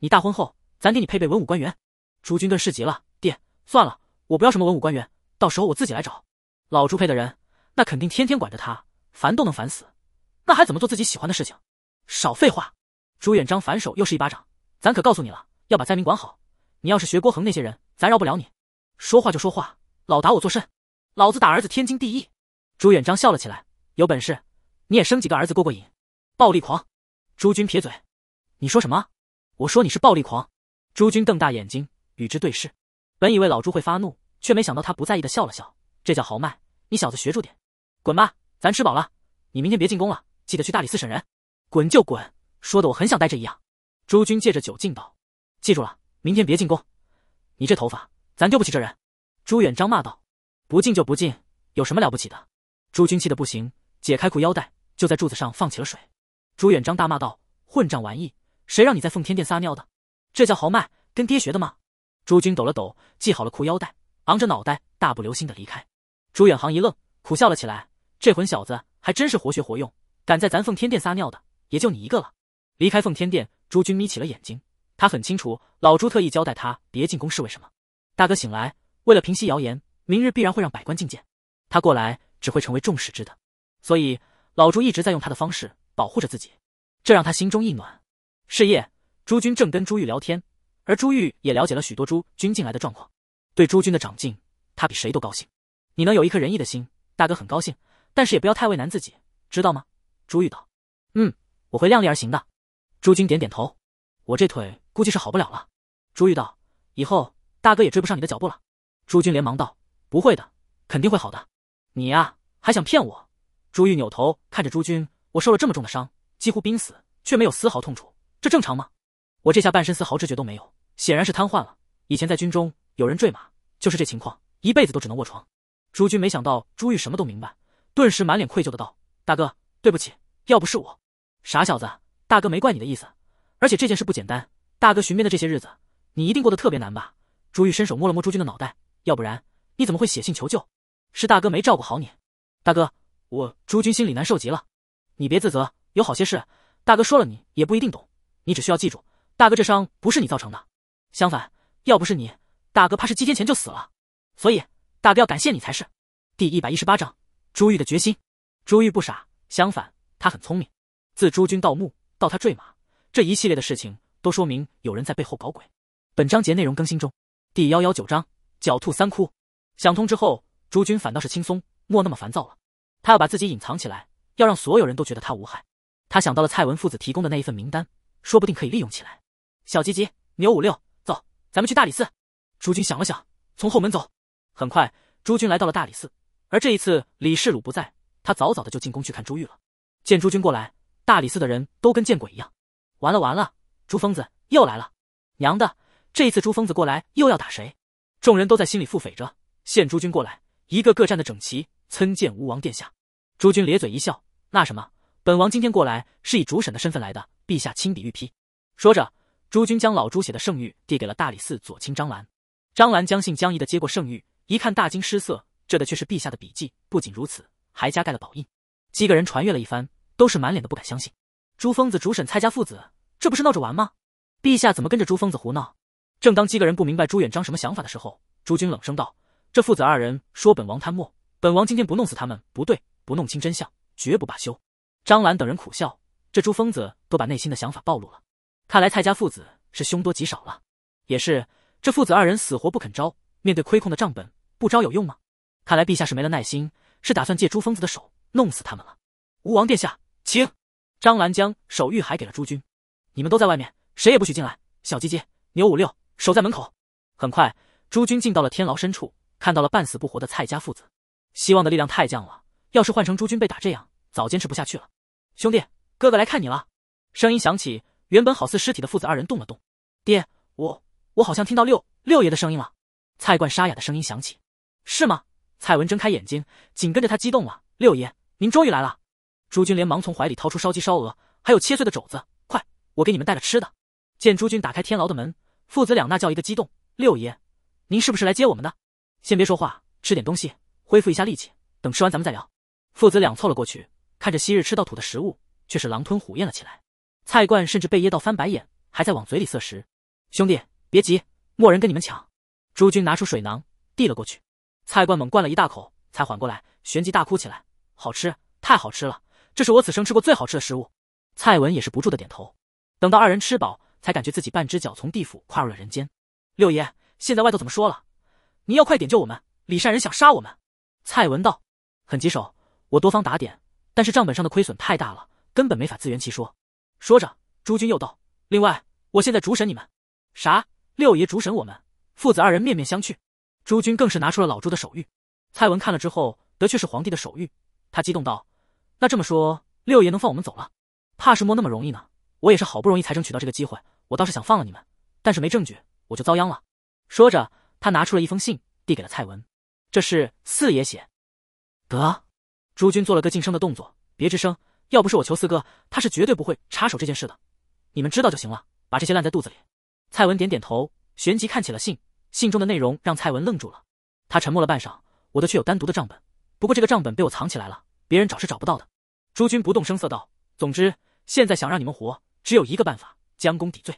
Speaker 1: 你大婚后，咱给你配备文武官员。朱军顿是急了，爹，算了，我不要什么文武官员，到时候我自己来找。老朱配的人。那肯定天天管着他，烦都能烦死，那还怎么做自己喜欢的事情？少废话！朱元璋反手又是一巴掌，咱可告诉你了，要把灾民管好，你要是学郭恒那些人，咱饶不了你。说话就说话，老打我作甚？老子打儿子天经地义。朱元璋笑了起来，有本事你也生几个儿子过过瘾。暴力狂！朱军撇嘴，你说什么？我说你是暴力狂。朱军瞪大眼睛与之对视，本以为老朱会发怒，却没想到他不在意的笑了笑，这叫豪迈。你小子学住点。滚吧，咱吃饱了。你明天别进宫了，记得去大理寺审人。滚就滚，说的我很想待这一样。朱军借着酒劲道：“记住了，明天别进宫。你这头发，咱丢不起这人。”朱元璋骂道：“不进就不进，有什么了不起的？”朱军气得不行，解开裤腰带，就在柱子上放起了水。朱元璋大骂道：“混账玩意，谁让你在奉天殿撒尿的？这叫豪迈，跟爹学的吗？”朱军抖了抖，系好了裤腰带，昂着脑袋，大步流星的离开。朱远航一愣，苦笑了起来。这混小子还真是活学活用，敢在咱奉天殿撒尿的也就你一个了。离开奉天殿，朱军眯起了眼睛。他很清楚，老朱特意交代他别进宫是为什么。大哥醒来，为了平息谣言，明日必然会让百官觐见。他过来只会成为众矢之的，所以老朱一直在用他的方式保护着自己。这让他心中一暖。是夜，朱军正跟朱玉聊天，而朱玉也了解了许多朱军进来的状况。对朱军的长进，他比谁都高兴。你能有一颗仁义的心，大哥很高兴。但是也不要太为难自己，知道吗？朱玉道。嗯，我会量力而行的。朱军点点头。我这腿估计是好不了了。朱玉道。以后大哥也追不上你的脚步了。朱军连忙道：不会的，肯定会好的。你呀，还想骗我？朱玉扭头看着朱军，我受了这么重的伤，几乎濒死，却没有丝毫痛楚，这正常吗？我这下半身丝毫知觉都没有，显然是瘫痪了。以前在军中，有人坠马，就是这情况，一辈子都只能卧床。朱军没想到朱玉什么都明白。顿时满脸愧疚的道：“大哥，对不起，要不是我，傻小子，大哥没怪你的意思。而且这件事不简单，大哥寻边的这些日子，你一定过得特别难吧？”朱玉伸手摸了摸朱军的脑袋，要不然你怎么会写信求救？是大哥没照顾好你，大哥，我朱军心里难受极了，你别自责，有好些事，大哥说了你也不一定懂，你只需要记住，大哥这伤不是你造成的，相反，要不是你，大哥怕是几天前就死了，所以大哥要感谢你才是。第一百一十八章。朱玉的决心。朱玉不傻，相反，他很聪明。自朱军盗墓到他坠马，这一系列的事情都说明有人在背后搞鬼。本章节内容更新中。第幺幺九章：狡兔三窟。想通之后，朱军反倒是轻松，莫那么烦躁了。他要把自己隐藏起来，要让所有人都觉得他无害。他想到了蔡文父子提供的那一份名单，说不定可以利用起来。小吉吉，牛五六，走，咱们去大理寺。朱军想了想，从后门走。很快，朱军来到了大理寺。而这一次，李世鲁不在，他早早的就进宫去看朱玉了。见朱军过来，大理寺的人都跟见鬼一样，完了完了，朱疯子又来了！娘的，这一次朱疯子过来又要打谁？众人都在心里腹诽着。现朱军过来，一个个站得整齐，参见吾王殿下。朱军咧嘴一笑：“那什么，本王今天过来是以主审的身份来的，陛下亲笔御批。”说着，朱军将老朱写的圣谕递给了大理寺左卿张兰。张兰将信将疑的接过圣谕，一看大惊失色。这的却是陛下的笔迹，不仅如此，还加盖了宝印。几个人传阅了一番，都是满脸的不敢相信。朱疯子主审蔡家父子，这不是闹着玩吗？陛下怎么跟着朱疯子胡闹？正当几个人不明白朱元璋什么想法的时候，朱军冷声道：“这父子二人说本王贪墨，本王今天不弄死他们，不对，不弄清真相，绝不罢休。”张兰等人苦笑，这朱疯子都把内心的想法暴露了，看来蔡家父子是凶多吉少了。也是，这父子二人死活不肯招，面对亏空的账本，不招有用吗？看来陛下是没了耐心，是打算借朱疯子的手弄死他们了。吴王殿下，请张兰将手玉还给了朱军，你们都在外面，谁也不许进来。小鸡鸡、牛五六守在门口。很快，朱军进到了天牢深处，看到了半死不活的蔡家父子。希望的力量太强了，要是换成朱军被打这样，早坚持不下去了。兄弟，哥哥来看你了。声音响起，原本好似尸体的父子二人动了动。爹，我我好像听到六六爷的声音了。蔡冠沙哑的声音响起：“是吗？”蔡文睁开眼睛，紧跟着他激动了：“六爷，您终于来了！”朱军连忙从怀里掏出烧鸡、烧鹅，还有切碎的肘子，快，我给你们带了吃的。见朱军打开天牢的门，父子俩那叫一个激动：“六爷，您是不是来接我们的？”先别说话，吃点东西，恢复一下力气。等吃完咱们再聊。父子俩凑了过去，看着昔日吃到土的食物，却是狼吞虎咽了起来。蔡冠甚至被噎到翻白眼，还在往嘴里塞食。兄弟，别急，没人跟你们抢。朱军拿出水囊，递了过去。蔡罐猛灌了一大口，才缓过来，旋即大哭起来：“好吃，太好吃了！这是我此生吃过最好吃的食物。”蔡文也是不住的点头。等到二人吃饱，才感觉自己半只脚从地府跨入了人间。六爷，现在外头怎么说了？您要快点救我们！李善人想杀我们。蔡文道：“很棘手，我多方打点，但是账本上的亏损太大了，根本没法自圆其说。”说着，朱军又道：“另外，我现在主审你们。啥？六爷主审我们？”父子二人面面相觑。朱军更是拿出了老朱的手谕，蔡文看了之后，得却是皇帝的手谕，他激动道：“那这么说，六爷能放我们走了？怕是没那么容易呢。我也是好不容易才争取到这个机会，我倒是想放了你们，但是没证据，我就遭殃了。”说着，他拿出了一封信，递给了蔡文：“这是四爷写的。”朱军做了个噤声的动作，别吱声。要不是我求四哥，他是绝对不会插手这件事的。你们知道就行了，把这些烂在肚子里。蔡文点点头，旋即看起了信。信中的内容让蔡文愣住了，他沉默了半晌。我的确有单独的账本，不过这个账本被我藏起来了，别人找是找不到的。朱军不动声色道：“总之，现在想让你们活，只有一个办法，将功抵罪。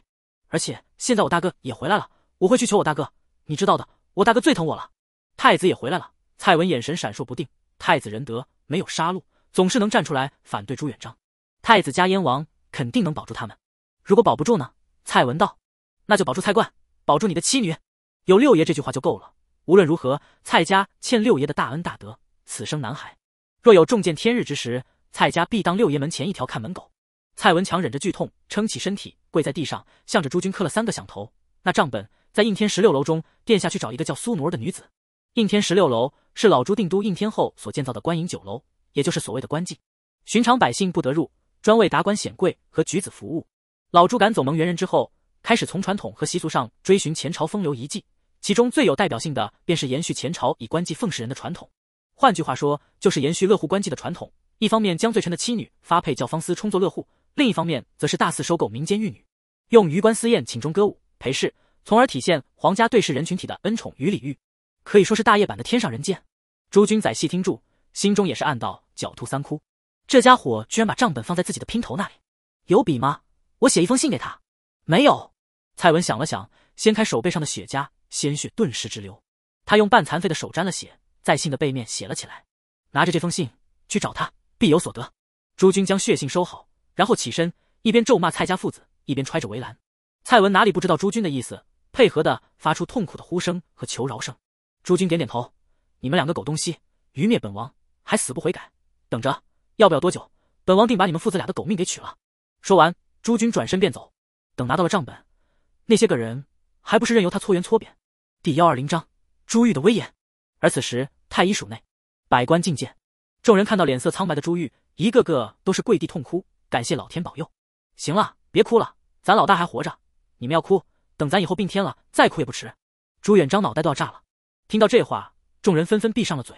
Speaker 1: 而且现在我大哥也回来了，我会去求我大哥，你知道的，我大哥最疼我了。太子也回来了。”蔡文眼神闪烁不定。太子仁德，没有杀戮，总是能站出来反对朱元璋。太子加燕王肯定能保住他们。如果保不住呢？蔡文道：“那就保住蔡冠，保住你的妻女。”有六爷这句话就够了。无论如何，蔡家欠六爷的大恩大德，此生难还。若有重见天日之时，蔡家必当六爷门前一条看门狗。蔡文强忍着剧痛，撑起身体，跪在地上，向着朱军磕了三个响头。那账本在应天十六楼中，殿下去找一个叫苏奴儿的女子。应天十六楼是老朱定都应天后所建造的官营酒楼，也就是所谓的官妓，寻常百姓不得入，专为达官显贵和举子服务。老朱赶走蒙元人之后，开始从传统和习俗上追寻前朝风流遗迹。其中最有代表性的便是延续前朝以官妓奉世人的传统，换句话说，就是延续乐户官妓的传统。一方面将罪臣的妻女发配教坊司充作乐户，另一方面则是大肆收购民间玉女，用鱼官私宴请中歌舞陪侍，从而体现皇家对世人群体的恩宠与礼遇。可以说是大业版的天上人间。诸君仔细听住，心中也是暗道狡兔三窟，这家伙居然把账本放在自己的姘头那里，有笔吗？我写一封信给他。没有。蔡文想了想，掀开手背上的雪茄。鲜血顿时直流，他用半残废的手沾了血，在信的背面写了起来。拿着这封信去找他，必有所得。朱军将血信收好，然后起身，一边咒骂蔡家父子，一边揣着围栏。蔡文哪里不知道朱军的意思，配合的发出痛苦的呼声和求饶声。朱军点点头：“你们两个狗东西，愚灭本王，还死不悔改，等着，要不了多久，本王定把你们父子俩的狗命给取了。”说完，朱军转身便走。等拿到了账本，那些个人还不是任由他搓圆搓扁。第幺二零章朱玉的威严。而此时太医署内，百官觐见，众人看到脸色苍白的朱玉，一个个都是跪地痛哭，感谢老天保佑。行了，别哭了，咱老大还活着，你们要哭，等咱以后病天了再哭也不迟。朱元璋脑袋都要炸了。听到这话，众人纷纷闭上了嘴。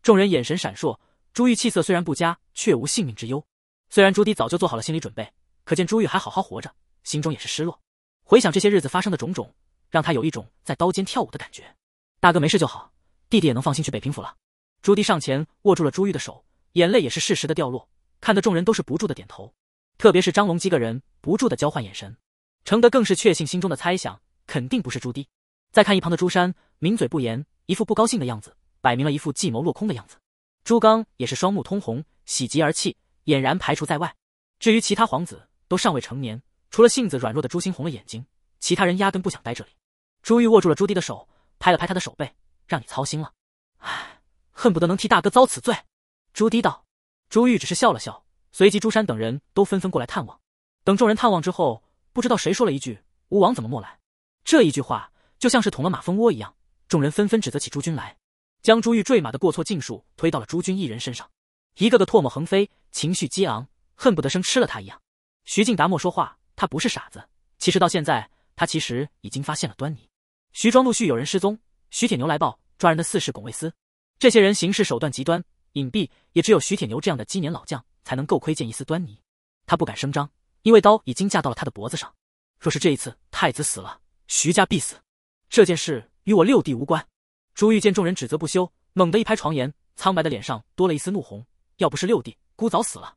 Speaker 1: 众人眼神闪烁。朱玉气色虽然不佳，却无性命之忧。虽然朱棣早就做好了心理准备，可见朱玉还好好活着，心中也是失落。回想这些日子发生的种种。让他有一种在刀尖跳舞的感觉。大哥没事就好，弟弟也能放心去北平府了。朱棣上前握住了朱玉的手，眼泪也是适时的掉落，看得众人都是不住的点头。特别是张龙几个人不住的交换眼神，程德更是确信心中的猜想，肯定不是朱棣。再看一旁的朱山，抿嘴不言，一副不高兴的样子，摆明了一副计谋落空的样子。朱刚也是双目通红，喜极而泣，俨然排除在外。至于其他皇子，都尚未成年，除了性子软弱的朱新红了眼睛。其他人压根不想待这里。朱玉握住了朱棣的手，拍了拍他的手背，让你操心了。唉，恨不得能替大哥遭此罪。朱棣道。朱玉只是笑了笑，随即朱山等人都纷纷过来探望。等众人探望之后，不知道谁说了一句：“吴王怎么莫来？”这一句话就像是捅了马蜂窝一样，众人纷纷指责起朱军来，将朱玉坠马的过错尽数推到了朱军一人身上，一个个唾沫横飞，情绪激昂，恨不得生吃了他一样。徐敬达莫说话，他不是傻子。其实到现在。他其实已经发现了端倪，徐庄陆续有人失踪，徐铁牛来报抓人的四世拱卫司，这些人行事手段极端隐蔽，也只有徐铁牛这样的积年老将才能够窥见一丝端倪。他不敢声张，因为刀已经架到了他的脖子上。若是这一次太子死了，徐家必死。这件事与我六弟无关。朱玉见众人指责不休，猛地一拍床沿，苍白的脸上多了一丝怒红。要不是六弟，姑早死了。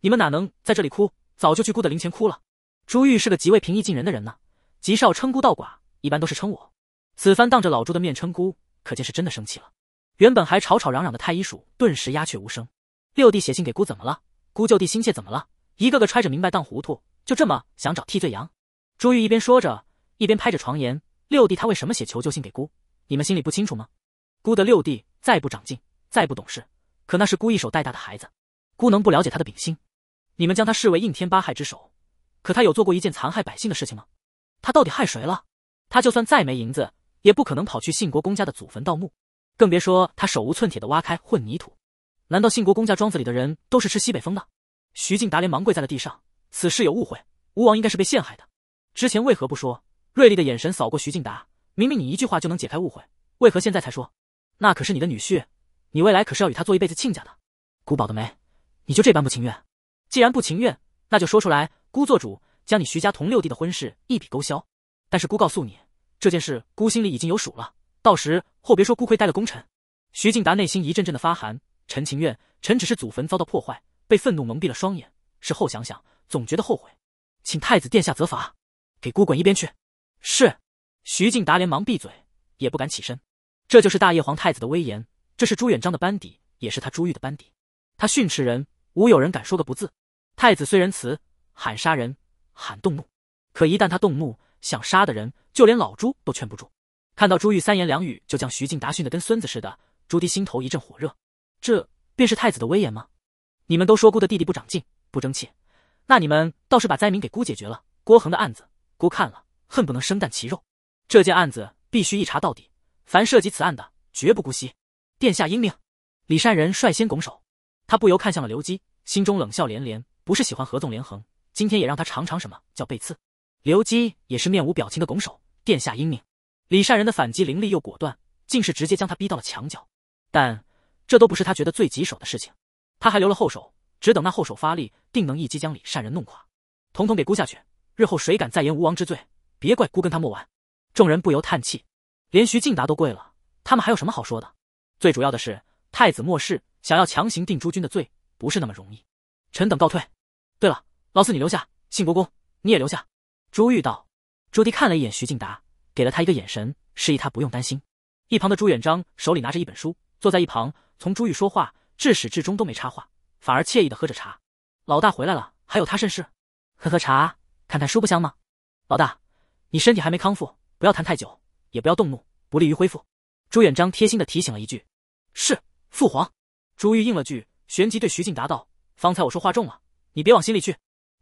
Speaker 1: 你们哪能在这里哭？早就去姑的灵前哭了。朱玉是个极为平易近人的人呢。极少称孤道寡，一般都是称我。此番当着老朱的面称孤，可见是真的生气了。原本还吵吵嚷嚷的太医署，顿时鸦雀无声。六弟写信给姑怎么了？姑就弟心切怎么了？一个个揣着明白当糊涂，就这么想找替罪羊。朱玉一边说着，一边拍着床沿。六弟他为什么写求救信给姑？你们心里不清楚吗？姑的六弟再不长进，再不懂事，可那是姑一手带大的孩子，姑能不了解他的秉性？你们将他视为应天八害之首，可他有做过一件残害百姓的事情吗？他到底害谁了？他就算再没银子，也不可能跑去信国公家的祖坟盗墓，更别说他手无寸铁的挖开混泥土。难道信国公家庄子里的人都是吃西北风的？徐敬达连忙跪在了地上，此事有误会，吴王应该是被陷害的。之前为何不说？锐利的眼神扫过徐敬达，明明你一句话就能解开误会，为何现在才说？那可是你的女婿，你未来可是要与他做一辈子亲家的。古堡的媒，你就这般不情愿？既然不情愿，那就说出来，孤做主。将你徐家同六弟的婚事一笔勾销，但是孤告诉你，这件事孤心里已经有数了。到时后别说孤亏待了功臣。徐敬达内心一阵阵的发寒。臣情愿，臣只是祖坟遭到破坏，被愤怒蒙蔽了双眼。事后想想，总觉得后悔，请太子殿下责罚。给孤滚一边去！是。徐敬达连忙闭嘴，也不敢起身。这就是大叶皇太子的威严，这是朱元璋的班底，也是他朱玉的班底。他训斥人，无有人敢说个不字。太子虽仁慈，喊杀人。喊动怒，可一旦他动怒，想杀的人，就连老朱都劝不住。看到朱玉三言两语就将徐静达训得跟孙子似的，朱棣心头一阵火热。这便是太子的威严吗？你们都说孤的弟弟不长进，不争气，那你们倒是把灾民给孤解决了。郭恒的案子，孤看了，恨不能生啖其肉。这件案子必须一查到底，凡涉及此案的，绝不姑息。殿下英明！李善人率先拱手，他不由看向了刘基，心中冷笑连连。不是喜欢合纵连横。今天也让他尝尝什么叫被刺。刘基也是面无表情的拱手：“殿下英明。”李善人的反击凌厉又果断，竟是直接将他逼到了墙角。但这都不是他觉得最棘手的事情，他还留了后手，只等那后手发力，定能一击将李善人弄垮，统统给孤下去。日后谁敢再言吴王之罪，别怪孤跟他莫完。众人不由叹气，连徐敬达都跪了，他们还有什么好说的？最主要的是，太子末世想要强行定诸君的罪，不是那么容易。臣等告退。对了。老四，你留下；信国公，你也留下。朱玉道。朱棣看了一眼徐敬达，给了他一个眼神，示意他不用担心。一旁的朱元璋手里拿着一本书，坐在一旁，从朱玉说话至始至终都没插话，反而惬意的喝着茶。老大回来了，还有他甚事？喝喝茶，看看书，不香吗？老大，你身体还没康复，不要谈太久，也不要动怒，不利于恢复。朱元璋贴心的提醒了一句。是父皇。朱玉应了句，旋即对徐敬达道：“方才我说话重了，你别往心里去。”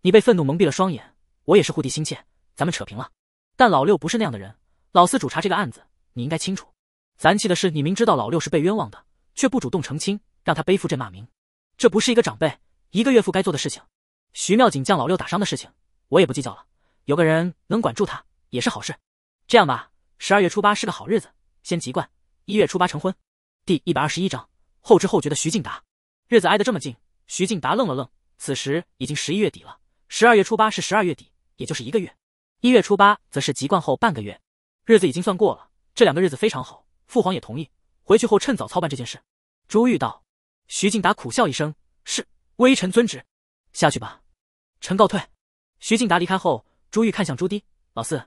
Speaker 1: 你被愤怒蒙蔽了双眼，我也是护弟心切，咱们扯平了。但老六不是那样的人，老四主查这个案子，你应该清楚。咱气的是你明知道老六是被冤枉的，却不主动澄清，让他背负这骂名，这不是一个长辈、一个岳父该做的事情。徐妙锦将老六打伤的事情，我也不计较了。有个人能管住他，也是好事。这样吧，十二月初八是个好日子，先籍贯，一月初八成婚。第一百二十一章后知后觉的徐静达，日子挨得这么近，徐静达愣了愣，此时已经十一月底了。十二月初八是十二月底，也就是一个月；一月初八则是籍贯后半个月。日子已经算过了，这两个日子非常好，父皇也同意。回去后趁早操办这件事。朱玉道，徐敬达苦笑一声：“是，微臣遵旨。”下去吧，臣告退。徐敬达离开后，朱玉看向朱棣：“老四，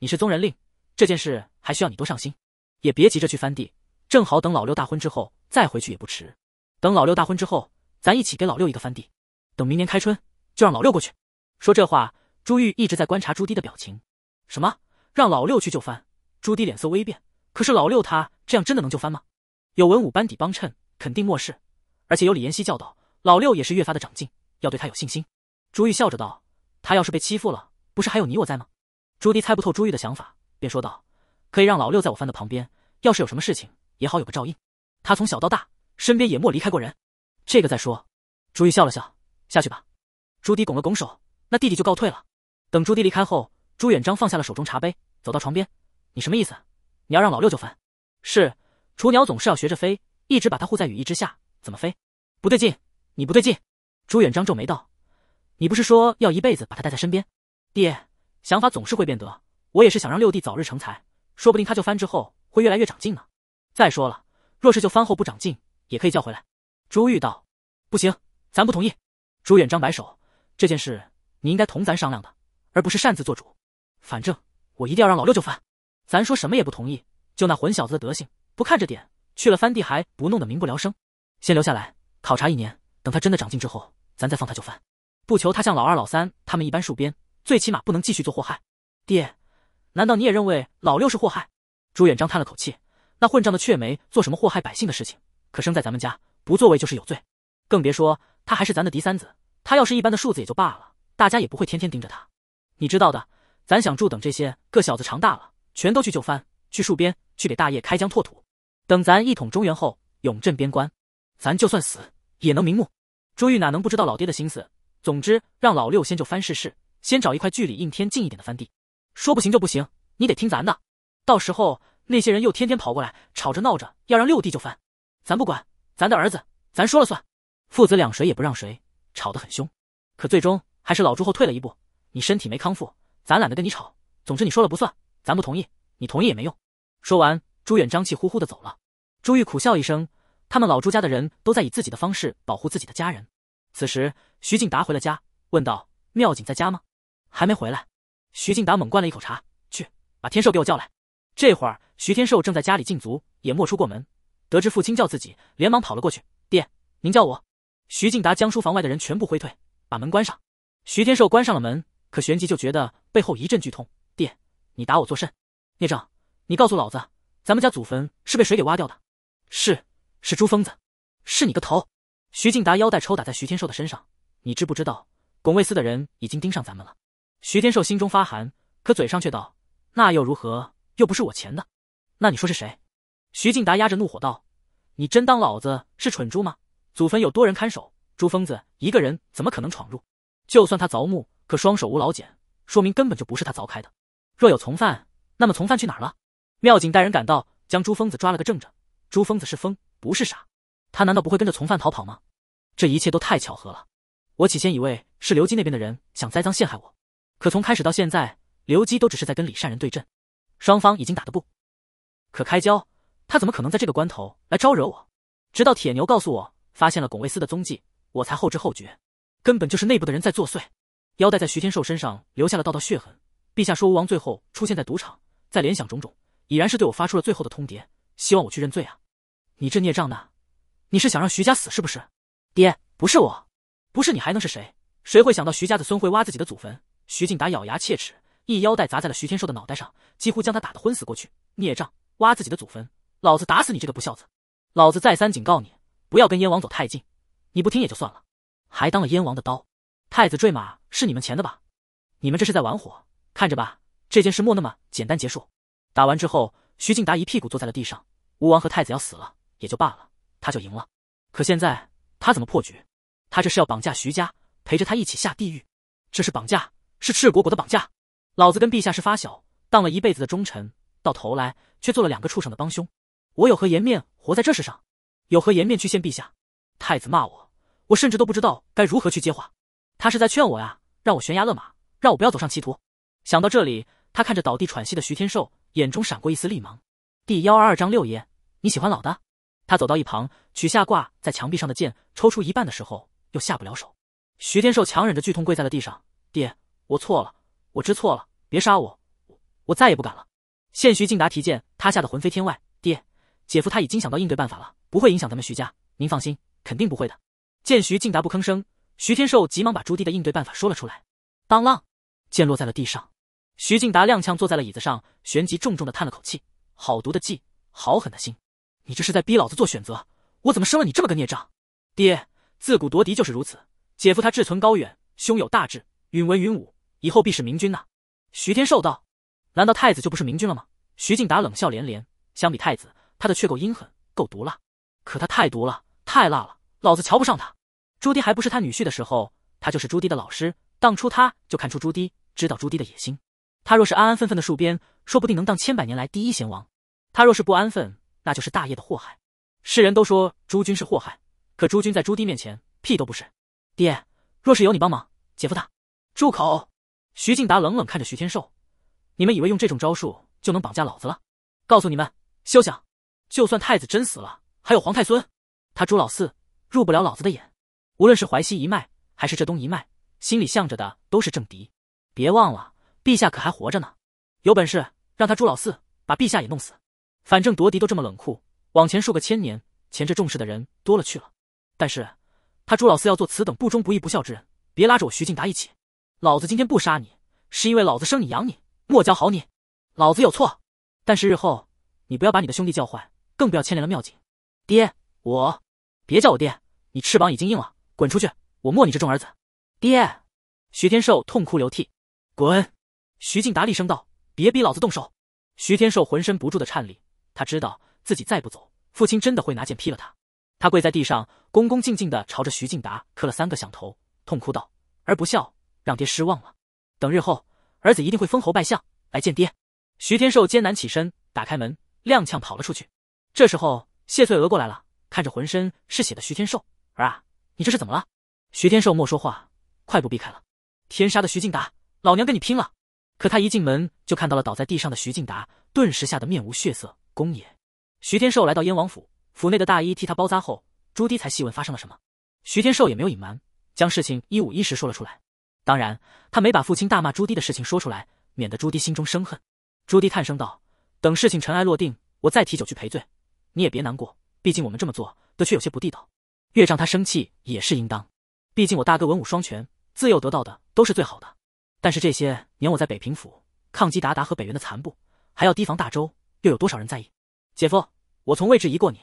Speaker 1: 你是宗人令，这件事还需要你多上心。也别急着去翻地，正好等老六大婚之后再回去也不迟。等老六大婚之后，咱一起给老六一个翻地。等明年开春。”就让老六过去。说这话，朱玉一直在观察朱棣的表情。什么让老六去就藩？朱棣脸色微变。可是老六他这样真的能就藩吗？有文武班底帮衬，肯定莫事。而且有李延熙教导，老六也是越发的长进，要对他有信心。朱玉笑着道：“他要是被欺负了，不是还有你我在吗？”朱棣猜不透朱玉的想法，便说道：“可以让老六在我藩的旁边，要是有什么事情也好有个照应。他从小到大身边也莫离开过人。”这个再说。朱玉笑了笑：“下去吧。”朱迪拱了拱手，那弟弟就告退了。等朱迪离开后，朱元璋放下了手中茶杯，走到床边：“你什么意思？你要让老六就翻？是雏鸟总是要学着飞，一直把它护在羽翼之下，怎么飞？不对劲，你不对劲！”朱元璋皱眉道：“你不是说要一辈子把他带在身边？爹，想法总是会变得。我也是想让六弟早日成才，说不定他就翻之后会越来越长进呢。再说了，若是就翻后不长进，也可以叫回来。”朱玉道：“不行，咱不同意。”朱元璋摆手。这件事你应该同咱商量的，而不是擅自做主。反正我一定要让老六就范。咱说什么也不同意。就那混小子的德行，不看着点，去了翻地还不弄得民不聊生？先留下来考察一年，等他真的长进之后，咱再放他就范。不求他像老二、老三他们一般戍边，最起码不能继续做祸害。爹，难道你也认为老六是祸害？朱元璋叹了口气，那混账的雀梅做什么祸害百姓的事情？可生在咱们家，不作为就是有罪，更别说他还是咱的嫡三子。他要是一般的数字也就罢了，大家也不会天天盯着他。你知道的，咱想住等这些个小子长大了，全都去就藩去戍边去给大业开疆拓土。等咱一统中原后，永镇边关，咱就算死也能瞑目。朱玉哪能不知道老爹的心思？总之让老六先就藩试试，先找一块距离应天近一点的藩地。说不行就不行，你得听咱的。到时候那些人又天天跑过来吵着闹着要让六弟就藩，咱不管，咱的儿子，咱说了算。父子俩谁也不让谁。吵得很凶，可最终还是老朱后退了一步。你身体没康复，咱懒得跟你吵。总之你说了不算，咱不同意，你同意也没用。说完，朱元璋气呼呼的走了。朱玉苦笑一声，他们老朱家的人都在以自己的方式保护自己的家人。此时，徐静达回了家，问道：“妙锦在家吗？”“还没回来。”徐静达猛灌了一口茶，去把天寿给我叫来。这会儿，徐天寿正在家里禁足，也没出过门。得知父亲叫自己，连忙跑了过去：“爹，您叫我。”徐敬达将书房外的人全部挥退，把门关上。徐天寿关上了门，可旋即就觉得背后一阵剧痛。爹，你打我作甚？孽障，你告诉老子，咱们家祖坟是被谁给挖掉的？是，是朱疯子，是你个头！徐敬达腰带抽打在徐天寿的身上。你知不知道，拱卫司的人已经盯上咱们了？徐天寿心中发寒，可嘴上却道：“那又如何？又不是我钱的。那你说是谁？”徐敬达压着怒火道：“你真当老子是蠢猪吗？”祖坟有多人看守，朱疯子一个人怎么可能闯入？就算他凿墓，可双手无老茧，说明根本就不是他凿开的。若有从犯，那么从犯去哪儿了？妙警带人赶到，将朱疯子抓了个正着。朱疯子是疯，不是傻，他难道不会跟着从犯逃跑吗？这一切都太巧合了。我起先以为是刘基那边的人想栽赃陷害我，可从开始到现在，刘基都只是在跟李善人对阵，双方已经打得不可开交，他怎么可能在这个关头来招惹我？直到铁牛告诉我。发现了巩卫司的踪迹，我才后知后觉，根本就是内部的人在作祟。腰带在徐天寿身上留下了道道血痕。陛下说吴王最后出现在赌场，再联想种种，已然是对我发出了最后的通牒，希望我去认罪啊！你这孽障呢？你是想让徐家死是不是？爹，不是我，不是你还能是谁？谁会想到徐家子孙会挖自己的祖坟？徐敬达咬牙切齿，一腰带砸在了徐天寿的脑袋上，几乎将他打得昏死过去。孽障，挖自己的祖坟，老子打死你这个不孝子！老子再三警告你。不要跟燕王走太近，你不听也就算了，还当了燕王的刀。太子坠马是你们钱的吧？你们这是在玩火，看着吧，这件事莫那么简单结束。打完之后，徐敬达一屁股坐在了地上。吴王和太子要死了也就罢了，他就赢了。可现在他怎么破局？他这是要绑架徐家，陪着他一起下地狱。这是绑架，是赤果果的绑架。老子跟陛下是发小，当了一辈子的忠臣，到头来却做了两个畜生的帮凶，我有何颜面活在这世上？有何颜面去见陛下？太子骂我，我甚至都不知道该如何去接话。他是在劝我呀，让我悬崖勒马，让我不要走上歧途。想到这里，他看着倒地喘息的徐天寿，眼中闪过一丝厉芒。第幺二二章六爷，你喜欢老的？他走到一旁，取下挂在墙壁上的剑，抽出一半的时候又下不了手。徐天寿强忍着剧痛跪在了地上：“爹，我错了，我知错了，别杀我，我我再也不敢了。”现徐敬达提剑，他吓得魂飞天外：“爹！”姐夫他已经想到应对办法了，不会影响咱们徐家，您放心，肯定不会的。见徐敬达不吭声，徐天寿急忙把朱棣的应对办法说了出来。当啷，剑落在了地上。徐敬达踉跄坐在了椅子上，旋即重重的叹了口气：“好毒的计，好狠的心，你这是在逼老子做选择。我怎么生了你这么个孽障？”爹，自古夺嫡就是如此。姐夫他志存高远，胸有大志，允文允武，以后必是明君呐。”徐天寿道：“难道太子就不是明君了吗？”徐敬达冷笑连连，相比太子。他的确够阴狠，够毒辣，可他太毒了，太辣了，老子瞧不上他。朱棣还不是他女婿的时候，他就是朱棣的老师。当初他就看出朱棣，知道朱棣的野心。他若是安安分分的戍边，说不定能当千百年来第一贤王。他若是不安分，那就是大业的祸害。世人都说朱军是祸害，可朱军在朱棣面前屁都不是。爹，若是有你帮忙，姐夫他住口。徐敬达冷冷看着徐天寿，你们以为用这种招数就能绑架老子了？告诉你们，休想！就算太子真死了，还有皇太孙，他朱老四入不了老子的眼。无论是淮西一脉，还是浙东一脉，心里向着的都是政敌。别忘了，陛下可还活着呢。有本事让他朱老四把陛下也弄死。反正夺嫡都这么冷酷，往前数个千年，前这重视的人多了去了。但是，他朱老四要做此等不忠不义不孝之人，别拉着我徐敬达一起。老子今天不杀你，是因为老子生你养你，没教好你。老子有错，但是日后你不要把你的兄弟教坏。更不要牵连了妙锦。爹，我，别叫我爹！你翅膀已经硬了，滚出去！我没你这重儿子。爹！徐天寿痛哭流涕。滚！徐静达厉声道：“别逼老子动手！”徐天寿浑身不住的颤栗，他知道自己再不走，父亲真的会拿剑劈了他。他跪在地上，恭恭敬敬的朝着徐静达磕了三个响头，痛哭道：“而不孝，让爹失望了。等日后，儿子一定会封侯拜相，来见爹。”徐天寿艰难起身，打开门，踉跄跑了出去。这时候，谢翠娥过来了，看着浑身是血的徐天寿儿啊，你这是怎么了？徐天寿莫说话，快步避开了。天杀的徐敬达，老娘跟你拼了！可他一进门就看到了倒在地上的徐敬达，顿时吓得面无血色。公爷，徐天寿来到燕王府，府内的大医替他包扎后，朱棣才细问发生了什么。徐天寿也没有隐瞒，将事情一五一十说了出来。当然，他没把父亲大骂朱棣的事情说出来，免得朱棣心中生恨。朱棣叹声道：“等事情尘埃落定，我再提酒去赔罪。”你也别难过，毕竟我们这么做的确有些不地道，岳丈他生气也是应当。毕竟我大哥文武双全，自幼得到的都是最好的。但是这些年我在北平府抗击鞑靼和北元的残部，还要提防大周，又有多少人在意？姐夫，我从未质疑过你。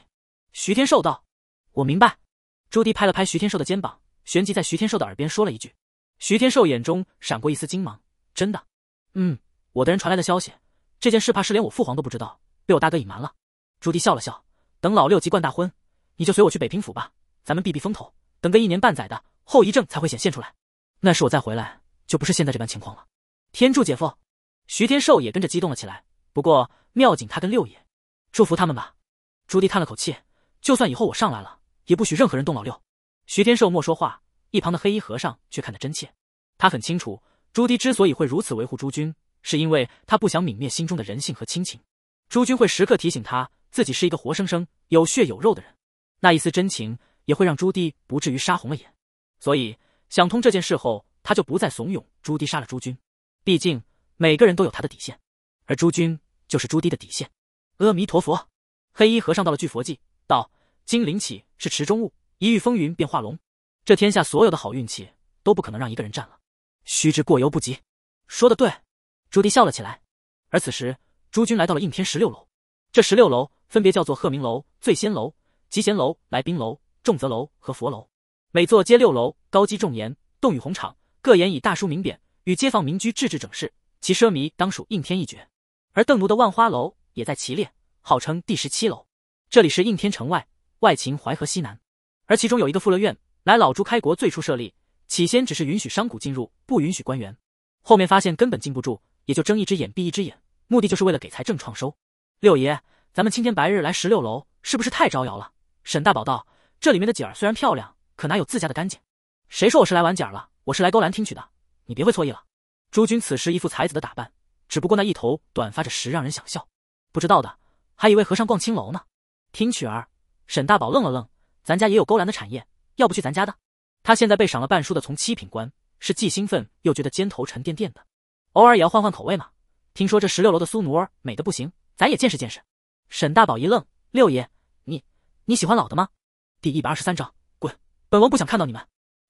Speaker 1: 徐天寿道。我明白。朱棣拍了拍徐天寿的肩膀，旋即在徐天寿的耳边说了一句。徐天寿眼中闪过一丝精芒，真的？嗯，我的人传来的消息，这件事怕是连我父皇都不知道，被我大哥隐瞒了。朱棣笑了笑，等老六籍贯大婚，你就随我去北平府吧，咱们避避风头，等个一年半载的后遗症才会显现出来。那时我再回来，就不是现在这般情况了。天助姐夫，徐天寿也跟着激动了起来。不过妙锦他跟六爷，祝福他们吧。朱棣叹了口气，就算以后我上来了，也不许任何人动老六。徐天寿莫说话，一旁的黑衣和尚却看得真切，他很清楚朱棣之所以会如此维护朱军，是因为他不想泯灭心中的人性和亲情。朱军会时刻提醒他。自己是一个活生生有血有肉的人，那一丝真情也会让朱棣不至于杀红了眼。所以想通这件事后，他就不再怂恿朱棣杀了朱军。毕竟每个人都有他的底线，而朱军就是朱棣的底线。阿弥陀佛，黑衣和尚到了聚佛际，道：金鳞岂是池中物，一遇风云便化龙。这天下所有的好运气都不可能让一个人占了。须知过犹不及。说的对，朱棣笑了起来。而此时，朱军来到了应天十六楼。这十六楼分别叫做鹤鸣楼、醉仙楼、集贤楼、来宾楼、重泽楼和佛楼，每座皆六楼，高基重檐，洞宇宏敞，各檐以大书名匾，与街坊民居置置整饰，其奢靡当属应天一绝。而邓奴的万花楼也在其列，号称第十七楼。这里是应天城外，外秦淮河西南，而其中有一个富乐院，乃老朱开国最初设立，起先只是允许商贾进入，不允许官员。后面发现根本禁不住，也就睁一只眼闭一只眼，目的就是为了给财政创收。六爷，咱们青天白日来十六楼，是不是太招摇了？沈大宝道：“这里面的景儿虽然漂亮，可哪有自家的干净？谁说我是来玩景儿了？我是来勾栏听曲的。你别会错意了。”朱军此时一副才子的打扮，只不过那一头短发着实让人想笑。不知道的还以为和尚逛青楼呢。听曲儿，沈大宝愣了愣：“咱家也有勾栏的产业，要不去咱家的？”他现在被赏了半书的从七品官，是既兴奋又觉得肩头沉甸甸的。偶尔也要换换口味嘛。听说这十六楼的苏奴儿美得不行。咱也见识见识。沈大宝一愣：“六爷，你你喜欢老的吗？”第一百二十三章，滚！本王不想看到你们。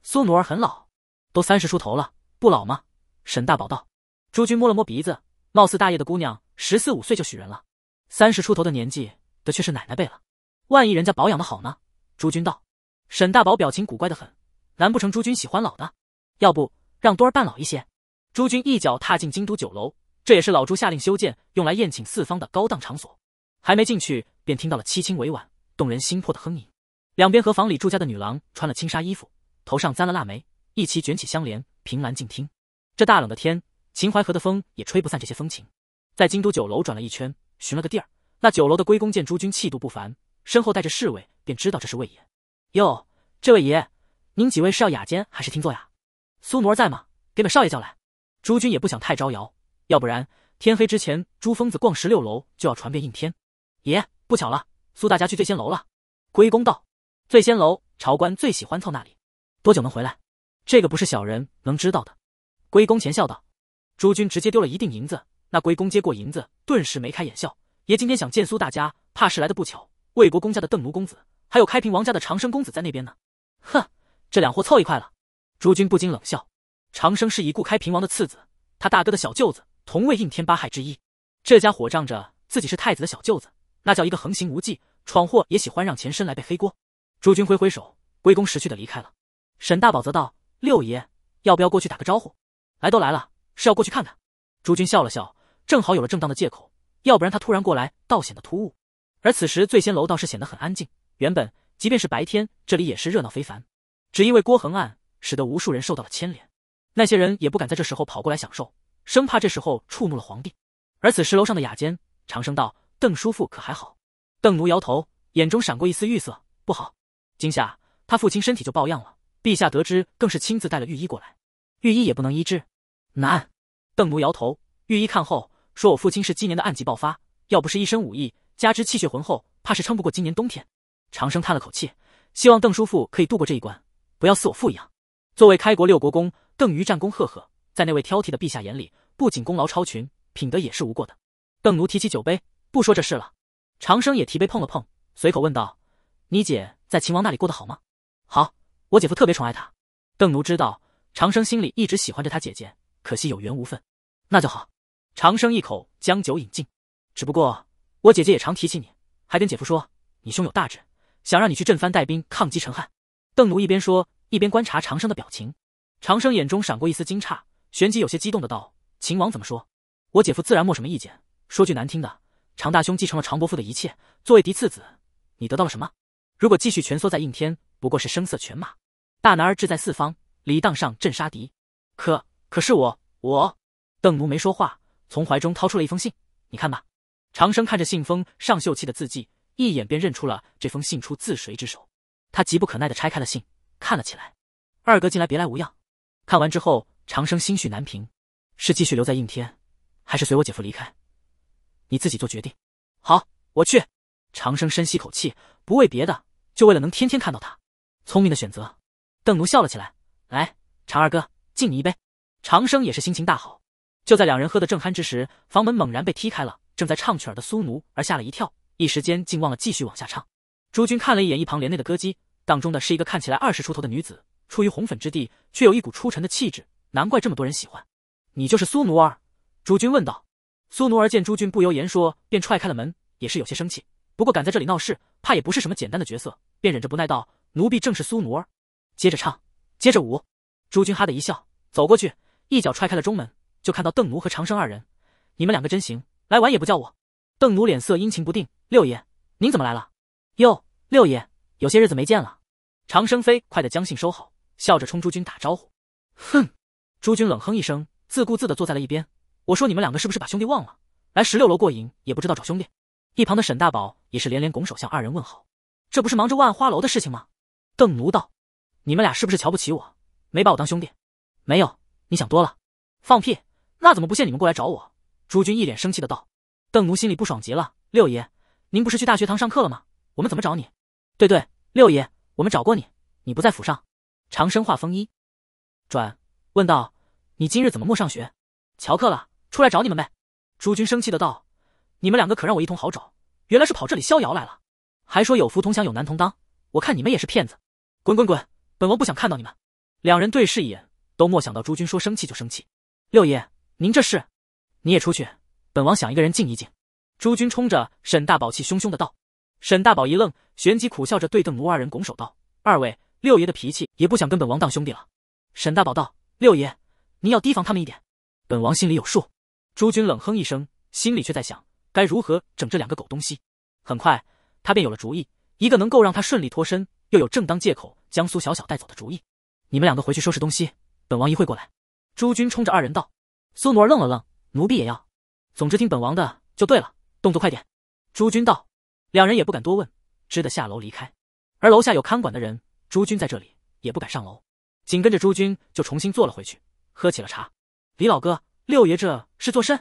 Speaker 1: 苏奴儿很老，都三十出头了，不老吗？沈大宝道。朱军摸了摸鼻子，貌似大业的姑娘十四五岁就许人了，三十出头的年纪的却是奶奶辈了。万一人家保养的好呢？朱军道。沈大宝表情古怪的很，难不成朱军喜欢老的？要不让多儿扮老一些？朱军一脚踏进京都酒楼。这也是老朱下令修建，用来宴请四方的高档场所。还没进去，便听到了凄清委婉、动人心魄的哼吟。两边河房里住家的女郎，穿了轻纱衣服，头上簪了腊梅，一起卷起香帘，凭栏静听。这大冷的天，秦淮河的风也吹不散这些风情。在京都酒楼转了一圈，寻了个地儿。那酒楼的龟公见诸君气度不凡，身后带着侍卫，便知道这是魏爷。哟，这位爷，您几位是要雅间还是听座呀？苏奴儿在吗？给本少爷叫来。诸君也不想太招摇。要不然天黑之前，朱疯子逛十六楼就要传遍应天。爷不巧了，苏大家去醉仙楼了。归公道，醉仙楼朝官最喜欢凑那里。多久能回来？这个不是小人能知道的。归公前笑道：“诸君直接丢了一锭银子。”那归公接过银子，顿时眉开眼笑。爷今天想见苏大家，怕是来的不巧。魏国公家的邓奴公子，还有开平王家的长生公子在那边呢。哼，这两货凑一块了。诸君不禁冷笑。长生是已故开平王的次子，他大哥的小舅子。从未应天八害之一，这家伙仗着自己是太子的小舅子，那叫一个横行无忌，闯祸也喜欢让前身来背黑锅。朱军挥挥手，归公识趣的离开了。沈大宝则道：“六爷，要不要过去打个招呼？”来都来了，是要过去看看。朱军笑了笑，正好有了正当的借口，要不然他突然过来，倒显得突兀。而此时醉仙楼倒是显得很安静，原本即便是白天，这里也是热闹非凡，只因为郭恒案，使得无数人受到了牵连，那些人也不敢在这时候跑过来享受。生怕这时候触怒了皇帝。而此时楼上的雅间，长生道：“邓叔父可还好？”邓奴摇头，眼中闪过一丝郁色，不好。今夏他父亲身体就抱恙了，陛下得知更是亲自带了御医过来，御医也不能医治。难。邓奴摇头，御医看后说：“我父亲是今年的暗疾爆发，要不是一身武艺，加之气血浑厚，怕是撑不过今年冬天。”长生叹了口气，希望邓叔父可以度过这一关，不要似我父一样。作为开国六国公，邓愚战功赫赫。在那位挑剔的陛下眼里，不仅功劳超群，品德也是无过的。邓奴提起酒杯，不说这事了。长生也提杯碰了碰，随口问道：“你姐在秦王那里过得好吗？”“好，我姐夫特别宠爱她。”邓奴知道长生心里一直喜欢着他姐姐，可惜有缘无分。那就好。长生一口将酒饮尽。只不过我姐姐也常提起你，还跟姐夫说你胸有大志，想让你去振藩带兵抗击陈汉。邓奴一边说，一边观察长生的表情。长生眼中闪过一丝惊诧。玄即有些激动的道：“秦王怎么说？我姐夫自然没什么意见。说句难听的，常大兄继承了常伯父的一切，作为嫡次子，你得到了什么？如果继续蜷缩在应天，不过是声色犬马。大男儿志在四方，离荡上阵杀敌。可可是我我……”邓奴没说话，从怀中掏出了一封信，你看吧。长生看着信封上秀气的字迹，一眼便认出了这封信出自谁之手。他急不可耐的拆开了信，看了起来。二哥近来别来无恙？看完之后。长生心绪难平，是继续留在应天，还是随我姐夫离开？你自己做决定。好，我去。长生深吸口气，不为别的，就为了能天天看到他。聪明的选择。邓奴笑了起来，来，长二哥，敬你一杯。长生也是心情大好。就在两人喝得正酣之时，房门猛然被踢开了，正在唱曲儿的苏奴儿吓了一跳，一时间竟忘了继续往下唱。朱军看了一眼一旁帘内的歌姬，当中的是一个看起来二十出头的女子，出于红粉之地，却有一股出尘的气质。难怪这么多人喜欢，你就是苏奴儿。朱军问道。苏奴儿见朱军不由言说，便踹开了门，也是有些生气。不过敢在这里闹事，怕也不是什么简单的角色，便忍着不耐道：“奴婢正是苏奴儿。”接着唱，接着舞。朱军哈的一笑，走过去，一脚踹开了中门，就看到邓奴和长生二人。你们两个真行，来晚也不叫我。邓奴脸色阴晴不定。六爷，您怎么来了？哟，六爷，有些日子没见了。长生飞快的将信收好，笑着冲朱军打招呼。哼。朱军冷哼一声，自顾自地坐在了一边。我说：“你们两个是不是把兄弟忘了？来十六楼过瘾，也不知道找兄弟。”一旁的沈大宝也是连连拱手向二人问好。这不是忙着万花楼的事情吗？邓奴道：“你们俩是不是瞧不起我？没把我当兄弟？”“没有，你想多了。”“放屁！那怎么不谢你们过来找我？”朱军一脸生气的道。邓奴心里不爽极了：“六爷，您不是去大学堂上课了吗？我们怎么找你？”“对对，六爷，我们找过你，你不在府上。”长生化风衣转。问道：“你今日怎么莫上学？翘课了，出来找你们呗？”朱军生气的道：“你们两个可让我一通好找，原来是跑这里逍遥来了，还说有福同享有难同当，我看你们也是骗子！”滚滚滚，本王不想看到你们。两人对视一眼，都没想到朱军说生气就生气。六爷，您这是？你也出去，本王想一个人静一静。朱军冲着沈大宝气汹汹的道。沈大宝一愣，旋即苦笑着对邓奴二人拱手道：“二位，六爷的脾气也不想跟本王当兄弟了。”沈大宝道。六爷，您要提防他们一点。本王心里有数。朱军冷哼一声，心里却在想该如何整这两个狗东西。很快，他便有了主意，一个能够让他顺利脱身，又有正当借口将苏小小带走的主意。你们两个回去收拾东西，本王一会过来。朱军冲着二人道。苏奴儿愣了愣，奴婢也要。总之听本王的就对了。动作快点。朱军道。两人也不敢多问，只得下楼离开。而楼下有看管的人，朱军在这里也不敢上楼。紧跟着，朱军就重新坐了回去，喝起了茶。李老哥，六爷这是做甚？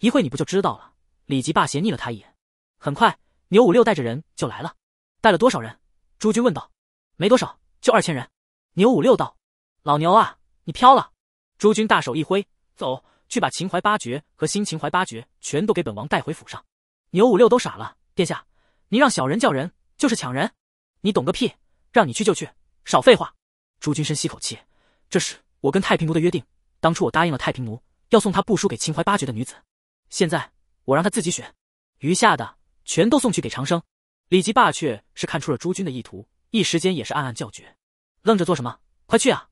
Speaker 1: 一会你不就知道了？李吉霸斜睨了他一眼。很快，牛五六带着人就来了。带了多少人？朱军问道。没多少，就二千人。牛五六道：“老牛啊，你飘了。”朱军大手一挥：“走去把秦淮八绝和新秦淮八绝全都给本王带回府上。”牛五六都傻了：“殿下，您让小人叫人，就是抢人，你懂个屁！让你去就去，少废话。”朱军深吸口气，这是我跟太平奴的约定。当初我答应了太平奴，要送他不输给秦淮八绝的女子。现在我让他自己选，余下的全都送去给长生。李吉霸却是看出了朱军的意图，一时间也是暗暗叫绝。愣着做什么？快去啊！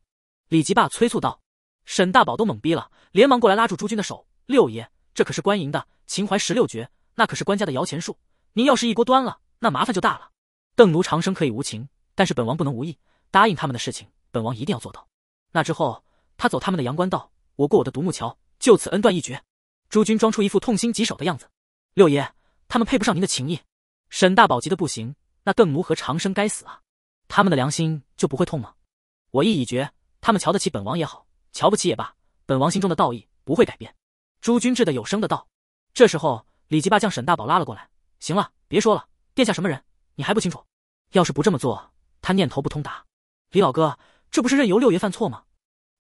Speaker 1: 李吉霸催促道。沈大宝都懵逼了，连忙过来拉住朱军的手：“六爷，这可是官营的秦淮十六绝，那可是官家的摇钱树。您要是一锅端了，那麻烦就大了。”邓奴长生可以无情，但是本王不能无义。答应他们的事情。本王一定要做到。那之后，他走他们的阳关道，我过我的独木桥，就此恩断义绝。诸君装出一副痛心疾首的样子。六爷，他们配不上您的情谊。沈大宝急得不行，那邓奴和长生该死啊！他们的良心就不会痛吗？我意已决，他们瞧得起本王也好，瞧不起也罢，本王心中的道义不会改变。朱军志的有声的道。这时候，李吉霸将沈大宝拉了过来。行了，别说了，殿下什么人你还不清楚？要是不这么做，他念头不通达。李老哥。这不是任由六爷犯错吗？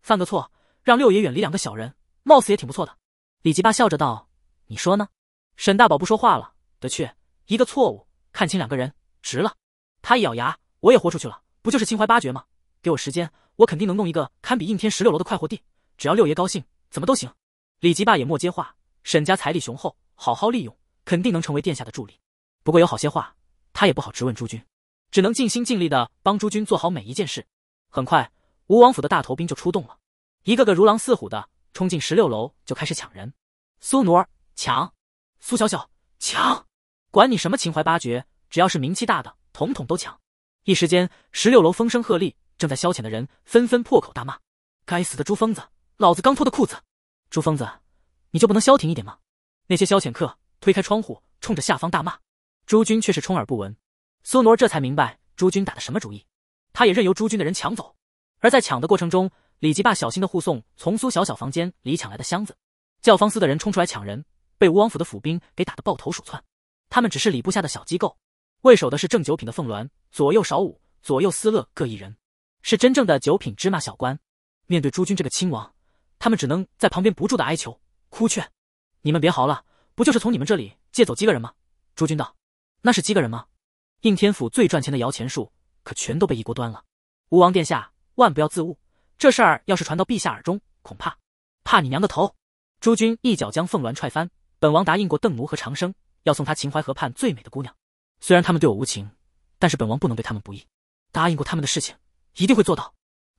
Speaker 1: 犯个错，让六爷远离两个小人，貌似也挺不错的。李吉霸笑着道：“你说呢？”沈大宝不说话了。得去一个错误，看清两个人，值了。他一咬牙：“我也豁出去了，不就是秦淮八绝吗？给我时间，我肯定能弄一个堪比应天十六楼的快活地。只要六爷高兴，怎么都行。”李吉霸也莫接话。沈家财力雄厚，好好利用，肯定能成为殿下的助力。不过有好些话，他也不好直问诸君，只能尽心尽力的帮诸君做好每一件事。很快，吴王府的大头兵就出动了，一个个如狼似虎的冲进十六楼，就开始抢人。苏奴儿抢，苏小小抢，管你什么秦淮八绝，只要是名气大的，统统都抢。一时间，十六楼风声鹤唳，正在消遣的人纷纷破口大骂：“该死的朱疯子，老子刚脱的裤子！”朱疯子，你就不能消停一点吗？那些消遣客推开窗户，冲着下方大骂。朱军却是充耳不闻。苏奴这才明白朱军打的什么主意。他也任由诸军的人抢走，而在抢的过程中，李吉霸小心的护送从苏小小房间里抢来的箱子。教坊司的人冲出来抢人，被吴王府的府兵给打得抱头鼠窜。他们只是礼部下的小机构，为首的是正九品的凤鸾，左右少武、左右司乐各一人，是真正的九品芝麻小官。面对诸军这个亲王，他们只能在旁边不住的哀求、哭劝：“你们别嚎了，不就是从你们这里借走几个人吗？”诸军道：“那是几个人吗？应天府最赚钱的摇钱树。”可全都被一锅端了。吴王殿下，万不要自误。这事儿要是传到陛下耳中，恐怕怕你娘的头！诸君一脚将凤鸾踹翻。本王答应过邓奴和长生，要送他秦淮河畔最美的姑娘。虽然他们对我无情，但是本王不能对他们不义。答应过他们的事情，一定会做到。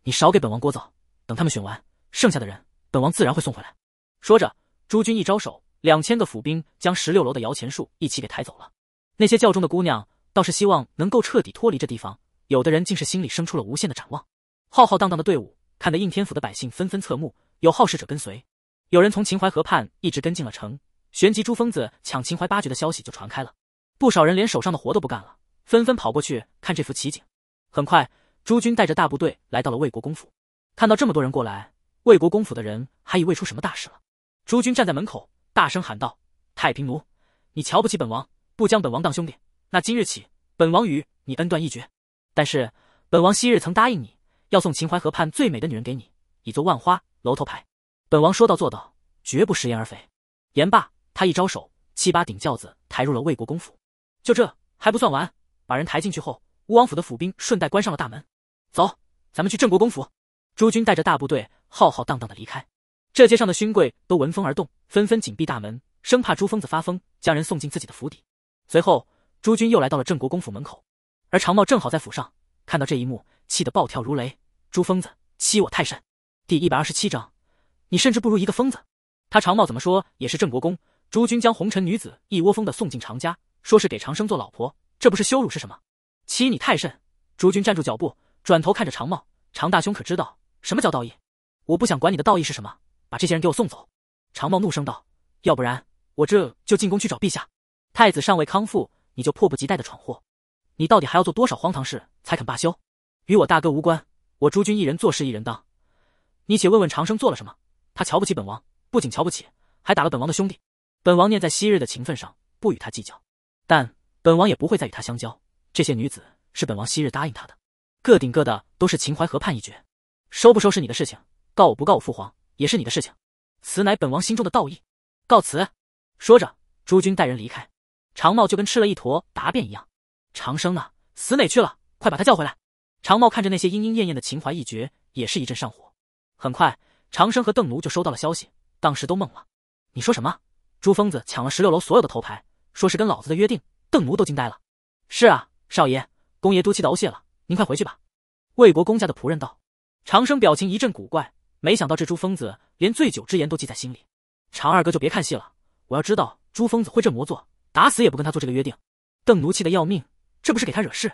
Speaker 1: 你少给本王聒噪。等他们选完，剩下的人，本王自然会送回来。说着，诸君一招手，两千个府兵将十六楼的摇钱树一起给抬走了。那些教中的姑娘倒是希望能够彻底脱离这地方。有的人竟是心里生出了无限的展望，浩浩荡荡的队伍看得应天府的百姓纷纷侧目。有好事者跟随，有人从秦淮河畔一直跟进了城。旋即，朱疯子抢秦淮八绝的消息就传开了，不少人连手上的活都不干了，纷纷跑过去看这幅奇景。很快，朱军带着大部队来到了魏国公府，看到这么多人过来，魏国公府的人还以为出什么大事了。朱军站在门口大声喊道：“太平奴，你瞧不起本王，不将本王当兄弟，那今日起，本王与你恩断义绝。”但是，本王昔日曾答应你要送秦淮河畔最美的女人给你，以做万花楼头牌。本王说到做到，绝不食言而肥。言罢，他一招手，七八顶轿子抬入了魏国公府。就这还不算完，把人抬进去后，吴王府的府兵顺带关上了大门。走，咱们去郑国公府。诸军带着大部队浩浩荡荡的离开。这街上的勋贵都闻风而动，纷纷紧闭大门，生怕朱疯子发疯将人送进自己的府邸。随后，诸军又来到了郑国公府门口。而长茂正好在府上看到这一幕，气得暴跳如雷。朱疯子欺我太甚！第一百二十七章，你甚至不如一个疯子。他长茂怎么说也是郑国公，朱军将红尘女子一窝蜂的送进长家，说是给长生做老婆，这不是羞辱是什么？欺你太甚！朱军站住脚步，转头看着长茂，长大兄可知道什么叫道义？我不想管你的道义是什么，把这些人给我送走。长茂怒声道：“要不然我这就进宫去找陛下。太子尚未康复，你就迫不及待的闯祸。”你到底还要做多少荒唐事才肯罢休？与我大哥无关，我诸君一人做事一人当。你且问问长生做了什么？他瞧不起本王，不仅瞧不起，还打了本王的兄弟。本王念在昔日的情分上，不与他计较，但本王也不会再与他相交。这些女子是本王昔日答应他的，个顶个的，都是秦淮河畔一绝。收不收拾你的事情，告我不告我父皇也是你的事情。此乃本王心中的道义。告辞。说着，诸君带人离开。长茂就跟吃了一坨答便一样。长生呢？死哪去了？快把他叫回来！长茂看着那些莺莺燕燕的情怀一绝，也是一阵上火。很快，长生和邓奴就收到了消息，当时都懵了。你说什么？朱疯子抢了十六楼所有的头牌，说是跟老子的约定。邓奴都惊呆了。是啊，少爷，公爷都气得呕血了，您快回去吧。魏国公家的仆人道。长生表情一阵古怪，没想到这朱疯子连醉酒之言都记在心里。长二哥就别看戏了，我要知道朱疯子会这么做，打死也不跟他做这个约定。邓奴气得要命。这不是给他惹事。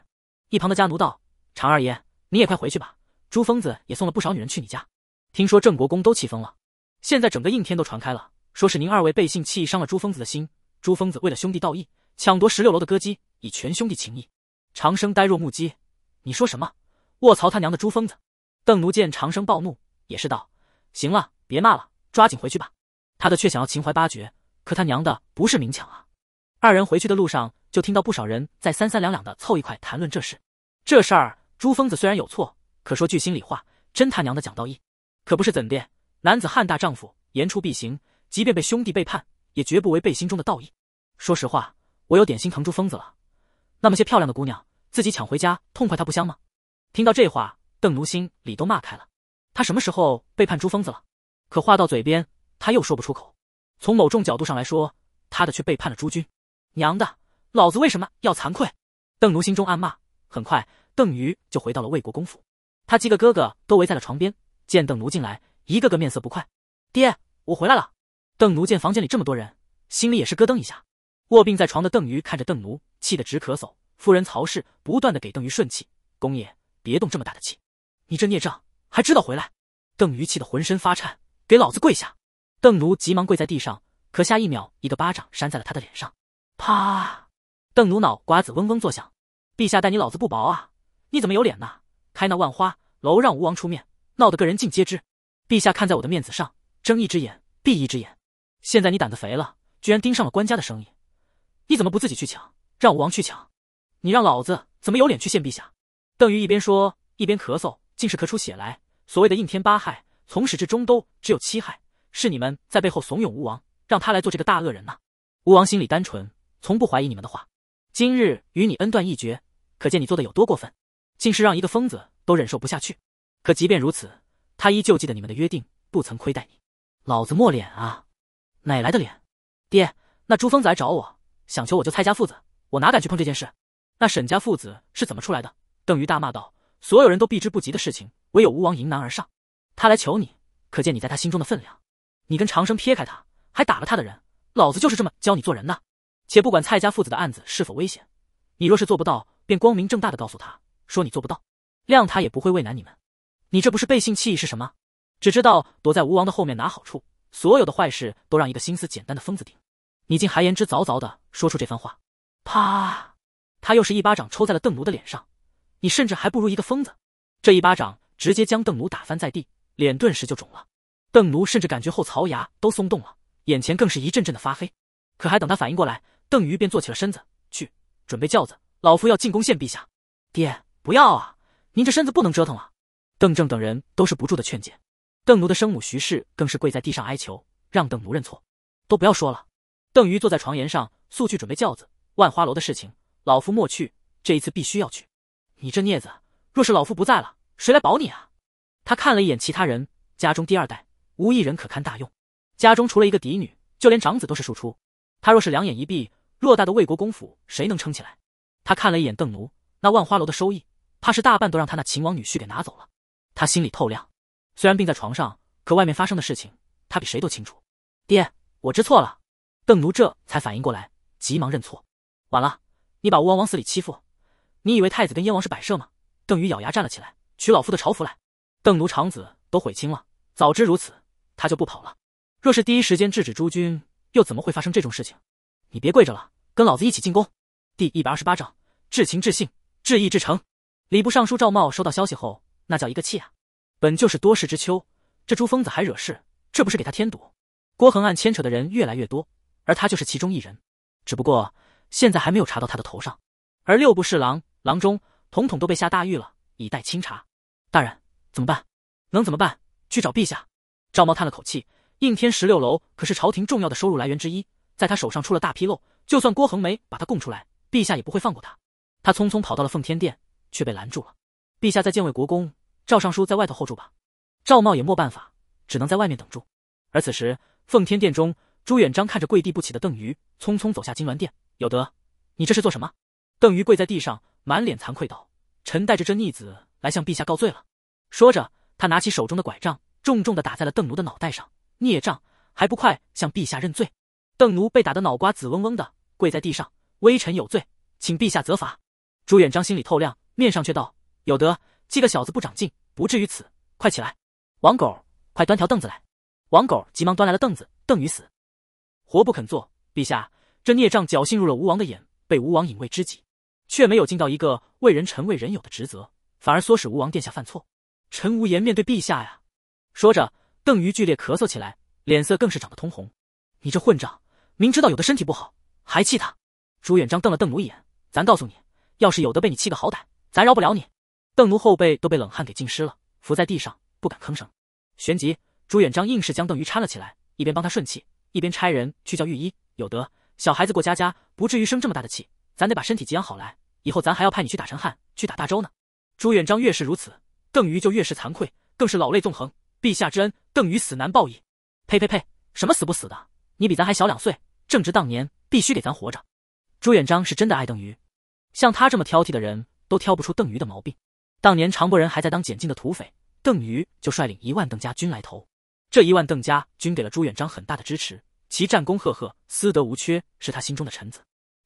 Speaker 1: 一旁的家奴道：“常二爷，你也快回去吧。朱疯子也送了不少女人去你家，听说郑国公都气疯了。现在整个应天都传开了，说是您二位背信弃义，伤了朱疯子的心。朱疯子为了兄弟道义，抢夺十六楼的歌姬，以全兄弟情义。”长生呆若木鸡。你说什么？卧槽他娘的朱疯子！邓奴见长生暴怒，也是道：“行了，别骂了，抓紧回去吧。”他的却想要秦淮八绝，可他娘的不是明抢啊！二人回去的路上，就听到不少人在三三两两的凑一块谈论这事。这事儿，朱疯子虽然有错，可说句心里话，真他娘的讲道义，可不是怎的。男子汉大丈夫，言出必行，即便被兄弟背叛，也绝不违背心中的道义。说实话，我有点心疼朱疯子了。那么些漂亮的姑娘，自己抢回家，痛快，他不香吗？听到这话，邓奴心里都骂开了。他什么时候背叛朱疯子了？可话到嘴边，他又说不出口。从某种角度上来说，他的却背叛了朱军。娘的，老子为什么要惭愧？邓奴心中暗骂。很快，邓瑜就回到了魏国公府，他几个哥哥都围在了床边。见邓奴进来，一个个面色不快。爹，我回来了。邓奴见房间里这么多人，心里也是咯噔一下。卧病在床的邓瑜看着邓奴，气得直咳嗽。夫人曹氏不断的给邓瑜顺气。公爷，别动这么大的气，你这孽障还知道回来。邓瑜气得浑身发颤，给老子跪下！邓奴急忙跪在地上，可下一秒，一个巴掌扇在了他的脸上。啪！邓奴脑瓜子嗡嗡作响，陛下待你老子不薄啊，你怎么有脸呐？开那万花楼让吴王出面，闹得个人尽皆知。陛下看在我的面子上，睁一只眼闭一只眼。现在你胆子肥了，居然盯上了官家的生意，你怎么不自己去抢，让吴王去抢？你让老子怎么有脸去见陛下？邓瑜一边说一边咳嗽，竟是咳出血来。所谓的应天八害，从始至终都只有七害，是你们在背后怂恿吴王，让他来做这个大恶人呢？吴王心里单纯。从不怀疑你们的话，今日与你恩断义绝，可见你做的有多过分，竟是让一个疯子都忍受不下去。可即便如此，他依旧记得你们的约定，不曾亏待你。老子没脸啊，哪来的脸？爹，那朱疯子来找我，想求我救蔡家父子，我哪敢去碰这件事？那沈家父子是怎么出来的？邓瑜大骂道：“所有人都避之不及的事情，唯有吴王迎难而上。他来求你，可见你在他心中的分量。你跟长生撇开他，还打了他的人，老子就是这么教你做人的。”且不管蔡家父子的案子是否危险，你若是做不到，便光明正大的告诉他说你做不到，谅他也不会为难你们。你这不是背信弃义是什么？只知道躲在吴王的后面拿好处，所有的坏事都让一个心思简单的疯子顶。你竟还言之凿凿的说出这番话！啪！他又是一巴掌抽在了邓奴的脸上。你甚至还不如一个疯子。这一巴掌直接将邓奴打翻在地，脸顿时就肿了。邓奴甚至感觉后槽牙都松动了，眼前更是一阵阵的发黑。可还等他反应过来。邓瑜便坐起了身子，去准备轿子。老夫要进宫献陛下。爹，不要啊！您这身子不能折腾了。邓正等人都是不住的劝解。邓奴的生母徐氏更是跪在地上哀求，让邓奴认错。都不要说了。邓瑜坐在床沿上，速去准备轿子。万花楼的事情，老夫莫去。这一次必须要去。你这孽子，若是老夫不在了，谁来保你啊？他看了一眼其他人，家中第二代无一人可堪大用。家中除了一个嫡女，就连长子都是庶出。他若是两眼一闭。偌大的魏国公府，谁能撑起来？他看了一眼邓奴，那万花楼的收益，怕是大半都让他那秦王女婿给拿走了。他心里透亮，虽然病在床上，可外面发生的事情，他比谁都清楚。爹，我知错了。邓奴这才反应过来，急忙认错。晚了，你把吴王往死里欺负，你以为太子跟燕王是摆设吗？邓宇咬牙站了起来，取老夫的朝服来。邓奴长子都悔青了，早知如此，他就不跑了。若是第一时间制止诸君，又怎么会发生这种事情？你别跪着了。跟老子一起进攻。第一百二十八章至情至性至义至诚。礼部尚书赵茂收到消息后，那叫一个气啊！本就是多事之秋，这朱疯子还惹事，这不是给他添堵？郭恒案牵扯的人越来越多，而他就是其中一人，只不过现在还没有查到他的头上。而六部侍郎、郎中统统都被下大狱了，以待清查。大人怎么办？能怎么办？去找陛下。赵茂叹了口气，应天十六楼可是朝廷重要的收入来源之一。在他手上出了大纰漏，就算郭恒没把他供出来，陛下也不会放过他。他匆匆跑到了奉天殿，却被拦住了。陛下在见卫国公，赵尚书在外头候着吧。赵茂也没办法，只能在外面等住。而此时奉天殿中，朱元璋看着跪地不起的邓瑜，匆匆走下金銮殿。有德，你这是做什么？邓瑜跪在地上，满脸惭愧道：“臣带着这逆子来向陛下告罪了。”说着，他拿起手中的拐杖，重重的打在了邓奴的脑袋上。孽障，还不快向陛下认罪！邓奴被打得脑瓜子嗡嗡的，跪在地上：“微臣有罪，请陛下责罚。”朱元璋心里透亮，面上却道：“有德，这个小子不长进，不至于此。快起来，王狗，快端条凳子来。”王狗急忙端来了凳子。邓禹死，活不肯坐。陛下，这孽障侥幸入了吴王的眼，被吴王引为知己，却没有尽到一个为人臣、为人友的职责，反而唆使吴王殿下犯错，臣无颜面对陛下呀！”说着，邓于剧烈咳嗽起来，脸色更是涨得通红。“你这混账！”明知道有的身体不好，还气他。朱元璋瞪了邓奴一眼，咱告诉你，要是有的被你气个好歹，咱饶不了你。邓奴后背都被冷汗给浸湿了，伏在地上不敢吭声。旋即，朱元璋硬是将邓鱼搀了起来，一边帮他顺气，一边差人去叫御医。有德，小孩子过家家，不至于生这么大的气，咱得把身体给养好来，以后咱还要派你去打陈汉，去打大周呢。朱元璋越是如此，邓鱼就越是惭愧，更是老泪纵横。陛下之恩，邓鱼死难报矣。呸呸呸，什么死不死的？你比咱还小两岁，正值当年，必须给咱活着。朱元璋是真的爱邓瑜，像他这么挑剔的人都挑不出邓瑜的毛病。当年常伯人还在当简靖的土匪，邓瑜就率领一万邓家军来投，这一万邓家军给了朱元璋很大的支持，其战功赫赫，私德无缺，是他心中的臣子。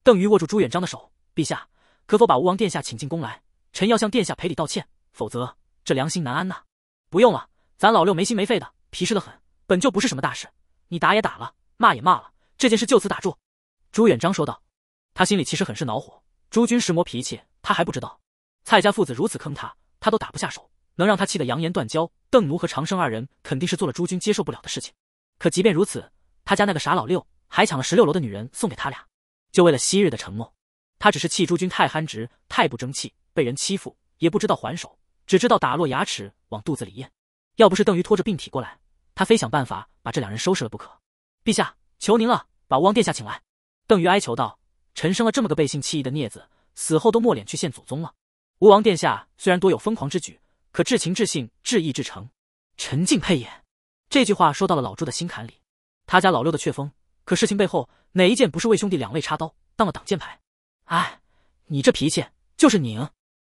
Speaker 1: 邓瑜握住朱元璋的手，陛下可否把吴王殿下请进宫来？臣要向殿下赔礼道歉，否则这良心难安呐。不用了，咱老六没心没肺的，皮实的很，本就不是什么大事，你打也打了。骂也骂了，这件事就此打住。”朱元璋说道。他心里其实很是恼火，朱军是魔脾气，他还不知道。蔡家父子如此坑他，他都打不下手，能让他气得扬言断交。邓奴和长生二人肯定是做了朱军接受不了的事情。可即便如此，他家那个傻老六还抢了十六楼的女人送给他俩，就为了昔日的承诺。他只是气朱军太憨直、太不争气，被人欺负也不知道还手，只知道打落牙齿往肚子里咽。要不是邓瑜拖着病体过来，他非想办法把这两人收拾了不可。陛下，求您了，把吴王殿下请来。”邓愚哀求道，“臣生了这么个背信弃义的孽子，死后都抹脸去见祖宗了。吴王殿下虽然多有疯狂之举，可至情至性至义至诚，陈敬佩也。”这句话说到了老朱的心坎里。他家老六的雀峰，可事情背后哪一件不是为兄弟两肋插刀，当了挡箭牌？哎，你这脾气就是拧。”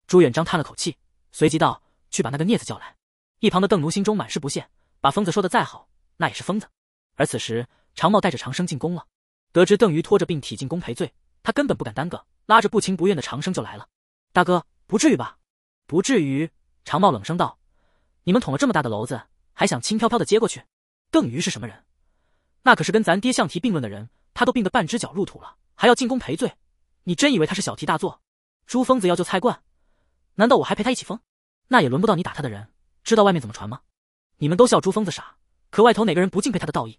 Speaker 1: 朱元璋叹了口气，随即道：“去把那个孽子叫来。”一旁的邓奴心中满是不屑，把疯子说的再好，那也是疯子。而此时。常茂带着长生进宫了，得知邓瑜拖着病体进宫赔罪，他根本不敢耽搁，拉着不情不愿的长生就来了。大哥，不至于吧？不至于！常茂冷声道：“你们捅了这么大的篓子，还想轻飘飘的接过去？邓瑜是什么人？那可是跟咱爹相提并论的人。他都病得半只脚入土了，还要进宫赔罪，你真以为他是小题大做？朱疯子要救菜冠，难道我还陪他一起疯？那也轮不到你打他的人。知道外面怎么传吗？你们都笑朱疯子傻，可外头哪个人不敬佩他的道义？”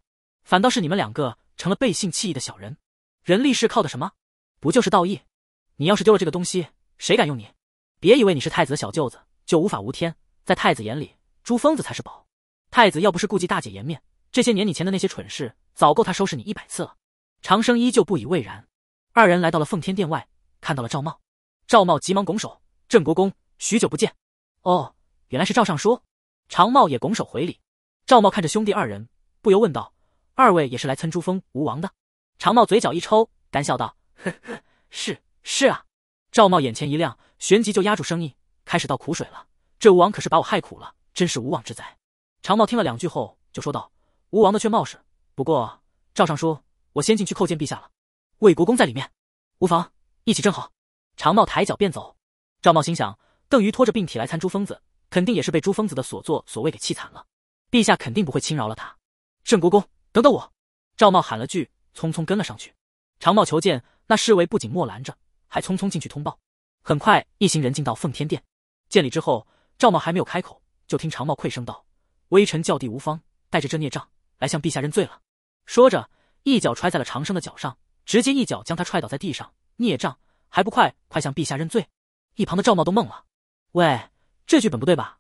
Speaker 1: 反倒是你们两个成了背信弃义的小人。人力士靠的什么？不就是道义？你要是丢了这个东西，谁敢用你？别以为你是太子的小舅子就无法无天，在太子眼里，朱疯子才是宝。太子要不是顾及大姐颜面，这些年你前的那些蠢事，早够他收拾你一百次了。长生依旧不以为然。二人来到了奉天殿外，看到了赵茂。赵茂急忙拱手：“郑国公，许久不见。”“哦，原来是赵尚书。”长茂也拱手回礼。赵茂看着兄弟二人，不由问道。二位也是来参珠峰吴王的。长茂嘴角一抽，干笑道：“呵呵，是是啊。”赵茂眼前一亮，旋即就压住声音，开始倒苦水了。这吴王可是把我害苦了，真是无妄之灾。长茂听了两句后，就说道：“吴王的却冒失，不过赵尚书，我先进去叩见陛下了。魏国公在里面，无妨，一起正好。”长茂抬脚便走。赵茂心想，邓瑜拖着病体来参朱疯子，肯定也是被朱疯子的所作所为给气惨了。陛下肯定不会轻饶了他。郑国公。等等我，赵茂喊了句，匆匆跟了上去。长茂求见，那侍卫不仅莫拦着，还匆匆进去通报。很快，一行人进到奉天殿，见礼之后，赵茂还没有开口，就听长茂愧声道：“微臣教弟无方，带着这孽障来向陛下认罪了。”说着，一脚踹在了长生的脚上，直接一脚将他踹倒在地上。孽障还不快快向陛下认罪？一旁的赵茂都懵了：“喂，这剧本不对吧？”